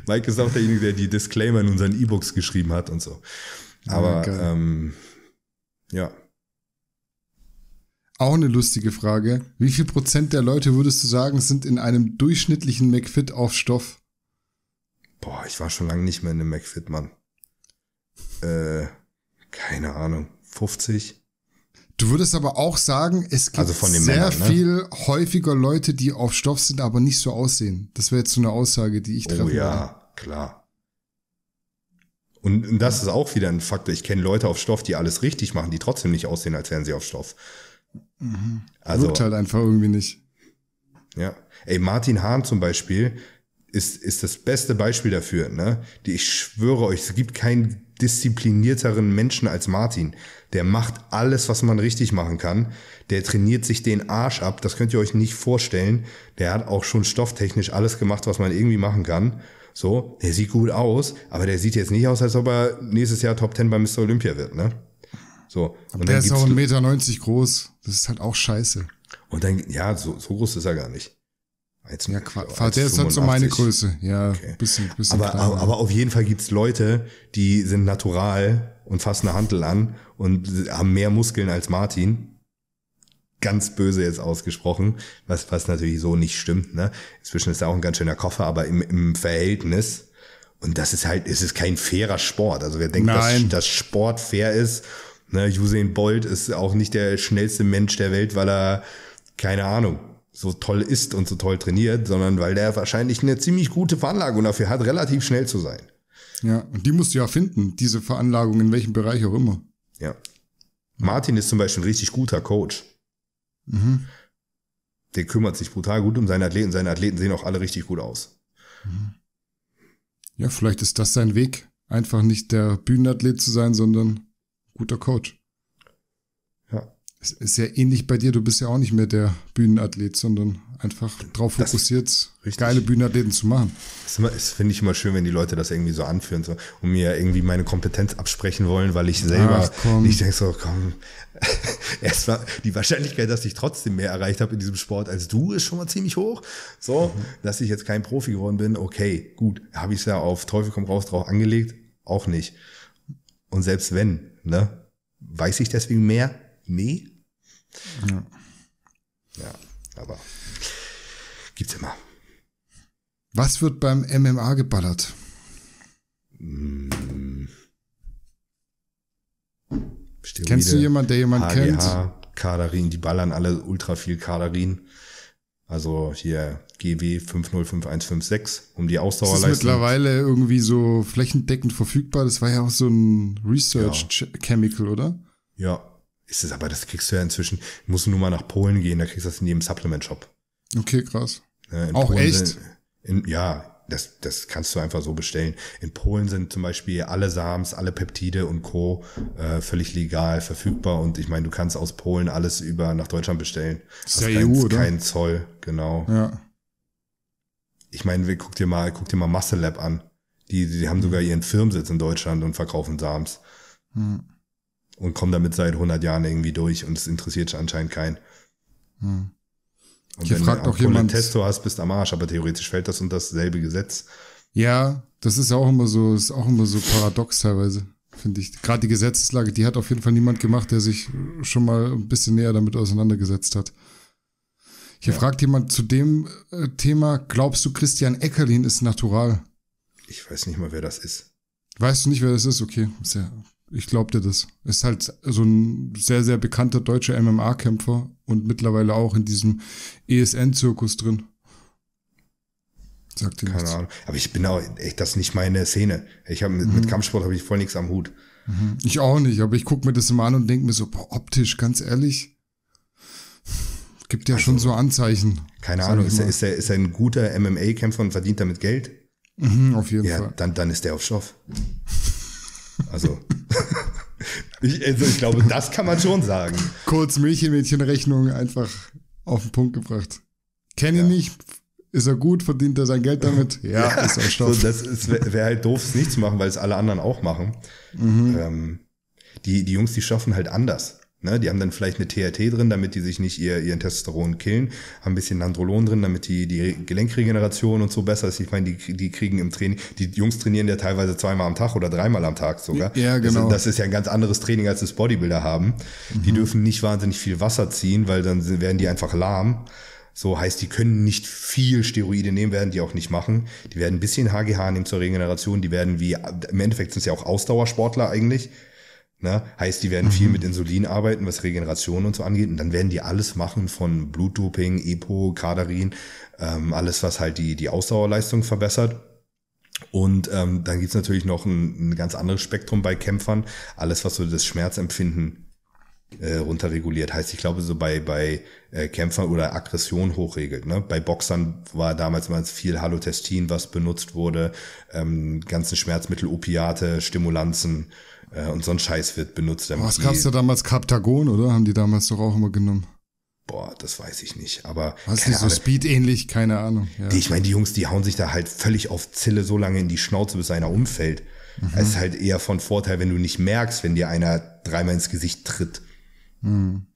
Mike ist auch derjenige, der die Disclaimer in unseren E-Books geschrieben hat und so. Aber okay. ähm, ja, auch eine lustige Frage. Wie viel Prozent der Leute würdest du sagen, sind in einem durchschnittlichen McFit auf Stoff? Boah, ich war schon lange nicht mehr in einem McFit, Mann. Äh, keine Ahnung. 50? Du würdest aber auch sagen, es gibt also sehr Männern, ne? viel häufiger Leute, die auf Stoff sind, aber nicht so aussehen. Das wäre jetzt so eine Aussage, die ich treffe. Oh ja, würde. klar. Und, und das ist auch wieder ein Faktor. Ich kenne Leute auf Stoff, die alles richtig machen, die trotzdem nicht aussehen, als wären sie auf Stoff. Mhm. Also, Wirkt halt einfach irgendwie nicht. Ja. Ey, Martin Hahn zum Beispiel ist, ist das beste Beispiel dafür, ne? Die, ich schwöre euch, es gibt keinen disziplinierteren Menschen als Martin. Der macht alles, was man richtig machen kann. Der trainiert sich den Arsch ab. Das könnt ihr euch nicht vorstellen. Der hat auch schon stofftechnisch alles gemacht, was man irgendwie machen kann. So, der sieht gut aus, aber der sieht jetzt nicht aus, als ob er nächstes Jahr Top 10 bei Mr. Olympia wird, ne? So, Aber der ist auch 1,90 Meter groß. Das ist halt auch scheiße. Und dann, ja, so, so groß ist er gar nicht. Als, ja, Quatsch, der ist halt so meine Größe. Ja, okay. bisschen, bisschen aber, kleiner. aber auf jeden Fall gibt's Leute, die sind natural und fassen eine Handel an und haben mehr Muskeln als Martin. Ganz böse jetzt ausgesprochen, was, was natürlich so nicht stimmt. Ne? Inzwischen ist er auch ein ganz schöner Koffer, aber im, im Verhältnis. Und das ist halt, es ist kein fairer Sport. Also wer denkt, dass, dass Sport fair ist Ne, Usain Bolt ist auch nicht der schnellste Mensch der Welt, weil er, keine Ahnung, so toll ist und so toll trainiert, sondern weil der wahrscheinlich eine ziemlich gute Veranlagung dafür hat, relativ schnell zu sein. Ja, und die musst du ja finden, diese Veranlagung, in welchem Bereich auch immer. Ja. Martin ist zum Beispiel ein richtig guter Coach. Mhm. Der kümmert sich brutal gut um seine Athleten. Seine Athleten sehen auch alle richtig gut aus. Mhm. Ja, vielleicht ist das sein Weg, einfach nicht der Bühnenathlet zu sein, sondern guter Coach. Ja. Es ist ja ähnlich bei dir, du bist ja auch nicht mehr der Bühnenathlet, sondern einfach drauf das fokussiert, geile Bühnenathleten zu machen. Das finde ich immer schön, wenn die Leute das irgendwie so anführen so, und mir irgendwie meine Kompetenz absprechen wollen, weil ich selber nicht denke so, komm, <laughs> erstmal die Wahrscheinlichkeit, dass ich trotzdem mehr erreicht habe in diesem Sport als du, ist schon mal ziemlich hoch. So, mhm. dass ich jetzt kein Profi geworden bin, okay, gut, habe ich es ja auf Teufel komm raus drauf angelegt, auch nicht. Und selbst wenn, ne? Weiß ich deswegen mehr? Nee. Ja, ja aber gibt's immer. Was wird beim MMA geballert? Hm. Kennst du jemanden, der jemanden HGH, kennt? Kadarin, die ballern alle ultra viel Kadarin. Also hier GW 505156 um die Ausdauerleistung. Das ist mittlerweile irgendwie so flächendeckend verfügbar. Das war ja auch so ein Research ja. Chemical, oder? Ja, ist es aber, das kriegst du ja inzwischen. Musst du nur mal nach Polen gehen, da kriegst du das in jedem Supplement-Shop. Okay, krass. Ja, ne, auch Polen echt? Sind, in, ja, das, das kannst du einfach so bestellen. In Polen sind zum Beispiel alle Sams, alle Peptide und Co. Äh, völlig legal verfügbar und ich meine, du kannst aus Polen alles über nach Deutschland bestellen. Das ist ja EU, kein, e oder? Kein Zoll, genau. Ja ich meine, guck dir mal, guck dir mal Muscle Lab an. Die, die haben sogar mhm. ihren Firmensitz in Deutschland und verkaufen Sams. Hm. Und kommen damit seit 100 Jahren irgendwie durch und es interessiert anscheinend keinen. Hm. Und Hier wenn fragt du auch jemand. Testo hast, bist am Arsch, aber theoretisch fällt das unter dasselbe Gesetz. Ja, das ist ja auch immer so, ist auch immer so paradox teilweise, finde ich. Gerade die Gesetzeslage, die hat auf jeden Fall niemand gemacht, der sich schon mal ein bisschen näher damit auseinandergesetzt hat. Hier ja. fragt jemand zu dem äh, Thema, glaubst du, Christian Eckerlin ist natural? Ich weiß nicht mal, wer das ist. Weißt du nicht, wer das ist? Okay. sehr. ich glaub dir das. Ist halt so ein sehr, sehr bekannter deutscher MMA-Kämpfer und mittlerweile auch in diesem ESN-Zirkus drin. Sagt dir Keine nichts. Ahnung. Aber ich bin auch echt, das ist nicht meine Szene. Ich habe mit, mhm. mit Kampfsport habe ich voll nichts am Hut. Mhm. Ich auch nicht, aber ich gucke mir das immer an und denke mir so, boah, optisch, ganz ehrlich. Gibt ja also, schon so Anzeichen. Keine Ahnung, ist er, ist, er, ist er ein guter MMA-Kämpfer und verdient damit Geld? Mhm, auf jeden ja, Fall. Dann, dann ist der auf Stoff. Also. <laughs> ich, also ich glaube, das kann man schon sagen. Kurz Milchmädchenrechnung einfach auf den Punkt gebracht. Kenne ja. nicht, ist er gut, verdient er sein Geld damit? <laughs> Ja, ja. ist er Stoff. So, das wäre halt doof, es nicht zu machen, weil es alle anderen auch machen. Mhm. Ähm, die, die Jungs, die schaffen halt anders. Ne, die haben dann vielleicht eine TRT drin, damit die sich nicht ihr, ihren Testosteron killen, haben ein bisschen Nandrolon drin, damit die, die Gelenkregeneration und so besser ist. Ich meine, die, die kriegen im Training, die Jungs trainieren ja teilweise zweimal am Tag oder dreimal am Tag sogar. Ja, genau. Das, das ist ja ein ganz anderes Training, als das Bodybuilder haben. Mhm. Die dürfen nicht wahnsinnig viel Wasser ziehen, weil dann werden die einfach lahm. So heißt, die können nicht viel Steroide nehmen, werden die auch nicht machen. Die werden ein bisschen HGH nehmen zur Regeneration. Die werden wie, im Endeffekt sind sie ja auch Ausdauersportler eigentlich. Ne? Heißt, die werden mhm. viel mit Insulin arbeiten, was Regeneration und so angeht. Und dann werden die alles machen von Blutdoping, EPO, Kadarin, ähm, alles, was halt die, die Ausdauerleistung verbessert. Und ähm, dann gibt's natürlich noch ein, ein ganz anderes Spektrum bei Kämpfern. Alles, was so das Schmerzempfinden äh, runterreguliert. Heißt, ich glaube, so bei, bei äh, Kämpfern oder Aggression hochregelt. Ne? Bei Boxern war damals mal viel Halotestin, was benutzt wurde, ähm, ganzen Schmerzmittel, Opiate, Stimulanzen äh, und so ein Scheiß wird benutzt. Damit Was gab's da damals? Kaptagon, oder? Haben die damals doch auch immer genommen. Boah, das weiß ich nicht, aber. Was ist so Speed-ähnlich? Keine Ahnung. Ja. Die, ich meine, die Jungs, die hauen sich da halt völlig auf Zille so lange in die Schnauze, bis einer umfällt. Mhm. Es ist halt eher von Vorteil, wenn du nicht merkst, wenn dir einer dreimal ins Gesicht tritt. Mhm.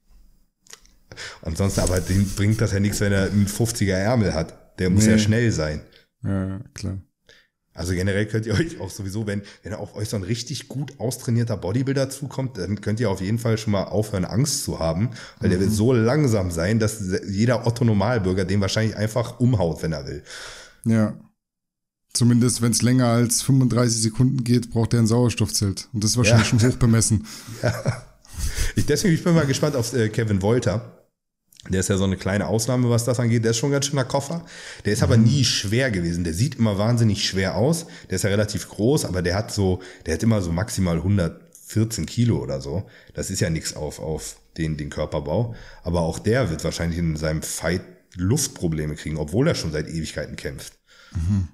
Ansonsten, aber den bringt das ja nichts, wenn er einen 50er Ärmel hat. Der muss nee. ja schnell sein. Ja, klar. Also generell könnt ihr <laughs> euch auch sowieso, wenn, wenn auf euch so ein richtig gut austrainierter Bodybuilder zukommt, dann könnt ihr auf jeden Fall schon mal aufhören, Angst zu haben, weil mhm. der wird so langsam sein, dass jeder Otto-Normalbürger den wahrscheinlich einfach umhaut, wenn er will. Ja. Zumindest wenn es länger als 35 Sekunden geht, braucht er ein Sauerstoffzelt. Und das ist wahrscheinlich ja. schon hoch bemessen. <laughs> Ja. Ich, deswegen ich bin mal gespannt auf äh, Kevin Wolter. Der ist ja so eine kleine Ausnahme, was das angeht. Der ist schon ein ganz schöner Koffer. Der ist mhm. aber nie schwer gewesen. Der sieht immer wahnsinnig schwer aus. Der ist ja relativ groß, aber der hat so, der hat immer so maximal 114 Kilo oder so. Das ist ja nichts auf, auf den, den Körperbau. Aber auch der wird wahrscheinlich in seinem Fight Luftprobleme kriegen, obwohl er schon seit Ewigkeiten kämpft. Mhm.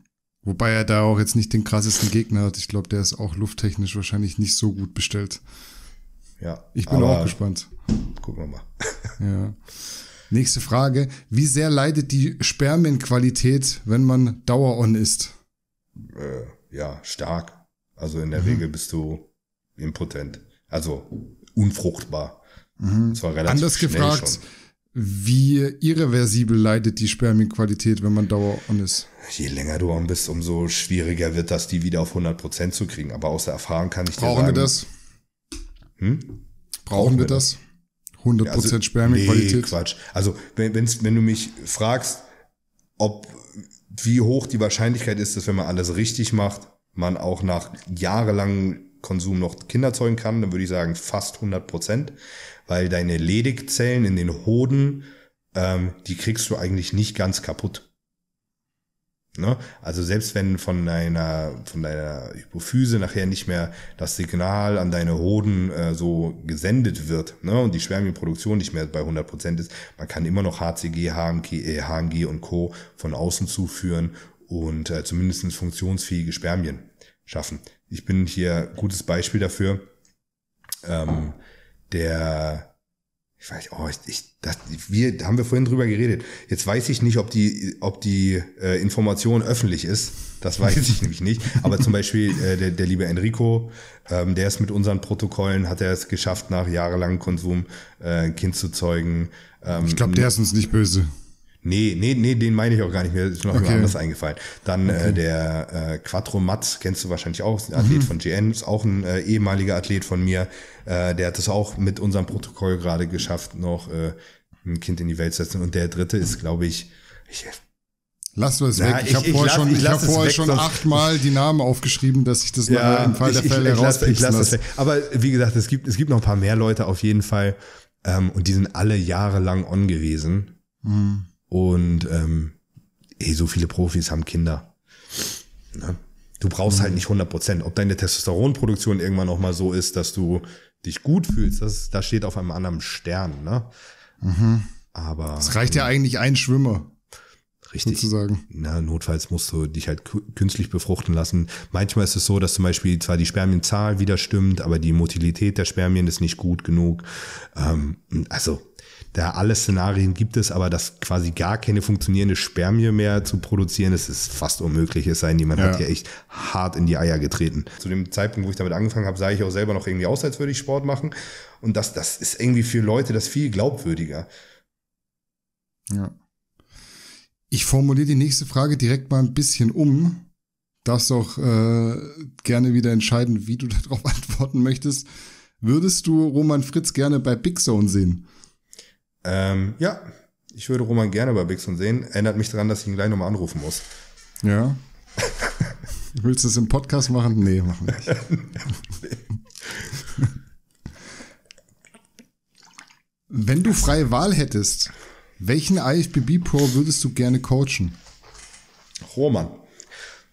Wobei er da auch jetzt nicht den krassesten Gegner hat. Ich glaube, der ist auch lufttechnisch wahrscheinlich nicht so gut bestellt. Ja. Ich bin auch gespannt. Gucken wir mal. Ja. Nächste Frage. Wie sehr leidet die Spermienqualität, wenn man Dauer-on ist? Äh, ja, stark. Also in der mhm. Regel bist du impotent. Also unfruchtbar. Mhm. Zwar relativ Anders gefragt, schon. wie irreversibel leidet die Spermienqualität, wenn man Dauer-on ist? Je länger du on bist, umso schwieriger wird das, die wieder auf 100% zu kriegen. Aber aus der Erfahrung kann ich Brauchen dir sagen... Hm? Brauchen wir das? Hm? Brauchen, Brauchen wir das? 100% also, Spermienqualität. Nee, Quatsch. Also, wenn, wenn's, wenn du mich fragst, ob, wie hoch die Wahrscheinlichkeit ist, dass wenn man alles richtig macht, man auch nach jahrelangem Konsum noch Kinder zeugen kann, dann würde ich sagen fast 100 weil deine Ledigzellen in den Hoden, ähm, die kriegst du eigentlich nicht ganz kaputt. Ne? Also selbst wenn von deiner, von deiner Hypophyse nachher nicht mehr das Signal an deine Hoden äh, so gesendet wird ne? und die Spermienproduktion nicht mehr bei 100% ist, man kann immer noch HCG, HMG, äh, HMG und Co. von außen zuführen und äh, zumindest funktionsfähige Spermien schaffen. Ich bin hier gutes Beispiel dafür. Ähm, der ich weiß, oh, ich, ich, das, wir da haben wir vorhin drüber geredet. Jetzt weiß ich nicht, ob die, ob die äh, Information öffentlich ist. Das <laughs> weiß ich nämlich nicht. Aber zum Beispiel äh, der, der liebe Enrico, ähm, der ist mit unseren Protokollen, hat er es geschafft, nach jahrelangem Konsum äh, ein Kind zu zeugen. Ähm, ich glaube, der ist uns nicht böse. Nee, nee, nee, den meine ich auch gar nicht mehr. Ist mir noch okay. anders eingefallen. Dann äh, okay. äh, der äh, Quattro Matz, kennst du wahrscheinlich auch, ein Athlet mhm. von GN, ist auch ein äh, ehemaliger Athlet von mir. Äh, der hat es auch mit unserem Protokoll gerade geschafft, noch äh, ein Kind in die Welt zu setzen. Und der dritte ist, glaube ich, ich äh, Lass du es weg. Ich, ich habe vorher schon, ich ich hab vorher weg, schon achtmal die Namen aufgeschrieben, dass ich das ja, im Fall der Fälle herauspiepsen lasse. Aber wie gesagt, es gibt, es gibt noch ein paar mehr Leute auf jeden Fall. Ähm, und die sind alle jahrelang on gewesen. Mhm. Und ähm, ey, so viele Profis haben Kinder. Ne? Du brauchst halt mhm. halt nicht 100 Prozent. Ob deine Testosteronproduktion irgendwann auch mal so ist, dass du dich gut fühlst, das, das steht auf einem anderen Stern. Ne? Mhm. Aber es reicht ja eigentlich ein Schwimmer. Richtig. Sozusagen. Na, notfalls musst du dich halt künstlich befruchten lassen. Manchmal ist es so, dass zum Beispiel zwar die Spermienzahl wieder stimmt, aber die Motilität der Spermien ist nicht gut genug. Ähm, also da alle Szenarien gibt es, aber dass quasi gar keine funktionierende Spermie mehr zu produzieren, das ist fast unmöglich, es sei denn, jemand ja. hat ja echt hart in die Eier getreten. Zu dem Zeitpunkt, wo ich damit angefangen habe, sah ich auch selber noch irgendwie aus, als würde ich Sport machen. Und das, das ist irgendwie für Leute das viel glaubwürdiger. Ja. Ich formuliere die nächste Frage direkt mal ein bisschen um. Darfst auch äh, gerne wieder entscheiden, wie du <laughs> darauf antworten möchtest. Würdest du Roman Fritz gerne bei Big Zone sehen? Ähm, ja, ich würde Roman gerne bei Bixon sehen. Erinnert mich daran, dass ich ihn gleich nochmal anrufen muss. Ja. <laughs> Willst du es im Podcast machen? Nee, machen wir nicht. <laughs> Wenn du freie Wahl hättest, welchen IFBB Pro würdest du gerne coachen? Roman.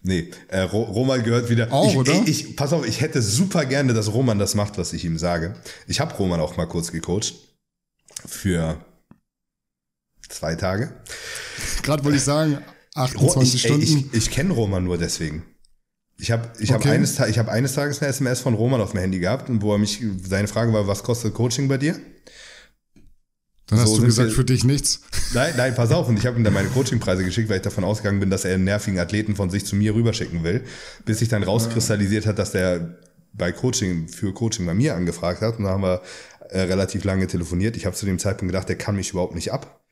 Nee, äh, Roman gehört wieder. Auch, ich, oder? Ich, pass auf, ich hätte super gerne, dass Roman das macht, was ich ihm sage. Ich habe Roman auch mal kurz gecoacht für zwei Tage. Gerade wollte ich sagen, 28 ich, Stunden. Ey, ich, ich kenne Roman nur deswegen. Ich habe ich okay. hab eines, ich hab eines Tages eine SMS von Roman auf dem Handy gehabt, wo er mich, seine Frage war, was kostet Coaching bei dir? Dann hast so du gesagt, für dich nichts. Nein, nein, pass auf. Und ich habe ihm dann meine Coachingpreise geschickt, weil ich davon ausgegangen bin, dass er einen nervigen Athleten von sich zu mir rüberschicken will. Bis sich dann rauskristallisiert hat, dass der bei Coaching, für Coaching bei mir angefragt hat. Und da haben wir äh, relativ lange telefoniert. Ich habe zu dem Zeitpunkt gedacht, der kann mich überhaupt nicht ab.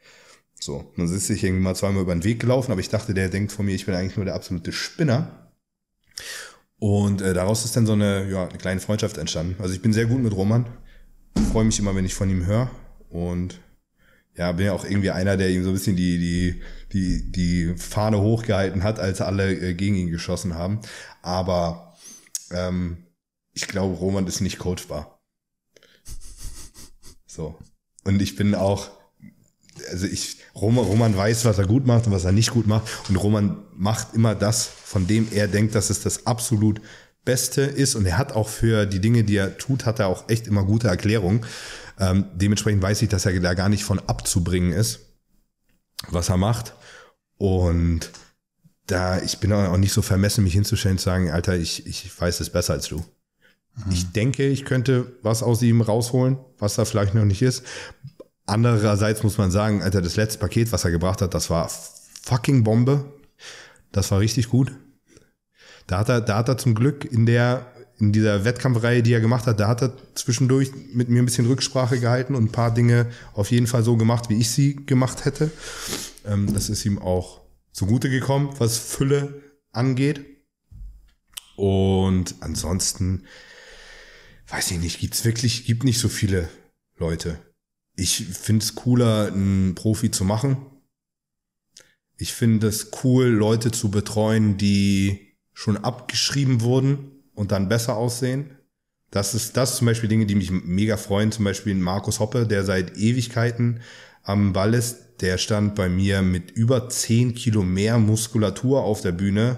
So, dann sitze ich irgendwie mal zweimal über den Weg gelaufen, aber ich dachte, der denkt von mir, ich bin eigentlich nur der absolute Spinner. Und äh, daraus ist dann so eine, ja, eine kleine Freundschaft entstanden. Also ich bin sehr gut mit Roman, freue mich immer, wenn ich von ihm höre und ja, bin ja auch irgendwie einer, der ihm so ein bisschen die, die, die, die Fahne hochgehalten hat, als alle äh, gegen ihn geschossen haben. Aber ähm, ich glaube, Roman ist nicht coachbar. So. Und ich bin auch, also ich, Roman, Roman weiß, was er gut macht und was er nicht gut macht. Und Roman macht immer das, von dem er denkt, dass es das absolut Beste ist. Und er hat auch für die Dinge, die er tut, hat er auch echt immer gute Erklärungen. Ähm, dementsprechend weiß ich, dass er da gar nicht von abzubringen ist, was er macht. Und da, ich bin auch nicht so vermessen, mich hinzustellen und zu sagen, Alter, ich, ich weiß es besser als du. Mhm. Ich denke, ich könnte was aus ihm rausholen, was da vielleicht noch nicht ist. Andererseits muss man sagen, Alter, das letzte Paket, was er gebracht hat, das war fucking Bombe. Das war richtig gut. Da hat er, da hat er zum Glück in der, in dieser Wettkampfreihe, die er gemacht hat, da hat er zwischendurch mit mir ein bisschen Rücksprache gehalten und ein paar Dinge auf jeden Fall so gemacht, wie ich sie gemacht hätte. Ähm, das ist ihm auch zugute gekommen, was Fülle angeht. Und ansonsten, weiß ich nicht, gibt's wirklich, gibt nicht so viele Leute. Ich find's cooler, einen Profi zu machen. Ich finde es cool, Leute zu betreuen, die schon abgeschrieben wurden und dann besser aussehen. Das ist das zum Beispiel Dinge, die mich mega freuen. Zum Beispiel Markus Hoppe, der seit Ewigkeiten am Ball ist. Der stand bei mir mit über zehn Kilo mehr Muskulatur auf der Bühne,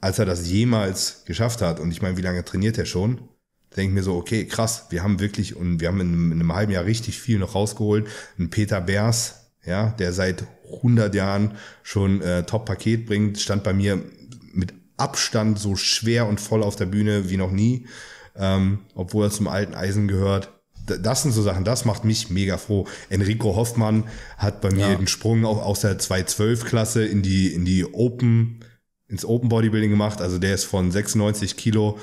als er das jemals geschafft hat. Und ich meine, wie lange trainiert er schon? denke mir so, okay, krass, wir haben wirklich und wir haben in, in einem halben Jahr richtig viel noch rausgeholt. Ein Peter Bers, ja, der seit 100 Jahren schon äh, Top-Paket bringt, stand bei mir mit Abstand so schwer und voll auf der Bühne wie noch nie, ähm, obwohl er zum alten Eisen gehört. Das sind so Sachen, das macht mich mega froh. Enrico Hoffmann hat bei mir ja. den Sprung auch aus der 212-Klasse in die, in die Open, ins Open Bodybuilding gemacht. Also der ist von 96 Kilo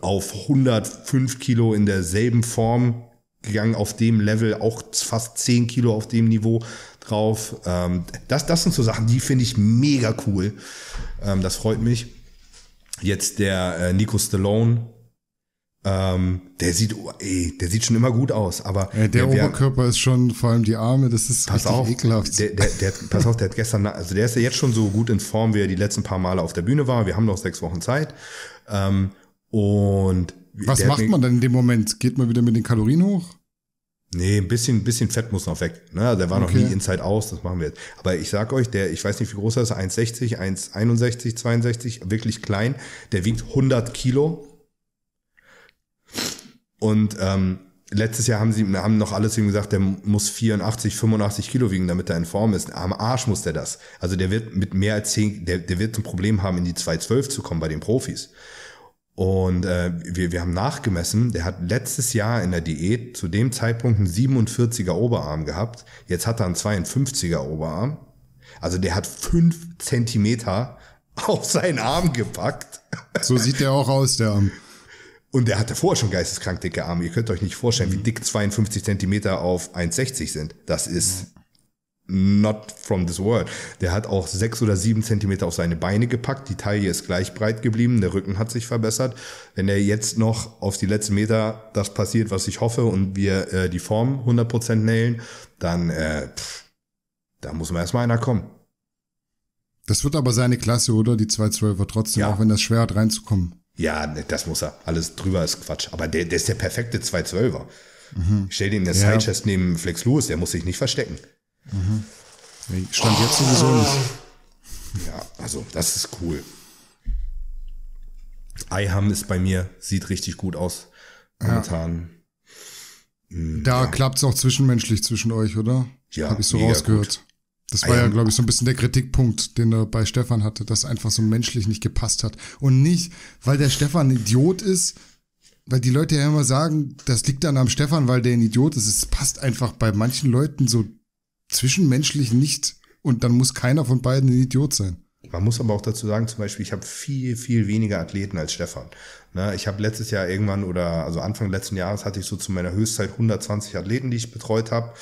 auf 105 Kilo in derselben Form gegangen, auf dem Level auch fast 10 Kilo auf dem Niveau drauf. Ähm, das, das sind so Sachen, die finde ich mega cool. Ähm, das freut mich. Jetzt der äh, Nico Stallone, ähm, der sieht, oh, ey, der sieht schon immer gut aus, aber ja, der wir, Oberkörper ist schon, vor allem die Arme, das ist pass auf, ekelhaft. Der, der, der, pass auf, der hat gestern, also der ist ja jetzt schon so gut in Form, wie er die letzten paar Male auf der Bühne war. Wir haben noch sechs Wochen Zeit. Ähm, und was macht man dann in dem Moment? Geht man wieder mit den Kalorien hoch? Nee, ein bisschen, ein bisschen Fett muss noch weg. Ne? Der war okay. noch nie inside aus, das machen wir jetzt. Aber ich sag euch, der, ich weiß nicht, wie groß er ist, 1,60, 1,61, 62, wirklich klein. Der wiegt 100 Kilo. Und ähm, letztes Jahr haben sie haben noch alles ihm gesagt, der muss 84, 85 Kilo wiegen, damit er in Form ist. Am Arsch muss der das. Also der wird mit mehr als 10, der, der wird ein Problem haben, in die 212 zu kommen bei den Profis. Und äh, wir, wir haben nachgemessen, der hat letztes Jahr in der Diät zu dem Zeitpunkt einen 47er Oberarm gehabt. Jetzt hat er einen 52er Oberarm. Also der hat fünf Zentimeter <laughs> auf seinen Arm gepackt. So sieht der auch aus, der Arm. Und der hatte vorher schon geisteskrank dicke Arme. Ihr könnt euch nicht vorstellen, wie dick 52 Zentimeter auf 1,60 sind. Das ist not from this world. Der hat auch sechs oder sieben Zentimeter auf seine Beine gepackt. Die Taille ist gleich breit geblieben. Der Rücken hat sich verbessert. Wenn er jetzt noch auf die letzten Meter das passiert, was ich hoffe, und wir äh, die Form 100% nailen, dann äh, pff, da muss man erstmal einer kommen. Das wird aber seine Klasse, oder? Die 212er trotzdem, ja. auch wenn das schwer hat, reinzukommen. Ja, ne, das muss er. Alles drüber ist Quatsch. Aber der, der ist der perfekte 212er. Mhm. Ich stell den in der ja. Sidechest neben Flex Lewis, der muss sich nicht verstecken. Mhm. Ich stand jetzt sowieso oh. nicht. Ja, also das ist cool. Eiham ist bei mir, sieht richtig gut aus momentan. Ja. da ja. Mhm. klappt es auch zwischenmenschlich zwischen euch, oder? Ja. Habe ich so rausgehört. Gut. Das war ja, glaube ich, so ein bisschen der Kritikpunkt, den er bei Stefan hatte, dass einfach so menschlich nicht gepasst hat. Und nicht, weil der Stefan ein Idiot ist, weil die Leute ja immer sagen, das liegt dann am Stefan, weil der ein Idiot ist. Es passt einfach bei manchen Leuten so zwischenmenschlich nicht. Und dann muss keiner von beiden ein Idiot sein. Man muss aber auch dazu sagen, zum Beispiel, ich habe viel, viel weniger Athleten als Stefan. Ne, ich habe letztes Jahr irgendwann oder also Anfang letzten Jahres hatte ich so zu meiner Höchstzeit 120 Athleten, die ich betreut habe.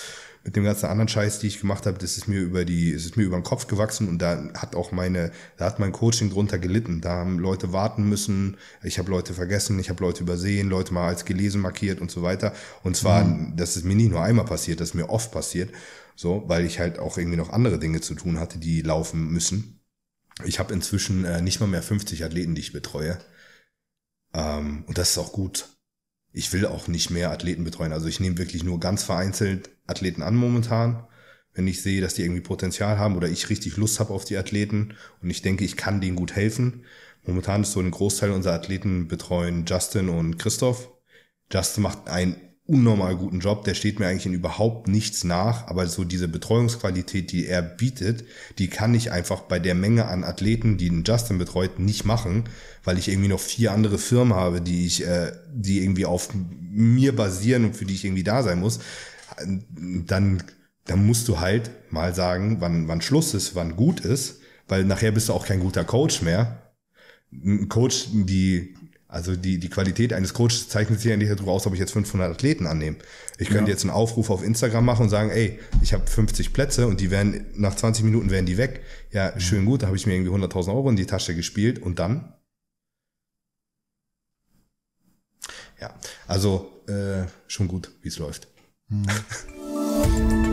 Mit dem ganzen anderen Scheiß, die ich gemacht habe, das ist mir über die, es ist mir über den Kopf gewachsen und da hat auch meine, da hat mein Coaching drunter gelitten. Da haben Leute warten müssen, ich habe Leute vergessen, ich habe Leute übersehen, Leute mal als gelesen markiert und so weiter. Und zwar, mhm. das ist mir nicht nur einmal passiert, das ist mir oft passiert. So, weil ich halt auch irgendwie noch andere Dinge zu tun hatte, die laufen müssen. Ich habe inzwischen äh, nicht mal mehr 50 Athleten, die ich betreue. Ähm, und das ist auch gut. Ich will auch nicht mehr Athleten betreuen. Also ich nehme wirklich nur ganz vereinzelt Athleten an momentan wenn ich sehe, dass die irgendwie Potenzial haben oder ich richtig Lust habe auf die Athleten und ich denke, ich kann denen gut helfen. Momentan ist so ein Großteil unserer Athleten betreuen Justin und Christoph. Justin macht einen unnormal guten Job. Der steht mir eigentlich in überhaupt nichts nach. Aber so diese Betreuungsqualität, die er bietet, die kann ich einfach bei der Menge an Athleten, die den Justin betreut, nicht machen, weil ich irgendwie noch vier andere Firmen habe, die ich, äh, die irgendwie auf mir basieren und für die ich irgendwie da sein muss. Dann, dann musst du halt mal sagen, wann, wann Schluss ist, wann gut ist, weil nachher bist du auch kein guter Coach mehr. Ein Coach, die also die, die Qualität eines Coaches zeichnet sich ja nicht darüber aus, ob ich jetzt 500 Athleten annehme. Ich könnte ja. jetzt einen Aufruf auf Instagram machen und sagen, ey, ich habe 50 Plätze und die werden, nach 20 Minuten werden die weg. Ja, mhm. schön gut, da habe ich mir irgendwie 100.000 Euro in die Tasche gespielt und dann? Ja, also äh, schon gut, wie es läuft. Mhm. <laughs>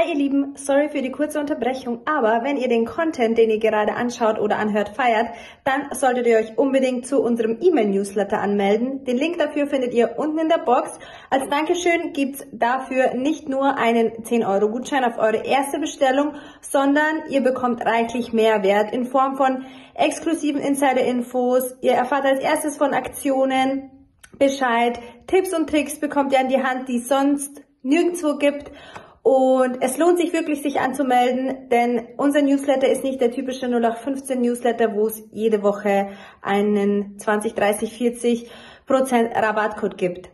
Hi ihr Lieben, sorry für die kurze Unterbrechung, aber wenn ihr den Content, den ihr gerade anschaut oder anhört, feiert, dann solltet ihr euch unbedingt zu unserem E-Mail-Newsletter anmelden. Den Link dafür findet ihr unten in der Box. Als Dankeschön gibt's dafür nicht nur einen 10-Euro-Gutschein auf eure erste Bestellung, sondern ihr bekommt reichlich Mehrwert in Form von exklusiven Insider-Infos. Ihr erfahrt als erstes von Aktionen, Bescheid, Tipps und Tricks bekommt ihr an die Hand, die es sonst nirgendwo gibt und es lohnt sich wirklich, sich anzumelden, denn unser Newsletter ist nicht der typische 0815 Newsletter, wo es jede Woche einen 20, 30, 40 Prozent Rabattcode gibt.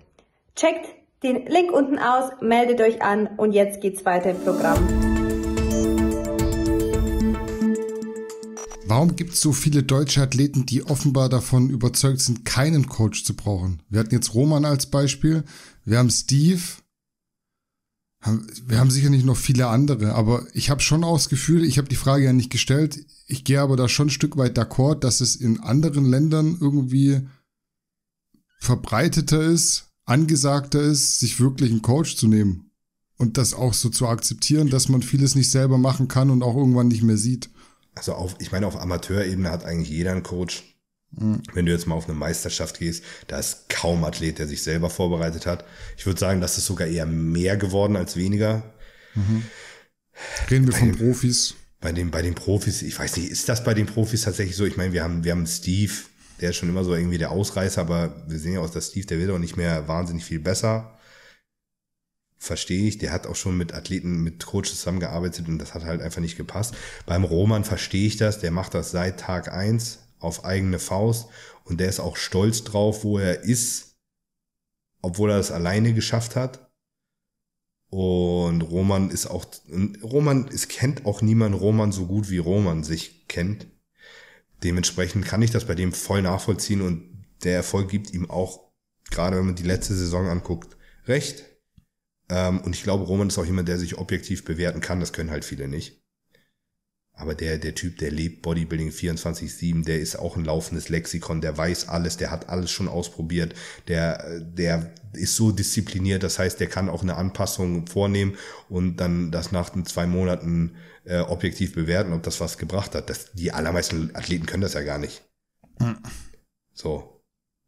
Checkt den Link unten aus, meldet euch an und jetzt geht's weiter im Programm. Warum gibt es so viele deutsche Athleten, die offenbar davon überzeugt sind, keinen Coach zu brauchen? Wir hatten jetzt Roman als Beispiel, wir haben Steve, wir haben sicherlich noch viele andere, aber ich habe schon auch das Gefühl, ich habe die Frage ja nicht gestellt, ich gehe aber da schon ein Stück weit d'accord, dass es in anderen Ländern irgendwie verbreiteter ist, angesagter ist, sich wirklich einen Coach zu nehmen und das auch so zu akzeptieren, dass man vieles nicht selber machen kann und auch irgendwann nicht mehr sieht. Also auf, ich meine, auf Amateurebene hat eigentlich jeder einen Coach. Wenn du jetzt mal auf eine Meisterschaft gehst, da ist kaum Athlet, der sich selber vorbereitet hat. Ich würde sagen, das ist sogar eher mehr geworden als weniger. Mhm. Reden wir bei von den, Profis. Bei den, bei den Profis, ich weiß nicht, ist das bei den Profis tatsächlich so? Ich meine, wir haben, wir haben Steve, der ist schon immer so irgendwie der Ausreißer, aber wir sehen ja auch, dass Steve, der wird auch nicht mehr wahnsinnig viel besser. Verstehe ich, der hat auch schon mit Athleten, mit Coaches zusammengearbeitet und das hat halt einfach nicht gepasst. Beim Roman verstehe ich das, der macht das seit Tag eins auf eigene Faust und der ist auch stolz drauf, wo er ist, obwohl er das alleine geschafft hat. Und Roman ist auch, Roman, es kennt auch niemand Roman so gut, wie Roman sich kennt. Dementsprechend kann ich das bei dem voll nachvollziehen und der Erfolg gibt ihm auch, gerade wenn man die letzte Saison anguckt, recht. Ähm, und ich glaube, Roman ist auch jemand, der sich objektiv bewerten kann. Das können halt viele nicht. Aber der, der Typ, der lebt Bodybuilding 24-7, der ist auch ein laufendes Lexikon, der weiß alles, der hat alles schon ausprobiert, der, der ist so diszipliniert, das heißt, der kann auch eine Anpassung vornehmen und dann das nach den zwei Monaten äh, objektiv bewerten, ob das was gebracht hat. Das, die allermeisten Athleten können das ja gar nicht. Hm. So,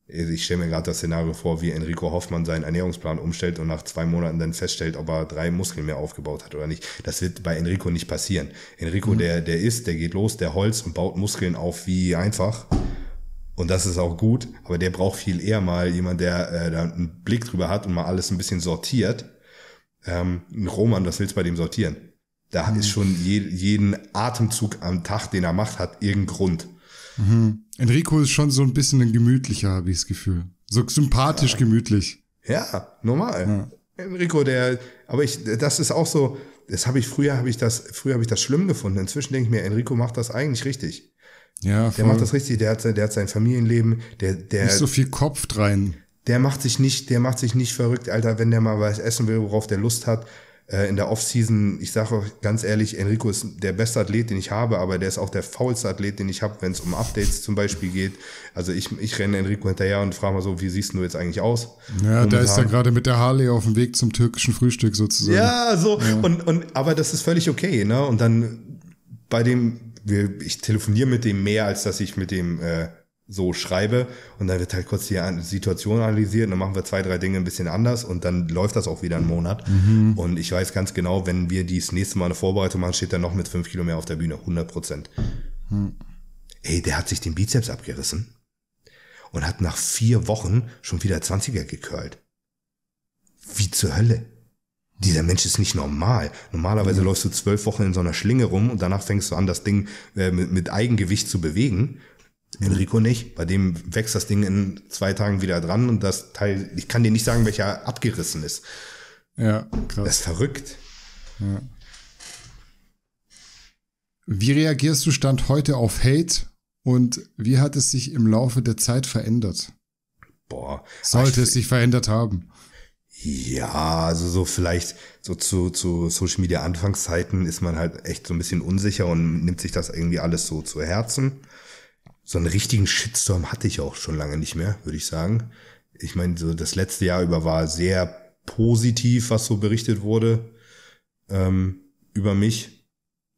also ich stelle mir gerade das Szenario vor, wie Enrico Hoffmann seinen Ernährungsplan umstellt und nach zwei Monaten dann feststellt, ob er drei Muskeln mehr aufgebaut hat oder nicht. Das wird bei Enrico nicht passieren. Enrico, mhm. der, der isst, der geht los, der holzt und baut Muskeln auf wie einfach. Und das ist auch gut, aber der braucht viel eher mal jemand, der äh, da einen Blick drüber hat und mal alles ein bisschen sortiert. Ähm, Roman, was willst du bei dem sortieren? Da mhm. ist schon je, jeden Atemzug am Tag, den er macht, hat irgendeinen Grund. Mhm. Enrico ist schon so ein bisschen ein gemütlicher, habe ich das Gefühl. So sympathisch ja. gemütlich. Ja, normal. Ja. Enrico, der, aber ich, das ist auch so, das habe ich früher, habe ich das, früher habe ich das schlimm gefunden. Inzwischen denke ich mir, Enrico macht das eigentlich richtig. Ja, voll. Der macht das richtig, der hat, der hat sein Familienleben, der, der. Nicht so viel Kopf rein. Der macht sich nicht, der macht sich nicht verrückt, Alter, wenn der mal was essen will, worauf der Lust hat, äh, in der Offseason, ich sage euch ganz ehrlich, Enrico ist der beste Athlet, den ich habe, aber der ist auch der faulste Athlet, den ich habe, wenn es um Updates zum Beispiel geht. Also ich, ich renne Enrico hinterher und frage mal so, wie siehst du jetzt eigentlich aus? Ja, da ist er gerade mit der Harley auf dem Weg zum türkischen Frühstück sozusagen. Ja, so. Ja. Und, und, aber das ist völlig okay, ne? Und dann bei dem, wir, ich telefoniere mit dem mehr, als dass ich mit dem äh, so schreibe und dann wird halt kurz die Situation analysiert und dann machen wir zwei, drei Dinge ein bisschen anders und dann läuft das auch wieder einen Monat. Mhm. Und ich weiß ganz genau, wenn wir dies nächste Mal eine Vorbereitung machen, steht er noch mit fünf Kilo mehr auf der Bühne, 100 Prozent. Mhm. Ey, der hat sich den Bizeps abgerissen und hat nach vier Wochen schon wieder 20er gekörlt. Wie zur Hölle. Dieser Mensch ist nicht normal. Normalerweise mhm. läufst du zwölf Wochen in so einer Schlinge rum und danach fängst du an, das Ding äh, mit, mit Eigengewicht zu bewegen Enrico nicht. Bei dem wächst das Ding in zwei Tagen wieder dran und das Teil, ich kann dir nicht sagen, welcher abgerissen ist. Ja, klar. Das ist verrückt. Ja. Wie reagierst du Stand heute auf Hate und wie hat es sich im Laufe der Zeit verändert? Boah. Sollte also es sich verändert haben? Ja, also so vielleicht so zu, zu Social Media Anfangszeiten ist man halt echt so ein bisschen unsicher und nimmt sich das irgendwie alles so zu Herzen so einen richtigen Shitstorm hatte ich auch schon lange nicht mehr, würde ich sagen. Ich meine, so das letzte Jahr über war sehr positiv, was so berichtet wurde ähm, über mich.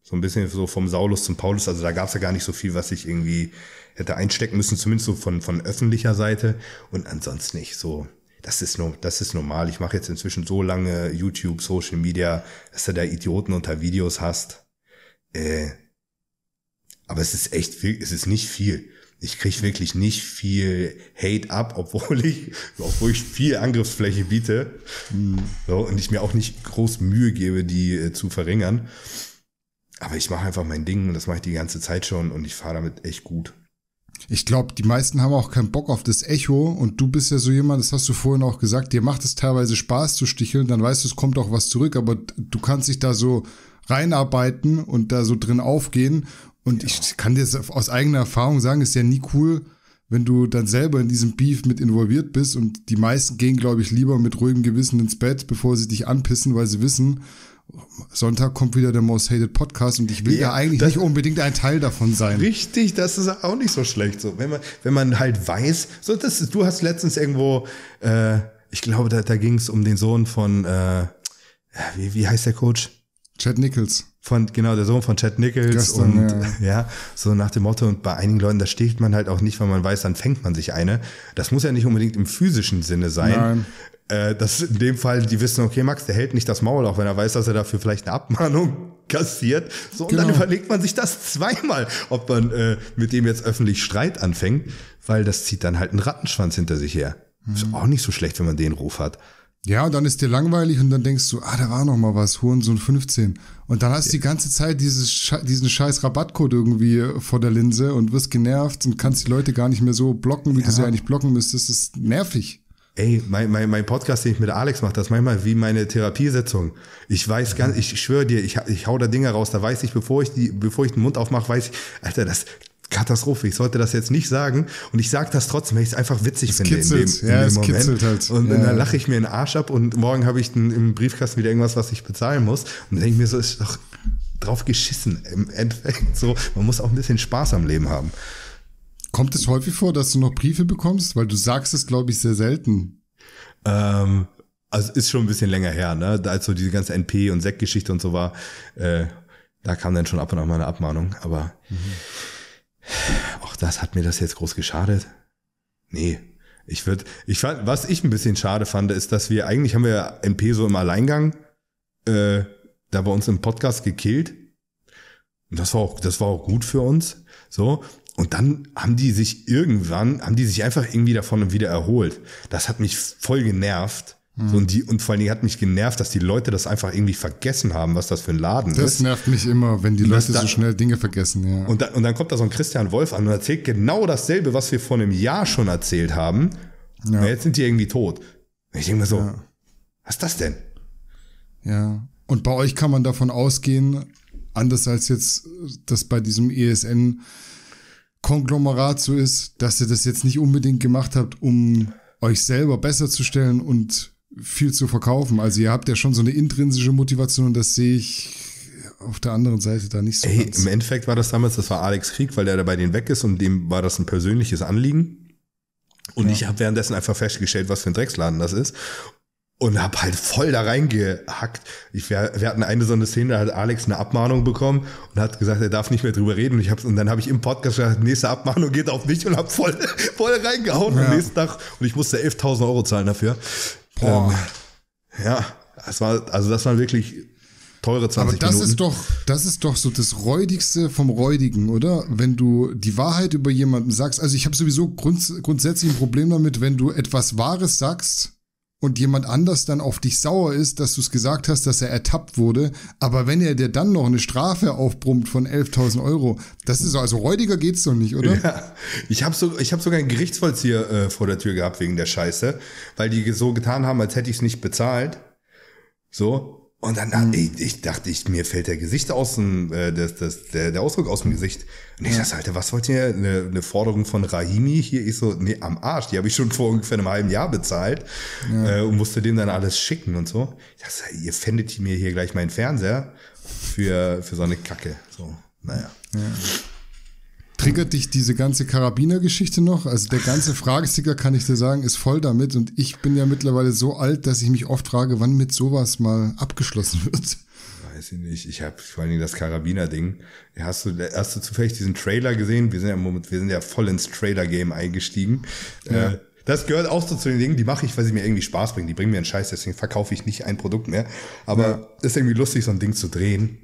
So ein bisschen so vom Saulus zum Paulus. Also da gab es ja gar nicht so viel, was ich irgendwie hätte einstecken müssen, zumindest so von, von öffentlicher Seite. Und ansonsten nicht so. Das ist, nur, das ist normal. Ich mache jetzt inzwischen so lange YouTube, Social Media, dass du da Idioten unter Videos hast. Äh, aber es ist echt viel, es ist nicht viel. Ich krieg wirklich nicht viel Hate ab, obwohl <laughs> ich, obwohl ich viel Angriffsfläche biete. So, und ich mir auch nicht groß Mühe gebe, die äh, zu verringern. Aber ich mache einfach mein Ding und das mache ich die ganze Zeit schon und ich fahre damit echt gut. Ich glaube, die meisten haben auch keinen Bock auf das Echo und du bist ja so jemand, das hast du vorhin auch gesagt, dir macht es teilweise Spaß zu sticheln, dann weißt du, es kommt auch was zurück, aber du kannst dich da so reinarbeiten und da so drin aufgehen und ja. ich kann dir jetzt aus eigener Erfahrung sagen, ist ja nie cool, wenn du dann selber in diesem Beef mit involviert bist. Und die meisten gehen, glaube ich, lieber mit ruhigem Gewissen ins Bett, bevor sie dich anpissen, weil sie wissen, Sonntag kommt wieder der Most Hated Podcast und ich will ja, ja eigentlich nicht unbedingt ein Teil davon sein. Richtig, das ist auch nicht so schlecht. So, wenn man, wenn man halt weiß, so das ist, du hast letztens irgendwo, äh, ich glaube, da, da ging es um den Sohn von, äh, wie, wie heißt der Coach? Chad Nichols. Von, genau, der Sohn von Chad Nichols. Gestern, und ja. ja. so nach dem Motto, und bei einigen Leuten, da steht man halt auch nicht, weil man weiß, dann fängt man sich eine. Das muss ja nicht unbedingt im physischen Sinne sein. Nein. Äh, das in dem Fall, die wissen, okay, Max, der hält nicht das Maul, auch wenn er weiß, dass er dafür vielleicht eine Abmahnung <laughs> kassiert. So, und genau. dann überlegt man sich das zweimal, ob man äh, mit dem jetzt öffentlich Streit anfängt, weil das zieht dann halt einen Rattenschwanz hinter sich her. Mhm. Ist auch nicht so schlecht, wenn man den Ruf hat. Ja, und dann ist dir langweilig und dann denkst du, ah, da war noch mal was, Hurensohn 15. Und dann hast du ja. die ganze Zeit dieses, diesen scheiß Rabattcode irgendwie äh, vor der Linse und wirst genervt und kannst die Leute gar nicht mehr so blocken, wie ja. du sie eigentlich blocken müsstest. Das ist nervig. Ey, mein, mein, mein Podcast, den ich mit Alex mache, das ist manchmal wie meine Therapiesitzung. Ich weiß ganz, ich schwöre dir, ich, ich hau da Dinge raus, da weiß ich, bevor ich die, bevor ich den Mund aufmache, weiß ich, Alter, das Katastrophe. Ich sollte das jetzt nicht sagen. Und ich sage das trotzdem, weil ich es einfach witzig es finde kitzelt. in dem, in ja, dem Moment. Halt. Und ja, dann lache ich mir den Arsch ab und morgen habe ich den, im Briefkasten wieder irgendwas, was ich bezahlen muss. Und dann denke mir so, ist doch drauf geschissen im Endeffekt. So, man muss auch ein bisschen Spaß am Leben haben. Kommt es häufig vor, dass du noch Briefe bekommst? Weil du sagst es, glaube ich, sehr selten. Ähm, also ist schon ein bisschen länger her, ne? Als so diese ganze NP- und Sek-Geschichte und so war, äh, da kam dann schon ab und an mal eine Abmahnung. Aber mhm auch das hat mir das jetzt groß geschadet. Nee. Ich würde, ich fand, was ich ein bisschen schade fand, ist, dass wir eigentlich haben wir NP so im Alleingang, äh, da bei uns im Podcast gekillt. Und das war auch, das war auch gut für uns. So. Und dann haben die sich irgendwann, haben die sich einfach irgendwie davon wieder erholt. Das hat mich voll genervt. So, und, die, und vor allen Dingen hat mich genervt, dass die Leute das einfach irgendwie vergessen haben, was das für ein Laden das ist. Das nervt mich immer, wenn die Leute dann, so schnell Dinge vergessen. Ja. Und, dann, und dann kommt da so ein Christian Wolf an und erzählt genau dasselbe, was wir vor einem Jahr schon erzählt haben. Ja. jetzt sind die irgendwie tot. Und ich denke mir so, ja. was ist das denn? Ja. Und bei euch kann man davon ausgehen, anders als jetzt das bei diesem ESN-Konglomerat so ist, dass ihr das jetzt nicht unbedingt gemacht habt, um euch selber besser zu stellen und viel zu verkaufen. Also ihr habt ja schon so eine intrinsische Motivation und das sehe ich auf der anderen Seite da nicht so. Ey, ganz. Im Endeffekt war das damals, das war Alex Krieg, weil der da bei denen weg ist und dem war das ein persönliches Anliegen. Und ja. ich habe währenddessen einfach festgestellt, was für ein Drecksladen das ist. Und hab halt voll da reingehackt. Ich, wir, wir hatten eine so eine Szene, da hat Alex eine Abmahnung bekommen und hat gesagt, er darf nicht mehr drüber reden. Und, ich hab's, und dann habe ich im Podcast gesagt, nächste Abmahnung geht auf mich und hab voll, <laughs> voll reingehauen ja. am nächsten Tag. Und ich musste 11.000 Euro zahlen dafür. Boah. Ähm, ja, es war, also das war wirklich teure 20 Aber das Minuten. ist doch, das ist doch so das Räudigste vom Räudigen, oder? Wenn du die Wahrheit über jemanden sagst. Also ich habe sowieso grunds grundsätzlich ein Problem damit, wenn du etwas Wahres sagst und jemand anders dann auf dich sauer ist, dass du es gesagt hast, dass er ertappt wurde. Aber wenn er dir dann noch eine Strafe aufbrummt von 11.000 Euro, das ist also räudiger geht's doch nicht, oder? Ja, ich habe so, ich hab sogar einen Gerichtsvollzieher äh, vor der Tür gehabt wegen der Scheiße, weil die so getan haben, als hätte ich es nicht bezahlt. So. Und dann dachte mhm. ich, ich, dachte ich, mir fällt der Gesicht aus dem, äh, das, das, der, der Ausdruck aus dem Gesicht. Und ich dachte, Alter, was wollt ihr? Eine, eine Forderung von Rahimi hier? Ich so, nee, am Arsch, die habe ich schon vor ungefähr einem halben Jahr bezahlt ja. äh, und musste dem dann alles schicken und so. Ich dachte, ihr fändet mir hier gleich meinen Fernseher für, für so eine Kacke. So, naja. Ja. Triggert dich diese ganze Karabiner-Geschichte noch? Also der ganze Fragesticker, kann ich dir sagen, ist voll damit. Und ich bin ja mittlerweile so alt, dass ich mich oft frage, wann mit sowas mal abgeschlossen wird. Weiß ich nicht. Ich habe vor allen Dingen das Karabiner-Ding. Hast du, hast du zufällig diesen Trailer gesehen? Wir sind ja, Moment, wir sind ja voll ins Trailer-Game eingestiegen. Ja. Äh, das gehört auch so zu den Dingen, die mache ich, weil sie mir irgendwie Spaß bringen. Die bringen mir einen Scheiß, deswegen verkaufe ich nicht ein Produkt mehr. Aber ja. ist irgendwie lustig, so ein Ding zu drehen.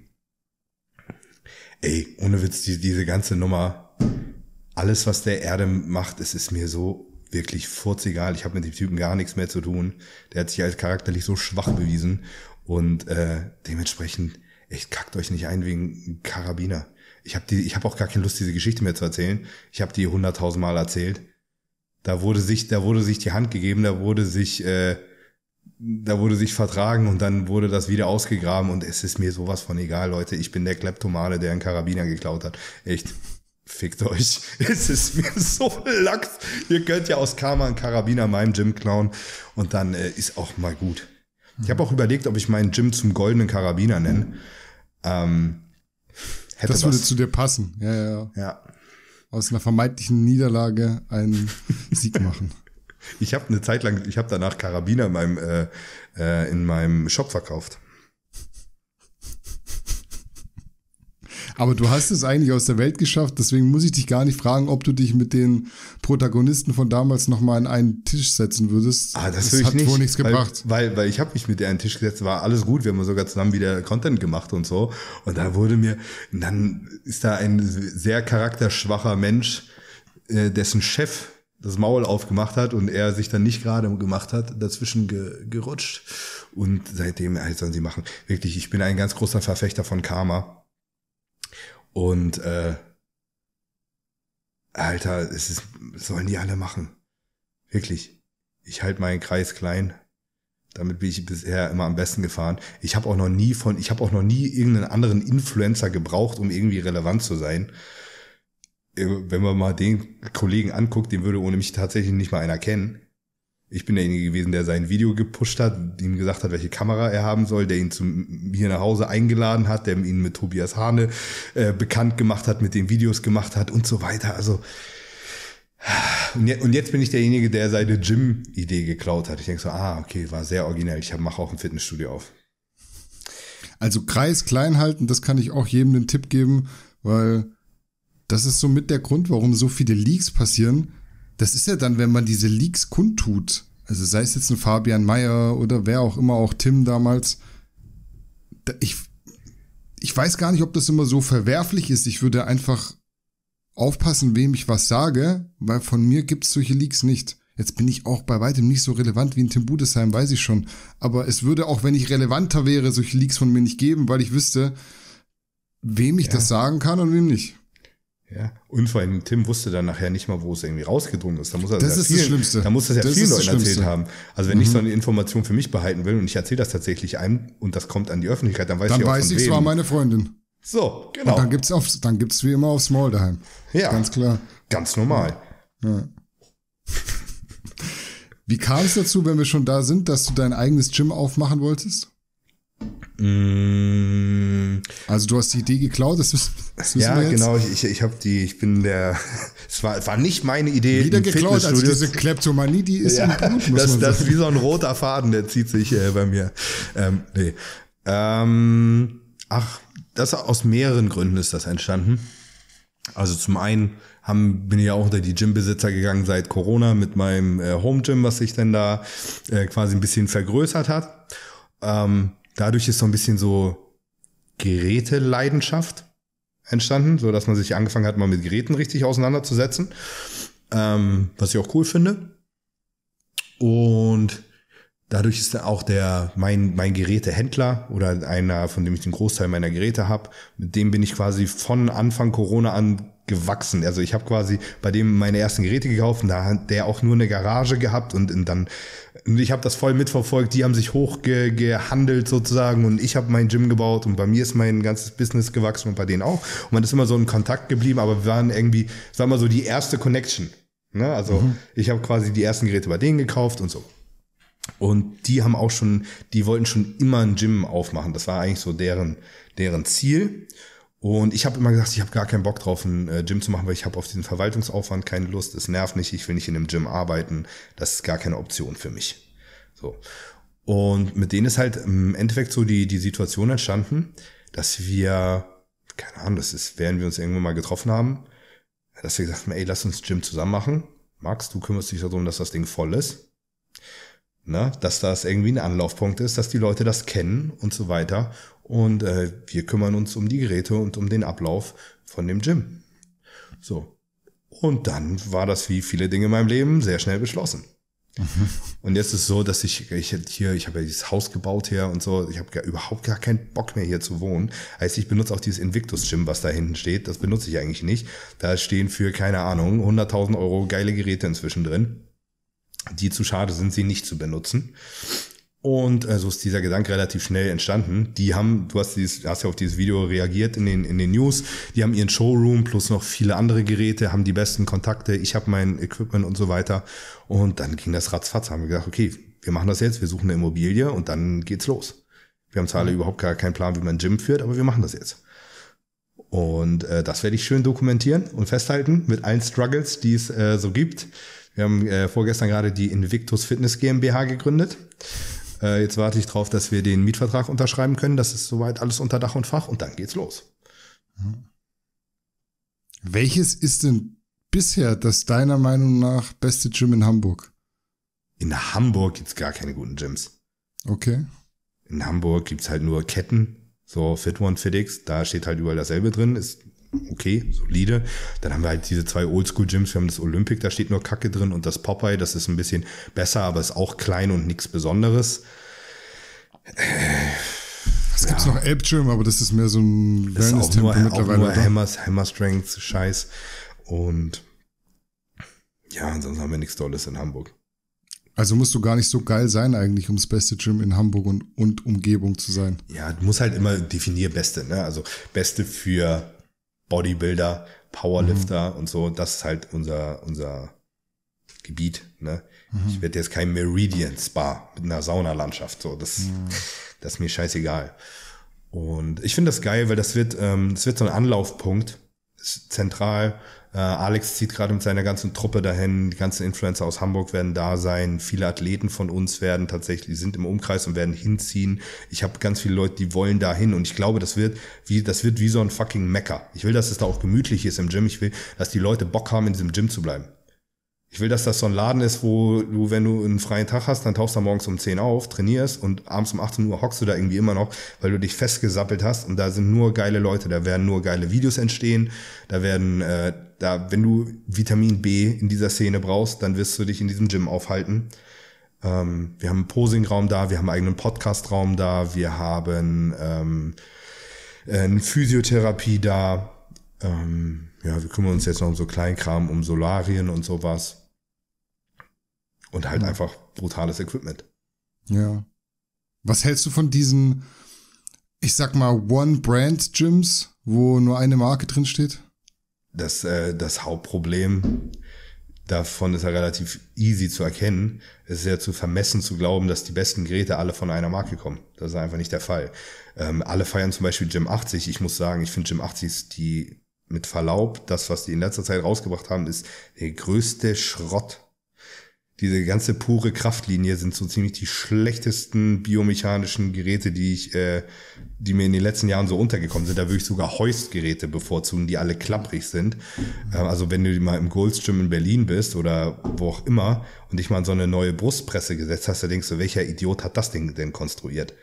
Ey, ohne Witz, die, diese ganze Nummer, alles, was der Erde macht, es ist mir so wirklich furzegal. Ich habe mit dem Typen gar nichts mehr zu tun. Der hat sich als charakterlich so schwach bewiesen. Und äh, dementsprechend, echt kackt euch nicht ein wegen Karabiner. Ich habe hab auch gar keine Lust, diese Geschichte mehr zu erzählen. Ich habe die hunderttausendmal erzählt. Da wurde sich, da wurde sich die Hand gegeben, da wurde sich, äh, da wurde sich vertragen und dann wurde das wieder ausgegraben und es ist mir sowas von egal, Leute. Ich bin der Kleptomane, der einen Karabiner geklaut hat. Echt fickt euch. <laughs> Es ist mir so lax. Ihr könnt ja aus Karma einen Karabiner meinem Gym klauen und dann äh, ist auch mal gut. Ich habe auch überlegt, ob ich meinen Gym zum goldenen Karabiner nenne. Ähm, das würde was. zu dir passen. Ja, ja, ja. Aus einer vermeintlichen Niederlage einen <laughs> Sieg machen. Ich habe eine Zeit lang, ich habe danach Karabiner in meinem, äh, äh in meinem Shop verkauft. Aber du hast es eigentlich aus der Welt geschafft, deswegen muss ich dich gar nicht fragen, ob du dich mit den Protagonisten von damals nochmal an einen Tisch setzen würdest. Ah, das, das hat nicht, wohl nichts gebracht. Weil, weil, weil ich habe mich mit dir an den Tisch gesetzt, war alles gut, wir haben sogar zusammen wieder Content gemacht und so. Und da wurde mir, dann ist da ein sehr charakterschwacher Mensch, äh, dessen Chef das Maul aufgemacht hat und er sich dann nicht gerade gemacht hat, dazwischen ge, gerutscht. Und seitdem, halt sollen sie machen. Wirklich, ich bin ein ganz großer Verfechter von Karma. Und äh, Alter, es ist, sollen die alle machen. Wirklich. Ich halte meinen Kreis klein. Damit bin ich bisher immer am besten gefahren. Ich habe auch noch nie von, ich habe auch noch nie irgendeinen anderen Influencer gebraucht, um irgendwie relevant zu sein. Äh, wenn man mal den Kollegen anguckt, den würde ohne mich tatsächlich nicht mal einer kennen ich bin derjenige gewesen, der sein Video gepusht hat, ihm gesagt hat, welche Kamera er haben soll, der ihn zu mir nach Hause eingeladen hat, der ihn mit Tobias Hane äh, bekannt gemacht hat, mit den Videos gemacht hat und so weiter. Also und, je, und jetzt bin ich derjenige, der seine Gym-Idee geklaut hat. Ich denke so, ah, okay, war sehr originell. Ich mache auch ein Fitnessstudio auf. Also Kreis klein halten, das kann ich auch jedem einen Tipp geben, weil das ist so mit der Grund, warum so viele Leaks passieren, das ist ja dann, wenn man diese Leaks kundtut, also sei es jetzt ein Fabian Mayer oder wer auch immer, auch Tim damals, ich, ich weiß gar nicht, ob das immer so verwerflich ist. Ich würde einfach aufpassen, wem ich was sage, weil von mir gibt's solche Leaks nicht. Jetzt bin ich auch bei weitem nicht so relevant wie ein Tim Budesheim, weiß ich schon. Aber es würde auch, wenn ich relevanter wäre, solche Leaks von mir nicht geben, weil ich wüsste, wem ich ja. das sagen kann und wem nicht. Ja, und vor allem Tim wusste dann nachher nicht mal, wo es irgendwie rausgedrungen ist. Da muss er das, das ist vielen, das Schlimmste. Da muss das ja das vielen Leuten erzählt haben. Also wenn mhm. ich so eine Information für mich behalten will und ich erzähle das tatsächlich einem und das kommt an die Öffentlichkeit, dann weiß dann ich auch weiß von ich, wem. es war meine Freundin. So, genau. Und dann gibt es dann gibt's wie immer aufs Maul daheim. Ja. Ganz klar. Ganz normal. Ja. Wie kam es dazu, wenn wir schon da sind, dass du dein eigenes Gym aufmachen wolltest? Mm. Also du hast die Idee geklaut, das wissen, das wissen ja, wir Ja, genau, ich, ich habe die, ich bin der, <laughs> es war, war nicht meine Idee. Wieder geklaut, also diese Kleptomanie, die ist ja, im Blut, muss das, man das ist wie so ein roter Faden, der zieht sich äh, bei mir. Ähm, nee. ähm, ach, das aus mehreren Gründen ist das entstanden. Also zum einen haben, bin ich ja auch unter die Gymbesitzer gegangen seit Corona mit meinem äh, Home Gym, was sich denn da äh, quasi ein bisschen vergrößert hat. Ähm, dadurch ist so ein bisschen so Geräteleidenschaft entstanden, so dass man sich angefangen hat, mal mit Geräten richtig auseinanderzusetzen, ähm, was ich auch cool finde. Und dadurch ist auch der mein mein Gerätehändler oder einer, von dem ich den Großteil meiner Geräte habe, mit dem bin ich quasi von Anfang Corona an gewachsen. Also ich habe quasi bei dem meine ersten Geräte gekauft und da hat der auch nur eine Garage gehabt und, und dann und ich habe das voll mitverfolgt. Die haben sich hochgehandelt sozusagen und ich habe mein Gym gebaut und bei mir ist mein ganzes Business gewachsen und bei denen auch. Und man ist immer so in Kontakt geblieben, aber wir waren irgendwie, sagen wir mal so, die erste Connection. Ne? Also mhm. ich habe quasi die ersten Geräte bei denen gekauft und so. Und die haben auch schon, die wollten schon immer ein Gym aufmachen. Das war eigentlich so deren, deren Ziel. Und ich habe immer gesagt, ich habe gar keinen Bock drauf, ein äh, Gym zu machen, weil ich habe auf diesen Verwaltungsaufwand keine Lust, es nervt nicht, ich will nicht in einem Gym arbeiten, das ist gar keine Option für mich. So. Und mit denen ist halt im Endeffekt so die, die Situation entstanden, dass wir, keine Ahnung, das ist, während wir uns irgendwann mal getroffen haben, dass wir gesagt haben, ey, lass uns Gym zusammen machen. Max, du kümmerst dich darum, dass das Ding voll ist. Ne? Dass das irgendwie ein Anlaufpunkt ist, dass die Leute das kennen und so weiter und äh, wir kümmern uns um die Geräte und um den Ablauf von dem Gym. So. Und dann war das wie viele Dinge in meinem Leben sehr schnell beschlossen. Mhm. Und jetzt ist so, dass ich, ich hier, ich habe ja dieses Haus gebaut hier und so, ich habe gar, überhaupt gar keinen Bock mehr hier zu wohnen. Heißt, ich benutze auch dieses Invictus Gym, was da hinten steht, das benutze ich eigentlich nicht. Da stehen für, keine Ahnung, 100.000 Euro geile Geräte inzwischen drin, die zu schade sind, sie nicht zu benutzen. Und äh, so ist dieser Gedanke relativ schnell entstanden. Die haben, du hast, dieses, hast ja auf dieses Video reagiert in den, in den News, die haben ihren Showroom plus noch viele andere Geräte, haben die besten Kontakte, ich habe mein Equipment und so weiter. Und dann ging das ratzfatz, haben wir gesagt, okay, wir machen das jetzt, wir suchen eine Immobilie und dann geht's los. Wir haben zwar alle mhm. überhaupt gar keinen Plan, wie man ein Gym führt, aber wir machen das jetzt. Und äh, das werde ich schön dokumentieren und festhalten mit allen Struggles, die es äh, so gibt. Wir haben äh, vorgestern gerade die Invictus Fitness GmbH gegründet. Äh, jetzt warte ich drauf, dass wir den Mietvertrag unterschreiben können. Das ist soweit alles unter Dach und Fach und dann geht's los. Mhm. Welches ist denn bisher das deiner Meinung nach beste Gym in Hamburg? In Hamburg gibt's gar keine guten Gyms. Okay. In Hamburg gibt's halt nur Ketten, so Fit One, FitX, da steht halt überall dasselbe drin, ist okay, solide. Dann haben wir halt diese zwei Oldschool-Gyms. Wir haben das Olympic, da steht nur Kacke drin und das Popeye, das ist ein bisschen besser, aber ist auch klein und nichts Besonderes. Es gibt ja. noch elb Gym, aber das ist mehr so ein Wellness-Tempel mittlerweile. Nur Hammers, Hammer Strength, Scheiß. Und ja, ansonsten haben wir nichts Tolles in Hamburg. Also musst du gar nicht so geil sein eigentlich, um das beste Gym in Hamburg und, und Umgebung zu sein. Ja, du musst halt immer definieren Beste, ne? Also Beste für Bodybuilder, Powerlifter mhm. und so. Das ist halt unser, unser Gebiet. Ne? Mhm. Ich werde jetzt kein Meridian Spa mit einer Saunalandschaft. So, das, mhm. das ist mir scheißegal. Und ich finde das geil, weil das wird, ähm, das wird so ein Anlaufpunkt. Ist zentral äh, Alex zieht gerade mit seiner ganzen Truppe dahin. Die ganzen Influencer aus Hamburg werden da sein. Viele Athleten von uns werden tatsächlich, sind im Umkreis und werden hinziehen. Ich habe ganz viele Leute, die wollen da hin. Und ich glaube, das wird wie, das wird wie so ein fucking Mecker. Ich will, dass es da auch gemütlich ist im Gym. Ich will, dass die Leute Bock haben, in diesem Gym zu bleiben. Ich will, dass das so ein Laden ist, wo du, wenn du einen freien Tag hast, dann tauchst du morgens um 10 auf, trainierst und abends um 18 Uhr hockst du da irgendwie immer noch, weil du dich festgesappelt hast und da sind nur geile Leute, da werden nur geile Videos entstehen, da werden, äh, da, wenn du Vitamin B in dieser Szene brauchst, dann wirst du dich in diesem Gym aufhalten. Ähm, wir haben einen Posingraum da, wir haben einen eigenen Podcastraum da, wir haben ähm, äh, eine Physiotherapie da. Ähm, ja, wir kümmern uns jetzt noch um so Kleinkram, um Solarien und sowas. Und halt ja. einfach brutales Equipment. Ja. Was hältst du von diesen, ich sag mal, One-Brand-Gyms, wo nur eine Marke drin steht? Das, äh, das Hauptproblem davon ist ja relativ easy zu erkennen. Es ist ja zu vermessen zu glauben, dass die besten Geräte alle von einer Marke kommen. Das ist einfach nicht der Fall. Ähm, alle feiern zum Beispiel Gym 80. Ich muss sagen, ich finde Gym 80 ist die, mit Verlaub, das, was die in letzter Zeit rausgebracht haben, ist der größte Schrott, diese ganze pure Kraftlinie sind so ziemlich die schlechtesten biomechanischen Geräte, die ich, äh, die mir in den letzten Jahren so untergekommen sind. Da würde ich sogar Heust-Geräte bevorzugen, die alle klapprig sind. Äh, also wenn du mal im Goldstream in Berlin bist oder wo auch immer und dich mal in so eine neue Brustpresse gesetzt hast, da denkst du, welcher Idiot hat das Ding denn konstruiert?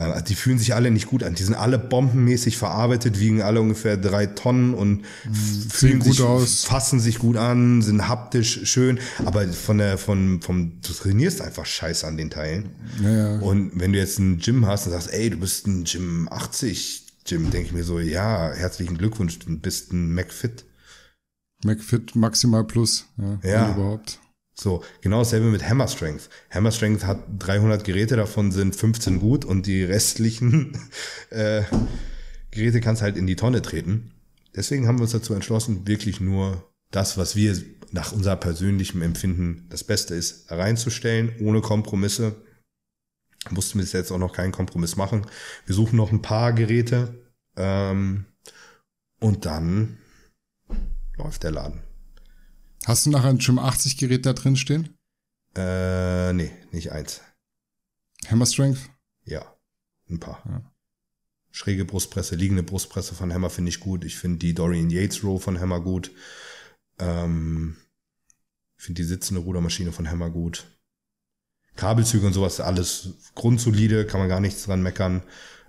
Äh, die fühlen sich alle nicht gut an. Die sind alle bombenmäßig verarbeitet, wiegen alle ungefähr drei Tonnen und mhm. fühlen sich, aus. fassen sich gut an, sind haptisch schön. Aber von der, von, vom, du trainierst einfach scheiße an den Teilen. Ja, ja. Und wenn du jetzt ein Gym hast und sagst, ey, du bist ein Gym 80 Gym, denke ich mir so, ja, herzlichen Glückwunsch, du bist ein McFit. McFit Maximal Plus, ja, ja. überhaupt. So, genau dasselbe mit Hammer Strength. Hammer Strength hat 300 Geräte, davon sind 15 gut und die restlichen <laughs> äh, Geräte kannst halt in die Tonne treten. Deswegen haben wir uns dazu entschlossen, wirklich nur das, was wir nach unser persönlichem Empfinden das Beste ist, reinzustellen, ohne Kompromisse. Mussten wir jetzt auch noch keinen Kompromiss machen. Wir suchen noch ein paar Geräte ähm, und dann läuft der Laden. Hast du nachher ein Trim 80 Gerät da drin stehen? Äh, nee, nicht eins. Hammer Strength? Ja, ein paar. Ja. Schräge Brustpresse, liegende Brustpresse von Hammer finde ich gut. Ich finde die Dorian Yates Row von Hammer gut. Ähm, finde die sitzende Rudermaschine von Hammer gut. Kabelzüge und sowas, alles grundsolide, kann man gar nichts dran meckern.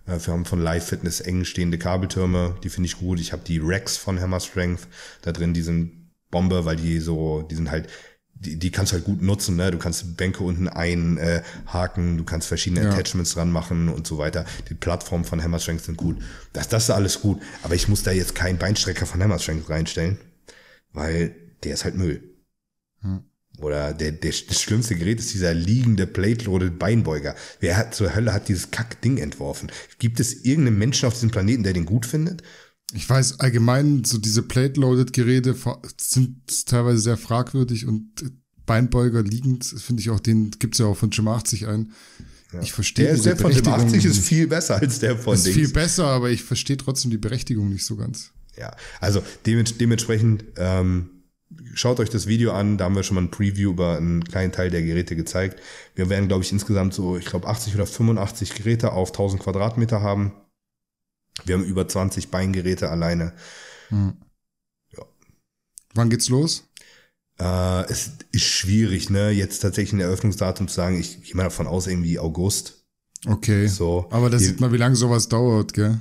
Äh, wir haben von Live Fitness eng stehende Kabeltürme, die finde ich gut. Ich habe die Racks von Hammer Strength da drin, die sind Bombe, weil die so, die sind halt, die, die kannst du halt gut nutzen, ne? Du kannst Bänke unten einhaken, äh, du kannst verschiedene ja. Attachments dran machen und so weiter. Die Plattformen von Hammerstrength sind gut. Das, das ist alles gut. Aber ich muss da jetzt keinen Beinstrecker von Hammerstrength reinstellen, weil der ist halt Müll. Hm. Oder der, der, das schlimmste Gerät ist dieser liegende Plate-loaded Beinbeuger. Wer hat zur Hölle hat dieses Kack-Ding entworfen? Gibt es irgendeinen Menschen auf diesem Planeten, der den gut findet? Ich weiß allgemein, so diese Plate-Loaded-Geräte sind teilweise sehr fragwürdig und äh, Beinbeuger liegend, finde ich auch, den gibt es ja auch von Jim 80 ein. Ja. Ich verstehe Der, der von Jim 80 ist viel besser als der von Ist Dings. viel besser, aber ich verstehe trotzdem die Berechtigung nicht so ganz. Ja, also dementsprechend ähm, schaut euch das Video an, da haben wir schon mal ein Preview über einen kleinen Teil der Geräte gezeigt. Wir werden, glaube ich, insgesamt so, ich glaube, 80 oder 85 Geräte auf 1000 Quadratmeter haben. Wir haben über 20 Beingeräte alleine. Hm. Ja. Wann geht's los? Äh, es ist schwierig, ne? Jetzt tatsächlich ein Eröffnungsdatum zu sagen. Ich gehe mal davon aus, irgendwie August. Okay. So. Aber da sieht man, wie lange sowas dauert, gell?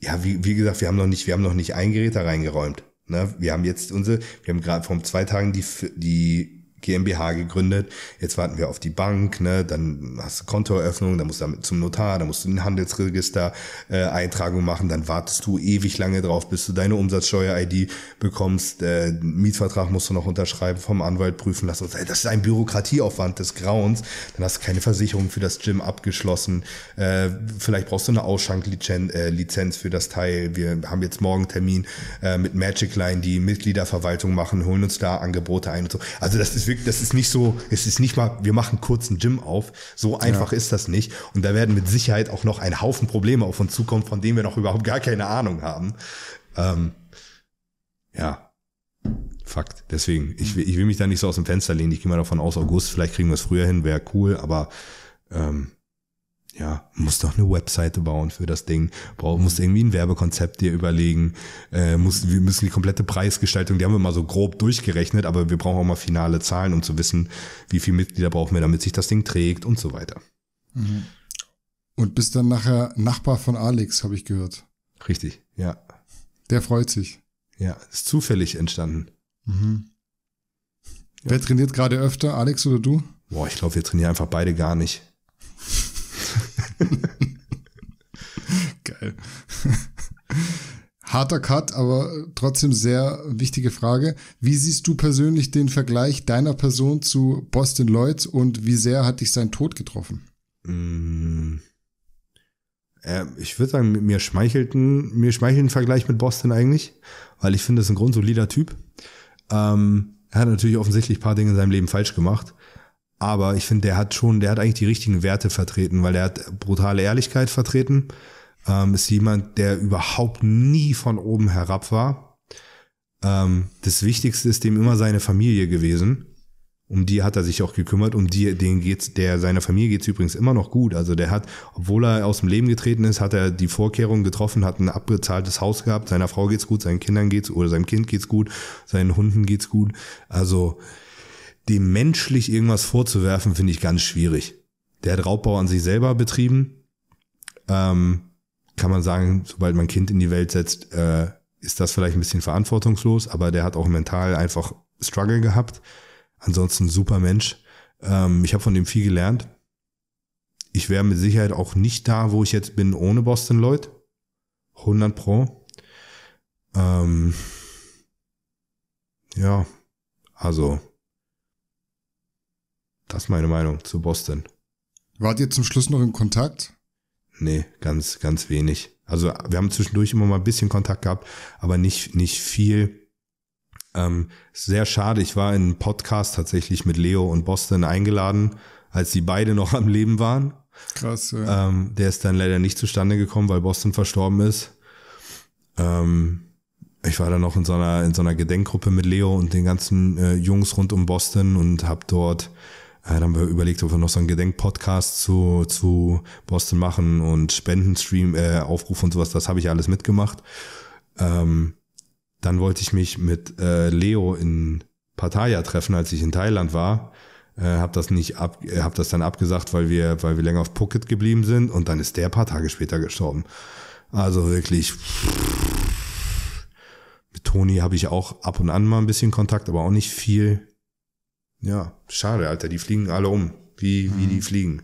Ja, wie, wie gesagt, wir haben noch nicht, wir haben noch nicht ein Gerät da reingeräumt. Ne? Wir haben jetzt unsere, wir haben gerade vor zwei Tagen die, die GmbH gegründet, jetzt warten wir auf die Bank, ne? dann hast du Kontoeröffnung, dann musst du damit zum Notar, dann musst du den Handelsregister äh, Eintragung machen, dann wartest du ewig lange drauf, bis du deine Umsatzsteuer-ID bekommst, äh, Mietvertrag musst du noch unterschreiben, vom Anwalt prüfen lassen. Äh, das ist ein Bürokratieaufwand des Grauens, dann hast du keine Versicherung für das Gym abgeschlossen, äh, vielleicht brauchst du eine Ausschanklizenz äh, Lizenz für das Teil, wir haben jetzt morgen Termin äh, mit Magic Line, die Mitgliederverwaltung machen, holen uns da Angebote ein und so. Also das ist wirklich wirklich, das ist nicht so, es ist nicht mal, wir machen kurz einen Gym auf. So einfach ja. ist das nicht. Und da werden mit Sicherheit auch noch ein Haufen Probleme auf uns zukommen, von denen wir noch überhaupt gar keine Ahnung haben. Ähm, ja. Fakt. Deswegen, ich, ich will mich da nicht so aus dem Fenster lehnen. Ich gehe mal davon aus, August, vielleicht kriegen wir es früher hin, wäre cool, aber ähm, ja, musst doch eine Webseite bauen für das Ding, brauch, musst irgendwie ein Werbekonzept dir überlegen, äh, musst, wir müssen die komplette Preisgestaltung, die haben wir mal so grob durchgerechnet, aber wir brauchen auch mal finale Zahlen, um zu wissen, wie viele Mitglieder brauchen wir, damit sich das Ding trägt und so weiter. Mhm. Und bist dann nachher Nachbar von Alex, habe ich gehört. Richtig, ja. Der freut sich. Ja, ist zufällig entstanden. Mhm. Ja. Wer trainiert gerade öfter, Alex oder du? Boah, ich glaube, wir trainieren einfach beide gar nicht. <laughs> Geil. Harter Cut, aber trotzdem sehr wichtige Frage. Wie siehst du persönlich den Vergleich deiner Person zu Boston Lloyds und wie sehr hat dich sein Tod getroffen? Mm. Äh, ich würde sagen, mir schmeichelten, mir schmeicheln Vergleich mit Boston eigentlich, weil ich finde, das ist ein grundsolider Typ. Ähm, er hat natürlich offensichtlich ein paar Dinge in seinem Leben falsch gemacht. Aber ich finde, der hat schon, der hat eigentlich die richtigen Werte vertreten, weil er hat brutale Ehrlichkeit vertreten. Ähm, ist jemand, der überhaupt nie von oben herab war. Ähm, das Wichtigste ist dem immer seine Familie gewesen. Um die hat er sich auch gekümmert. Um die, den geht's, der seiner Familie geht's übrigens immer noch gut. Also der hat, obwohl er aus dem Leben getreten ist, hat er die Vorkehrungen getroffen, hat ein abgezahltes Haus gehabt. Seiner Frau geht's gut, seinen Kindern geht's oder seinem Kind geht's gut, seinen Hunden geht's gut. Also dem menschlich irgendwas vorzuwerfen, finde ich ganz schwierig. Der hat Raubbau an sich selber betrieben. Ähm, kann man sagen, sobald man Kind in die Welt setzt, äh, ist das vielleicht ein bisschen verantwortungslos, aber der hat auch mental einfach Struggle gehabt. Ansonsten super Mensch. Ähm, ich habe von dem viel gelernt. Ich wäre mit Sicherheit auch nicht da, wo ich jetzt bin, ohne Boston Lloyd. 100 Pro. Ähm, ja, also das ist meine Meinung zu Boston. Wart ihr zum Schluss noch in Kontakt? Nee, ganz, ganz wenig. Also wir haben zwischendurch immer mal ein bisschen Kontakt gehabt, aber nicht, nicht viel. Ähm, sehr schade, ich war in einem Podcast tatsächlich mit Leo und Boston eingeladen, als sie beide noch am Leben waren. Krass, ja. Ähm, der ist dann leider nicht zustande gekommen, weil Boston verstorben ist. Ähm, ich war dann noch in so einer, in so einer Gedenkgruppe mit Leo und den ganzen äh, Jungs rund um Boston und habe dort äh, dann haben wir überlegt, ob wir noch so einen Gedenkpodcast zu, zu Boston machen und Spendenstream, äh, Aufruf und sowas, das habe ich alles mitgemacht. Ähm, dann wollte ich mich mit äh, Leo in Pattaya treffen, als ich in Thailand war. Äh, hab das nicht ab, äh, hab das dann abgesagt, weil wir, weil wir länger auf Phuket geblieben sind und dann ist der paar Tage später gestorben. Also wirklich. Mit Toni habe ich auch ab und an mal ein bisschen Kontakt, aber auch nicht viel. Ja, schade, Alter. Die fliegen alle um, wie, mhm. wie die mhm. fliegen.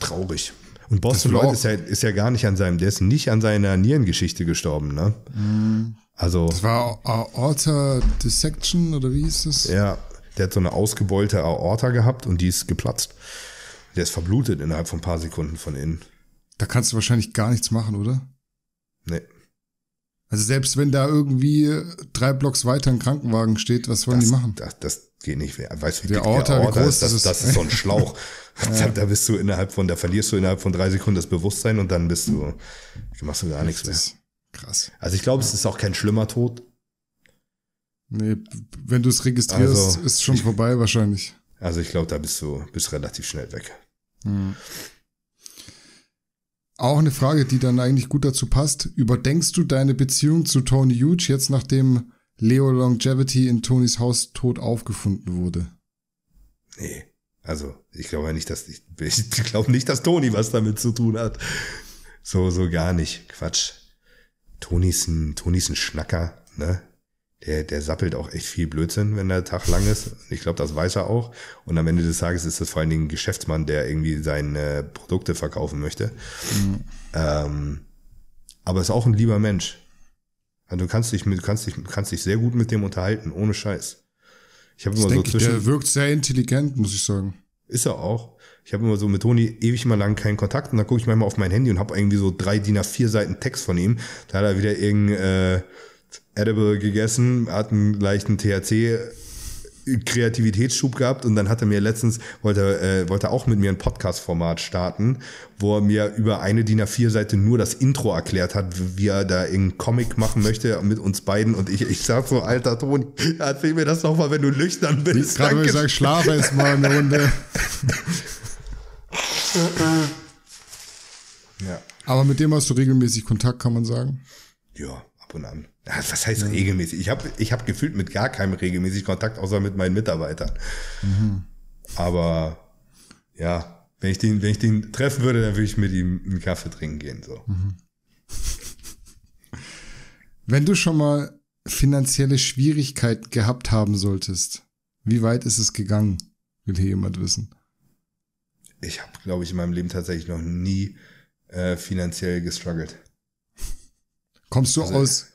Traurig. Und Boston Lloyd ist ja, ist ja gar nicht an seinem, der ist nicht an seiner Nierengeschichte gestorben, ne? Mhm. Also. Das war Aorta Dissection oder wie ist das? Ja, der hat so eine ausgebeulte Aorta gehabt und die ist geplatzt. Der ist verblutet innerhalb von ein paar Sekunden von innen. Da kannst du wahrscheinlich gar nichts machen, oder? Nee. Also selbst wenn da irgendwie drei Blocks weiter ein Krankenwagen steht, was wollen das, die machen? Das, das, geht nicht, wer weiß, wie der Aorta, der Aorta wie groß ist. Das, ist. das ist so ein Schlauch. ja. <laughs> <laughs> Da bist du innerhalb von, da verlierst du innerhalb von drei Sekunden das Bewusstsein und dann bist du, machst du gar nichts mehr. Krass. Also ich glaube, ja. es ist auch kein schlimmer Tod. Nee, wenn du es registrierst, also, ist schon ich, vorbei wahrscheinlich. Also ich glaube, da bist du bist relativ schnell weg. Hm. Auch eine Frage, die dann eigentlich gut dazu passt. Überdenkst du deine Beziehung zu Tony Huge jetzt, nach dem Leo Longevity in Tonys Haus tot aufgefunden wurde. Nee. Also, ich glaube ja nicht, dass ich, ich glaube nicht, dass Toni was damit zu tun hat. So, so gar nicht. Quatsch. Toni ist ein, Toni ist ein Schnacker, ne? Der, der sappelt auch echt viel Blödsinn, wenn der Tag lang ist. Ich glaube, das weiß er auch. Und am Ende des Tages ist das vor allen Dingen ein Geschäftsmann, der irgendwie seine Produkte verkaufen möchte. Mhm. Ähm, aber ist auch ein lieber Mensch. Also du kannst dich, mit, kannst dich, kannst dich sehr gut mit dem unterhalten, ohne Scheiß. Ich habe immer so zwischen. Ich, der wirkt sehr intelligent, muss ich sagen. Ist er auch. Ich habe immer so mit Toni ewig mal lang keinen Kontakt und dann gucke ich manchmal auf mein Handy und habe irgendwie so drei DIN A4 Seiten Text von ihm. Da hat er wieder irgendein äh, Edible gegessen, hat einen leichten THC Kreativitätsschub gehabt und dann hat er mir letztens, wollte, äh, wollte auch mit mir ein Podcast-Format starten, wo er mir über eine DIN A4-Seite nur das Intro erklärt hat, wie er da einen Comic machen möchte mit uns beiden und ich, ich sag so, alter Ton, erzähl mir das nochmal, wenn du nüchtern bist. Ich gerade gesagt, schlaf erst mal eine Runde. ja. Aber mit dem hast du regelmäßig Kontakt, kann man sagen? Ja, ab und an. Was heißt ja. Mhm. regelmäßig? Ich habe ich hab gefühlt mit gar keinem regelmäßig Kontakt, außer mit meinen Mitarbeitern. Mhm. Aber ja, wenn ich, den, wenn ich den treffen würde, dann würde ich mit ihm einen Kaffee trinken gehen. So. Mhm. Wenn du schon mal finanzielle Schwierigkeiten gehabt haben solltest, wie weit ist es gegangen? Will hier jemand wissen. Ich habe, glaube ich, in meinem Leben tatsächlich noch nie äh, finanziell gestruggelt. Kommst du also, aus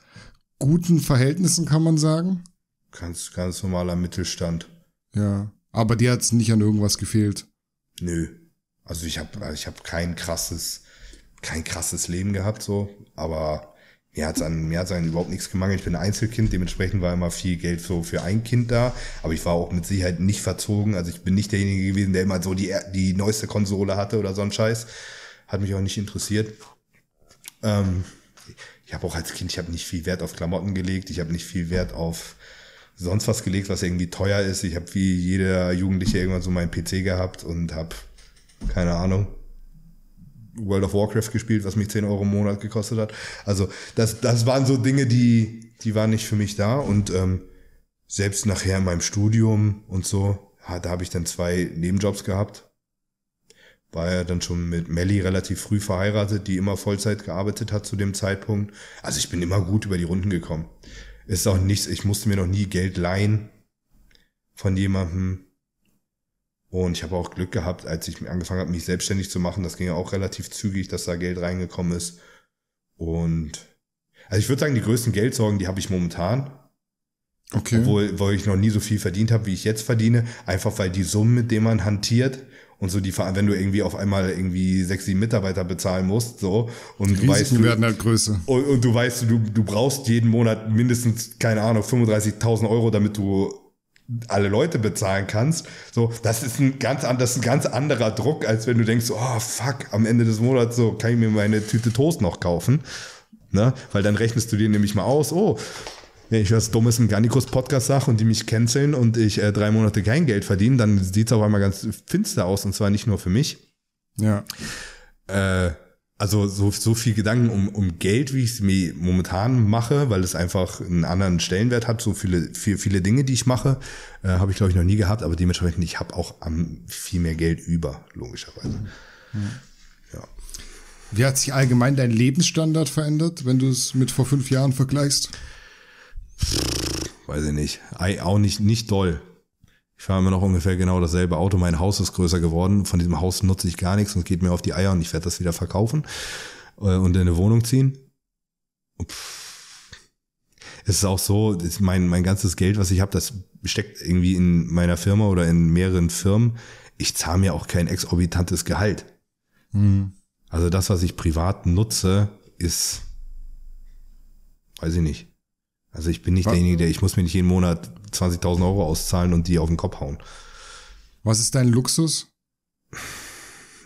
guten Verhältnissen, kann man sagen. Ganz, ganz normaler Mittelstand. Ja. Aber dir hat es nicht an irgendwas gefehlt. Nö. Also ich habe ich hab kein krasses, kein krasses Leben gehabt, so, aber mir hat's an, an überhaupt nichts gemangelt. Ich bin Einzelkind, dementsprechend war immer viel Geld so für ein Kind da. Aber ich war auch mit Sicherheit nicht verzogen. Also ich bin nicht derjenige gewesen, der immer so die, die neueste Konsole hatte oder so ein Scheiß. Hat mich auch nicht interessiert. Ähm, ich habe auch als Kind, ich habe nicht viel Wert auf Klamotten gelegt, ich habe nicht viel Wert auf sonst was gelegt, was irgendwie teuer ist. Ich habe wie jeder Jugendliche irgendwann so meinen PC gehabt und habe, keine Ahnung, World of Warcraft gespielt, was mich 10 Euro im Monat gekostet hat. Also das, das waren so Dinge, die, die waren nicht für mich da. Und ähm, selbst nachher in meinem Studium und so, da habe ich dann zwei Nebenjobs gehabt, war ja dann schon mit Melly relativ früh verheiratet, die immer Vollzeit gearbeitet hat zu dem Zeitpunkt. Also ich bin immer gut über die Runden gekommen. Ist auch nichts, ich musste mir noch nie Geld leihen von jemandem. Und ich habe auch Glück gehabt, als ich angefangen habe, mich selbstständig zu machen. Das ging ja auch relativ zügig, dass da Geld reingekommen ist. Und also ich würde sagen, die größten Geldsorgen, die habe ich momentan. Okay. Obwohl, weil ich noch nie so viel verdient habe, wie ich jetzt verdiene. Einfach weil die Summen, mit denen man hantiert, und so die, wenn du irgendwie auf einmal irgendwie sechs, sieben Mitarbeiter bezahlen musst, so und du weißt, du, werden halt größer. Und, und du weißt, du, du brauchst jeden Monat mindestens, keine Ahnung, 35.000 Euro, damit du alle Leute bezahlen kannst. So, das ist ein ganz, das ist ein ganz anderer Druck, als wenn du denkst, oh fuck, am Ende des Monats so kann ich mir meine Tüte Toast noch kaufen. Ne? Weil dann rechnest du dir nämlich mal aus, oh, wenn ich was Dummes im Garnikus-Podcast sage und die mich canceln und ich äh, drei Monate kein Geld verdiene, dann sieht es auf einmal ganz finster aus und zwar nicht nur für mich. Ja. Äh, also so, so viel Gedanken um, um Geld, wie ich es mir momentan mache, weil es einfach einen anderen Stellenwert hat. So viele, viel, viele Dinge, die ich mache, äh, habe ich, glaube ich, noch nie gehabt, aber dementsprechend, ich habe auch am, viel mehr Geld über, logischerweise. Mhm. Ja. Wie hat sich allgemein dein Lebensstandard verändert, wenn du es mit vor fünf Jahren vergleichst? weiß ich nicht, auch nicht, nicht doll. Ich fahre immer noch ungefähr genau dasselbe Auto. Mein Haus ist größer geworden. Von diesem Haus nutze ich gar nichts und es geht mir auf die Eier und ich werde das wieder verkaufen äh, und in eine Wohnung ziehen. Es ist auch so, mein, mein ganzes Geld, was ich habe, das steckt irgendwie in meiner Firma oder in mehreren Firmen. Ich zahle mir auch kein exorbitantes Gehalt. Mhm. Also das, was ich privat nutze, ist, weiß ich nicht, also ich bin nicht Was? derjenige, der, ich muss mir nicht jeden Monat 20.000 Euro auszahlen und die auf den Kopf hauen. Was ist dein Luxus?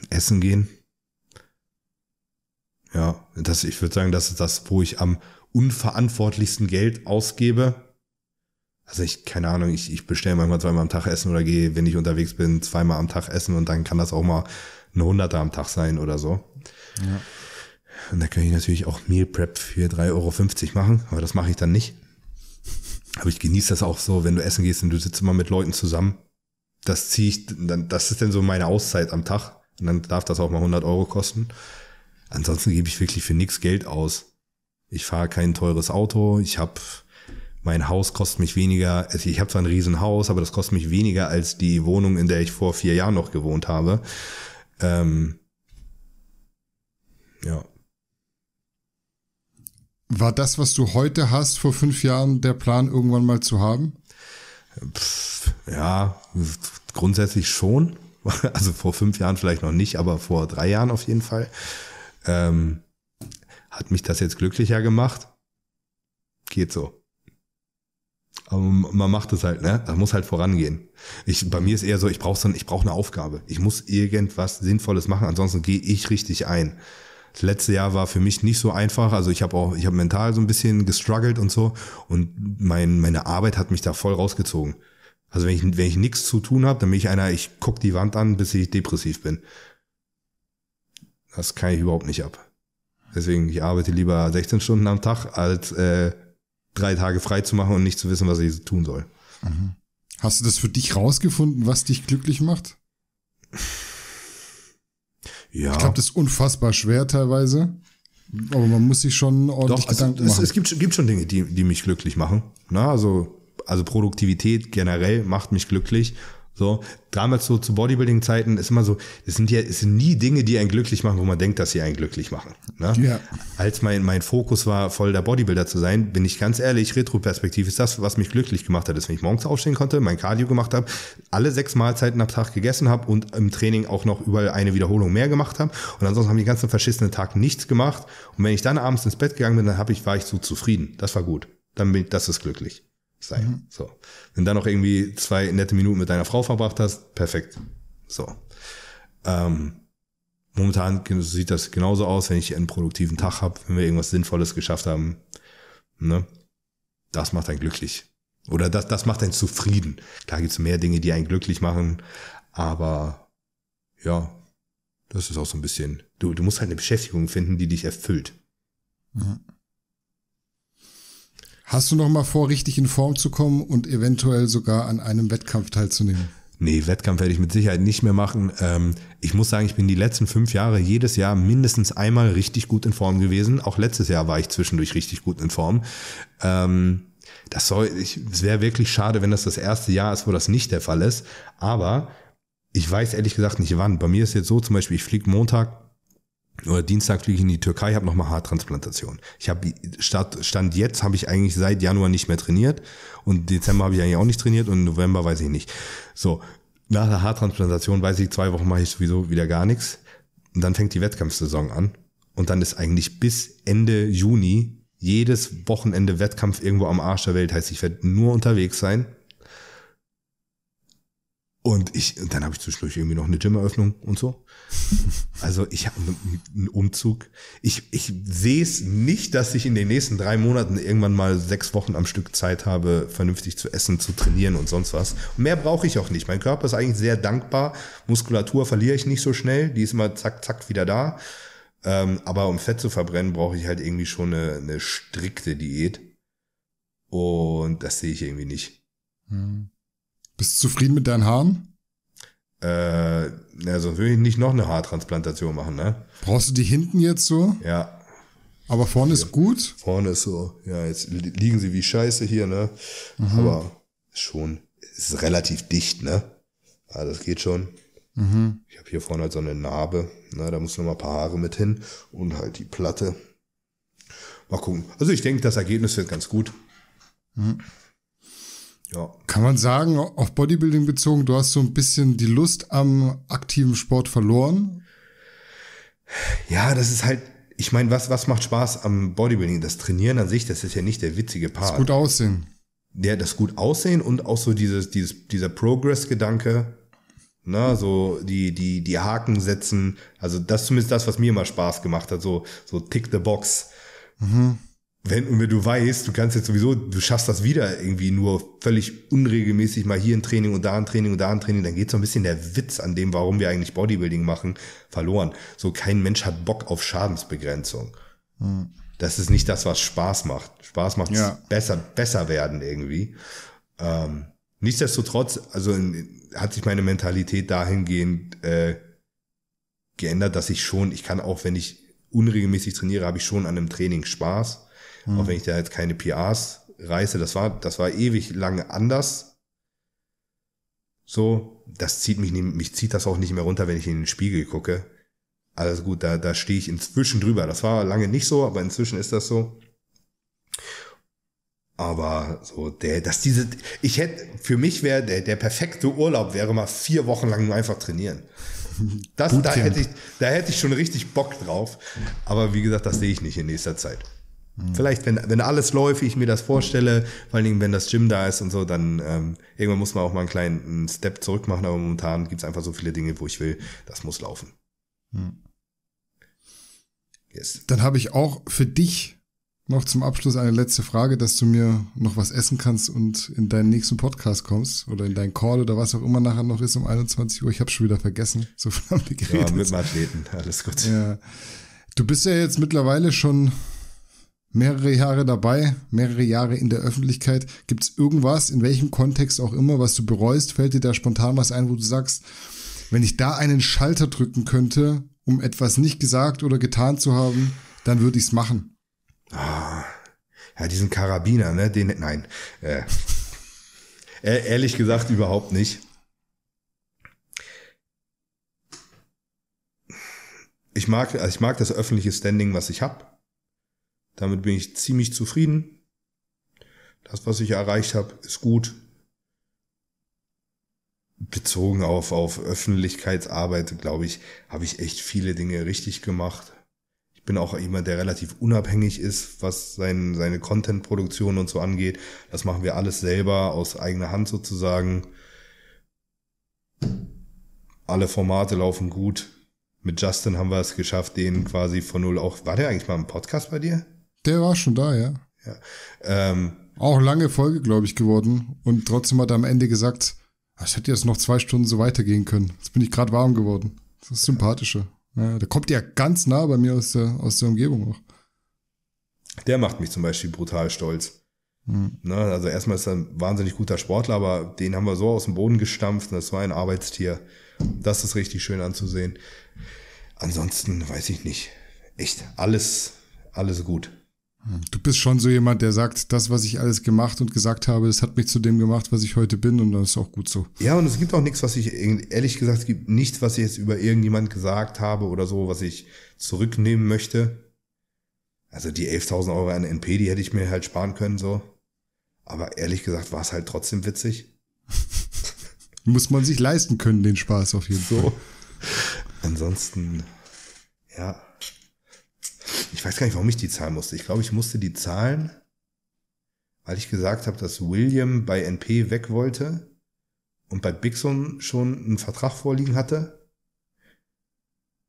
Essen gehen. Ja, das, ich würde sagen, das ist das, wo ich am unverantwortlichsten Geld ausgebe. Also ich, keine Ahnung, ich, ich bestelle manchmal zweimal am Tag Essen oder gehe, wenn ich unterwegs bin, zweimal am Tag essen und dann kann das auch mal ein Hunderter am Tag sein oder so. Ja. Und da kann ich natürlich auch Meal Prep für 3,50 Euro machen, aber das mache ich dann nicht. Aber ich genieße das auch so, wenn du essen gehst und du sitzt immer mit Leuten zusammen. Das ziehe ich, dann, das ist dann so meine Auszeit am Tag. Und dann darf das auch mal 100 Euro kosten. Ansonsten gebe ich wirklich für nichts Geld aus. Ich fahre kein teures Auto. Ich habe mein Haus kostet mich weniger. Also ich habe zwar ein Riesenhaus, aber das kostet mich weniger als die Wohnung, in der ich vor vier Jahren noch gewohnt habe. Ähm, ja, war das, was du heute hast, vor fünf Jahren der Plan, irgendwann mal zu haben? ja, grundsätzlich schon. <laughs> Also vor fünf Jahren vielleicht noch nicht, aber vor drei Jahren auf jeden Fall. Ähm, hat mich das jetzt glücklicher gemacht? Geht so. Aber man macht es halt, ne? Das muss halt vorangehen. Ich, bei mir ist eher so, ich brauche so, ich brauch eine Aufgabe. Ich muss irgendwas Sinnvolles machen, ansonsten gehe ich richtig ein. Das letzte Jahr war für mich nicht so einfach. Also ich habe auch, ich habe mental so ein bisschen gestruggelt und so. Und mein, meine Arbeit hat mich da voll rausgezogen. Also wenn ich, wenn ich nichts zu tun habe, dann bin ich einer, ich guck die Wand an, bis ich depressiv bin. Das kann ich überhaupt nicht ab. Deswegen, ich arbeite lieber 16 Stunden am Tag, als äh, drei Tage frei zu machen und nicht zu wissen, was ich tun soll. Mhm. Hast du das für dich rausgefunden, was dich glücklich macht? Ja. Ich glaube, das ist unfassbar schwer teilweise. Aber man muss sich schon ordentlich Doch, also Gedanken machen. Es, es gibt, gibt, schon Dinge, die, die mich glücklich machen. Na, also, also Produktivität generell macht mich glücklich. So, damals so zu Bodybuilding-Zeiten ist immer so, es sind ja, es sind nie Dinge, die einen glücklich machen, wo man denkt, dass sie einen glücklich machen. Ne? Ja. Als mein, mein Fokus war, voll der Bodybuilder zu sein, bin ich ganz ehrlich, Retro-Perspektiv ist das, was mich glücklich gemacht hat, ist, wenn ich morgens aufstehen konnte, mein Cardio gemacht habe, alle sechs Mahlzeiten am Tag gegessen habe und im Training auch noch überall eine Wiederholung mehr gemacht habe. Und ansonsten haben die ganzen verschissenen Tag nichts gemacht. Und wenn ich dann abends ins Bett gegangen bin, dann hab ich, war ich so zufrieden. Das war gut. Dann bin, das ist glücklich sein. Mhm. So. Wenn dann noch irgendwie zwei nette Minuten mit deiner Frau verbracht hast, perfekt. So. Ähm, momentan sieht das genauso aus, wenn ich einen produktiven Tag habe, wenn wir irgendwas Sinnvolles geschafft haben. Ne? Das macht einen glücklich. Oder das, das macht einen zufrieden. Klar gibt's mehr Dinge, die einen glücklich machen, aber ja, das ist auch so ein bisschen. Du, du musst halt eine Beschäftigung finden, die dich erfüllt. Mhm. Hast du noch mal vor, richtig in Form zu kommen und eventuell sogar an einem Wettkampf teilzunehmen? Nee, Wettkampf werde ich mit Sicherheit nicht mehr machen. Ähm, ich muss sagen, ich bin die letzten fünf Jahre jedes Jahr mindestens einmal richtig gut in Form gewesen. Auch letztes Jahr war ich zwischendurch richtig gut in Form. Ähm, das soll, ich, es wäre wirklich schade, wenn das das erste Jahr ist, wo das nicht der Fall ist. Aber ich weiß ehrlich gesagt nicht wann. Bei mir ist jetzt so, zum Beispiel, ich fliege Montag oder Dienstag fliege ich in die Türkei, habe nochmal Haartransplantation. Ich habe statt Stand jetzt habe ich eigentlich seit Januar nicht mehr trainiert und Dezember habe ich eigentlich auch nicht trainiert und November weiß ich nicht. So, nach der Haartransplantation weiß ich, zwei Wochen mache ich sowieso wieder gar nichts. Und dann fängt die Wettkampfsaison an. Und dann ist eigentlich bis Ende Juni jedes Wochenende Wettkampf irgendwo am Arsch der Welt. Heißt, ich werde nur unterwegs sein. Und ich, und dann habe ich zwischendurch irgendwie noch eine Gym-Eröffnung und so. Also ich habe einen Umzug. Ich, ich sehe es nicht, dass ich in den nächsten drei Monaten irgendwann mal sechs Wochen am Stück Zeit habe, vernünftig zu essen, zu trainieren und sonst was. mehr brauche ich auch nicht. Mein Körper ist eigentlich sehr dankbar. Muskulatur verliere ich nicht so schnell. Die ist immer zack, zack wieder da. Ähm, aber um Fett zu verbrennen, brauche ich halt irgendwie schon eine, eine strikte Diät. Und das sehe ich irgendwie nicht. Hm. Bist du zufrieden mit deinen Haaren? Äh, ja, sonst würde ich nicht noch eine Haartransplantation machen, ne? Brauchst du die hinten jetzt so? Ja. Aber vorne ja. ist gut? Vorne ist so, ja, jetzt liegen sie wie Scheiße hier, ne? Mhm. Aber schon, ist relativ dicht, ne? Also das geht schon. Mhm. Ich habe hier vorne halt so eine Narbe, Na, ne? Da muss noch mal ein paar Haare mit hin und halt die Platte. Mal gucken. Also ich denke, das Ergebnis wird ganz gut. Mhm. Ja. Kann man sagen, auf Bodybuilding bezogen, du hast so ein bisschen die Lust am aktiven Sport verloren? Ja, das ist halt, ich meine, was, was macht Spaß am Bodybuilding? Das Trainieren an sich, das ist ja nicht der witzige Part. Das gut aussehen. Ja, das gut aussehen und auch so dieses, dieses, dieser Progress-Gedanke, na, ne, so die, die, die Haken setzen. Also das ist zumindest das, was mir immer Spaß gemacht hat, so, so tick the box. Mhm wenn, und wenn du weißt, du kannst jetzt sowieso, du schaffst das wieder irgendwie nur völlig unregelmäßig mal hier ein Training und da ein Training und da ein Training, dann geht so ein bisschen der Witz an dem, warum wir eigentlich Bodybuilding machen, verloren. So kein Mensch hat Bock auf Schadensbegrenzung. Hm. Das ist nicht das, was Spaß macht. Spaß macht ja. besser, besser werden irgendwie. Ähm, nichtsdestotrotz, also in, hat sich meine Mentalität dahingehend äh, geändert, dass ich schon, ich kann auch, wenn ich unregelmäßig trainiere, habe ich schon an einem Training Spaß Mhm. Auch hm. wenn ich da jetzt keine PRs reiße, das war, das war ewig lange anders. So, das zieht mich, mich zieht das auch nicht mehr runter, wenn ich in den Spiegel gucke. Alles gut, da, da stehe ich inzwischen drüber. Das war lange nicht so, aber inzwischen ist das so. Aber so, der, dass diese, ich hätte, für mich wäre der, der perfekte Urlaub wäre mal vier Wochen lang nur einfach trainieren. Das, da hätte ich, da hätte ich schon richtig Bock drauf. Aber wie gesagt, das sehe ich nicht in nächster Zeit. Hm. Vielleicht, wenn, wenn alles läuft, wie ich mir das vorstelle, vor allen Dingen, wenn das Gym da ist und so, dann ähm, irgendwann muss man auch mal einen kleinen einen Step zurück machen, aber momentan gibt's einfach so viele Dinge, wo ich will, das muss laufen. Mhm. Yes. Dann habe ich auch für dich noch zum Abschluss eine letzte Frage, dass du mir noch was essen kannst und in deinen nächsten Podcast kommst oder in deinen Call oder was auch immer nachher noch ist um 21 Uhr. Ich habe schon wieder vergessen, so viel haben wir geredet. Ja, mit dem Athleten, alles gut. Ja. Du bist ja jetzt mittlerweile schon mehrere Jahre dabei, mehrere Jahre in der Öffentlichkeit. Gibt es irgendwas, in welchem Kontext auch immer, was du bereust? Fällt dir da spontan was ein, wo du sagst, wenn ich da einen Schalter drücken könnte, um etwas nicht gesagt oder getan zu haben, dann würde ich es machen. Ah, ja, diesen Karabiner, ne? Den, nein. Äh, <laughs> e-, ehrlich gesagt, überhaupt nicht. Ich mag, also ich mag das öffentliche Standing, was ich habe. Damit bin ich ziemlich zufrieden. Das, was ich erreicht habe, ist gut. Bezogen auf, auf Öffentlichkeitsarbeit, glaube ich, habe ich echt viele Dinge richtig gemacht. Ich bin auch jemand, der relativ unabhängig ist, was sein, seine Content-Produktion und so angeht. Das machen wir alles selber aus eigener Hand sozusagen. Alle Formate laufen gut. Mit Justin haben wir es geschafft, den quasi von null auch. War der eigentlich mal im Podcast bei dir? Der war schon da, ja. ja. Ähm, auch lange Folge, glaube ich, geworden. Und trotzdem hat er am Ende gesagt, ich ah, hätte jetzt noch zwei Stunden so weitergehen können. Jetzt bin ich gerade warm geworden. Das ist sympathischer. Ja, der kommt ja ganz nah bei mir aus der, aus der Umgebung auch. Der macht mich zum Beispiel brutal stolz. Mhm. Ne, also erstmal ist er ein wahnsinnig guter Sportler, aber den haben wir so aus dem Boden gestampft und das war ein Arbeitstier. Das ist richtig schön anzusehen. Ansonsten weiß ich nicht. Echt alles, alles gut. Du bist schon so jemand, der sagt, das, was ich alles gemacht und gesagt habe, das hat mich zu dem gemacht, was ich heute bin und das ist auch gut so. Ja, und es gibt auch nichts, was ich, ehrlich gesagt, es gibt nichts, was ich jetzt über irgendjemand gesagt habe oder so, was ich zurücknehmen möchte. Also die 11.000 Euro an NP, die hätte ich mir halt sparen können, so. Aber ehrlich gesagt war es halt trotzdem witzig. <laughs> Muss man sich leisten können, den Spaß auf jeden so. Fall. Ansonsten, ja. Ich weiß gar nicht, warum ich die zahlen musste. Ich glaube, ich musste die zahlen, weil ich gesagt habe, dass William bei NP weg wollte und bei Bixon schon einen Vertrag vorliegen hatte.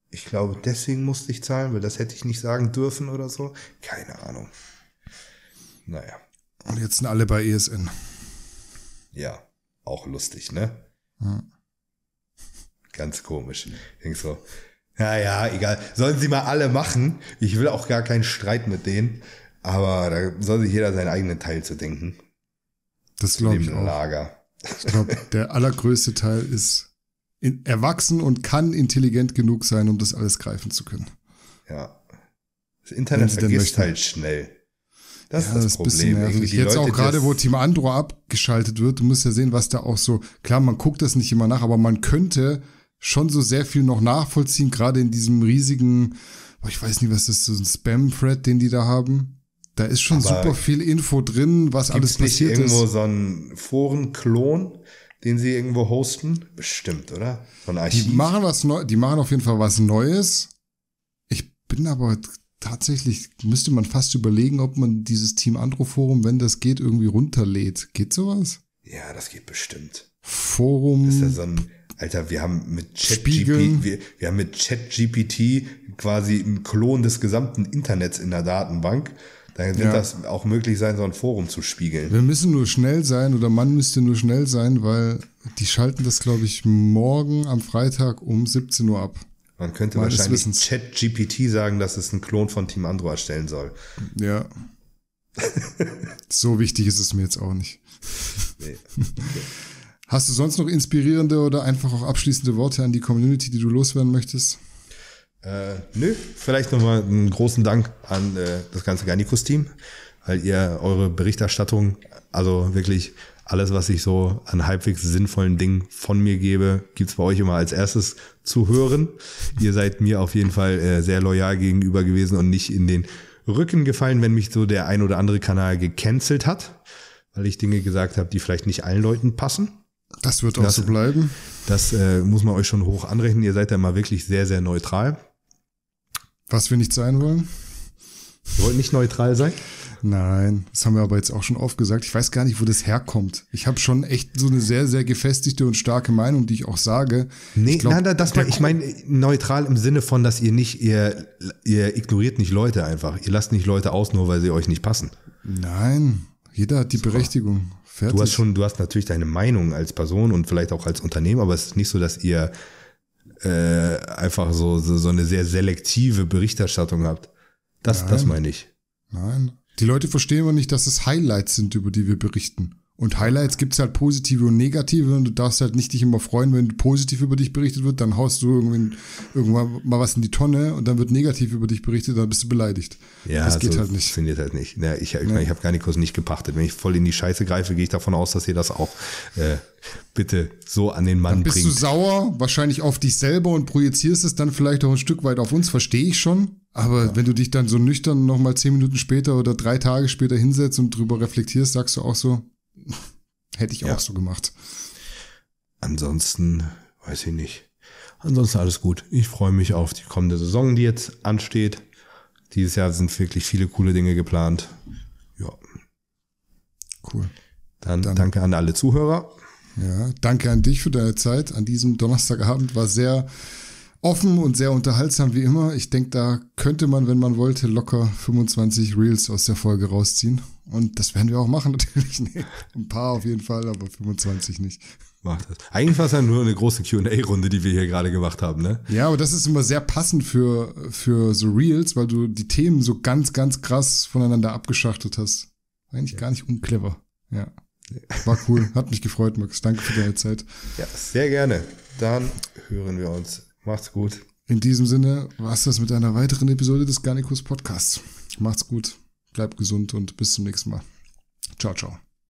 Ich glaube, deswegen musste ich zahlen, weil das hätte ich nicht sagen dürfen oder so. Keine Ahnung. Naja. Und jetzt sind alle bei ESN. Ja, auch lustig, ne? Hm. Ganz komisch. Ich denk so, ja, ja, egal. Sollen sie mal alle machen. Ich will auch gar keinen Streit mit denen. Aber da soll sich jeder seinen eigenen Teil zu denken. Das glaube ich Im Lager. Ich glaube, <laughs> der allergrößte Teil ist erwachsen und kann intelligent genug sein, um das alles greifen zu können. Ja. Das Internet vergisst halt schnell. Das ja, ist das, das Problem. Ist Jetzt Leute, auch gerade, wo Team Andro abgeschaltet wird, du musst ja sehen, was da auch so, klar, man guckt das nicht immer nach, aber man könnte schon so sehr viel noch nachvollziehen, gerade in diesem riesigen, ich weiß nicht, was das ist, so ein Spam-Thread, den die da haben. Da ist schon Aber super viel Info drin, was alles passiert nicht irgendwo ist. so ein Forenklon, den sie irgendwo hosten? Bestimmt, oder? So ein Archiv. Die machen was Neu die machen auf jeden Fall was Neues. Ich bin aber tatsächlich, müsste man fast überlegen, ob man dieses Team Androforum, wenn das geht, irgendwie runterlädt. Geht sowas? Ja, das geht bestimmt. Forum. ist ja so ein Alter, wir haben mit ChatGPT, wir, wir haben mit ChatGPT quasi einen Klon des gesamten Internets in der Datenbank. Dann wird ja. das auch möglich sein, so ein Forum zu spiegeln. Wir müssen nur schnell sein oder man müsste nur schnell sein, weil die schalten das, glaube ich, morgen am Freitag um 17 Uhr ab. Man könnte Meines wahrscheinlich ChatGPT sagen, dass es einen Klon von Team Andro erstellen soll. Ja. <laughs> so wichtig ist es mir jetzt auch nicht. Nee. Okay. <laughs> Hast du sonst noch inspirierende oder einfach auch abschließende Worte an die Community, die du loswerden möchtest? Äh, nö, vielleicht nochmal einen großen Dank an äh, das ganze Garnikus-Team, weil ihr eure Berichterstattung, also wirklich alles, was ich so an halbwegs sinnvollen Dingen von mir gebe, gibt's bei euch immer als erstes zu hören. ihr seid mir auf jeden Fall äh, sehr loyal gegenüber gewesen und nicht in den Rücken gefallen, wenn mich so der ein oder andere Kanal gecancelt hat, weil ich Dinge gesagt habe, die vielleicht nicht allen Leuten passen. Das wird auch das, so bleiben. Das äh, muss man euch schon hoch anrechnen. Ihr seid ja mal wirklich sehr, sehr neutral. Was wir nicht sein wollen. Ihr wollt nicht neutral sein? Nein, das haben wir aber jetzt auch schon oft gesagt. Ich weiß gar nicht, wo das herkommt. Ich habe schon echt so eine sehr, sehr gefestigte und starke Meinung, die ich auch sage. Nee, ich glaub, nein, das war, ich meine neutral im Sinne von, dass ihr nicht, ihr, ihr ignoriert nicht Leute einfach. Ihr lasst nicht Leute aus, nur weil sie euch nicht passen. Nein, jeder hat die so. Berechtigung. 40. Du hast schon, du hast natürlich deine Meinung als Person und vielleicht auch als Unternehmen, aber es ist nicht so, dass ihr äh, einfach so, so, so eine sehr selektive Berichterstattung habt. Das, Nein. das meine ich. Nein. Die Leute verstehen aber nicht, dass es Highlights sind, über die wir berichten. Und Highlights gibt es halt positive und negative und du darfst halt nicht dich immer freuen, wenn positiv über dich berichtet wird, dann haust du irgendwann, irgendwann mal was in die Tonne und dann wird negativ über dich berichtet, dann bist du beleidigt. Ja, das geht so halt nicht. funktioniert halt nicht. Ja, ich ich, ja. ich habe Garnikus nicht gepachtet. Wenn ich voll in die Scheiße greife, gehe ich davon aus, dass ihr das auch äh, bitte so an den Mann dann bist bringt. Bist du sauer, wahrscheinlich auf dich selber und projizierst es dann vielleicht auch ein Stück weit auf uns, verstehe ich schon. Aber ja. wenn du dich dann so nüchtern nochmal zehn Minuten später oder drei Tage später hinsetzt und drüber reflektierst, sagst du auch so, <laughs> Hätte ich ja. auch so gemacht. Ansonsten, weiß ich nicht. Ansonsten alles gut. Ich freue mich auf die kommende Saison, die jetzt ansteht. Dieses Jahr sind wirklich viele coole Dinge geplant. Ja. Cool. Dann, Dann danke an alle Zuhörer. Ja, danke an dich für deine Zeit an diesem Donnerstagabend. War sehr offen und sehr unterhaltsam wie immer. Ich denke, da könnte man, wenn man wollte, locker 25 Reels aus der Folge rausziehen. Und das werden wir auch machen, <laughs> natürlich. Nee, ein paar auf jeden Fall, aber 25 nicht. Macht das. Eigentlich war es ja nur eine große QA-Runde, die wir hier gerade gemacht haben, ne? Ja, aber das ist immer sehr passend für, für so Reels, weil du die Themen so ganz, ganz krass voneinander abgeschachtelt hast. Eigentlich ja. gar nicht unclever. Ja. War cool. Hat mich gefreut, Max. Danke für deine Zeit. Ja, sehr gerne. Dann hören wir uns Macht's gut. In diesem Sinne war es das mit einer weiteren Episode des Garnicus Podcasts. Macht's gut, bleibt gesund und bis zum nächsten Mal. Ciao, ciao.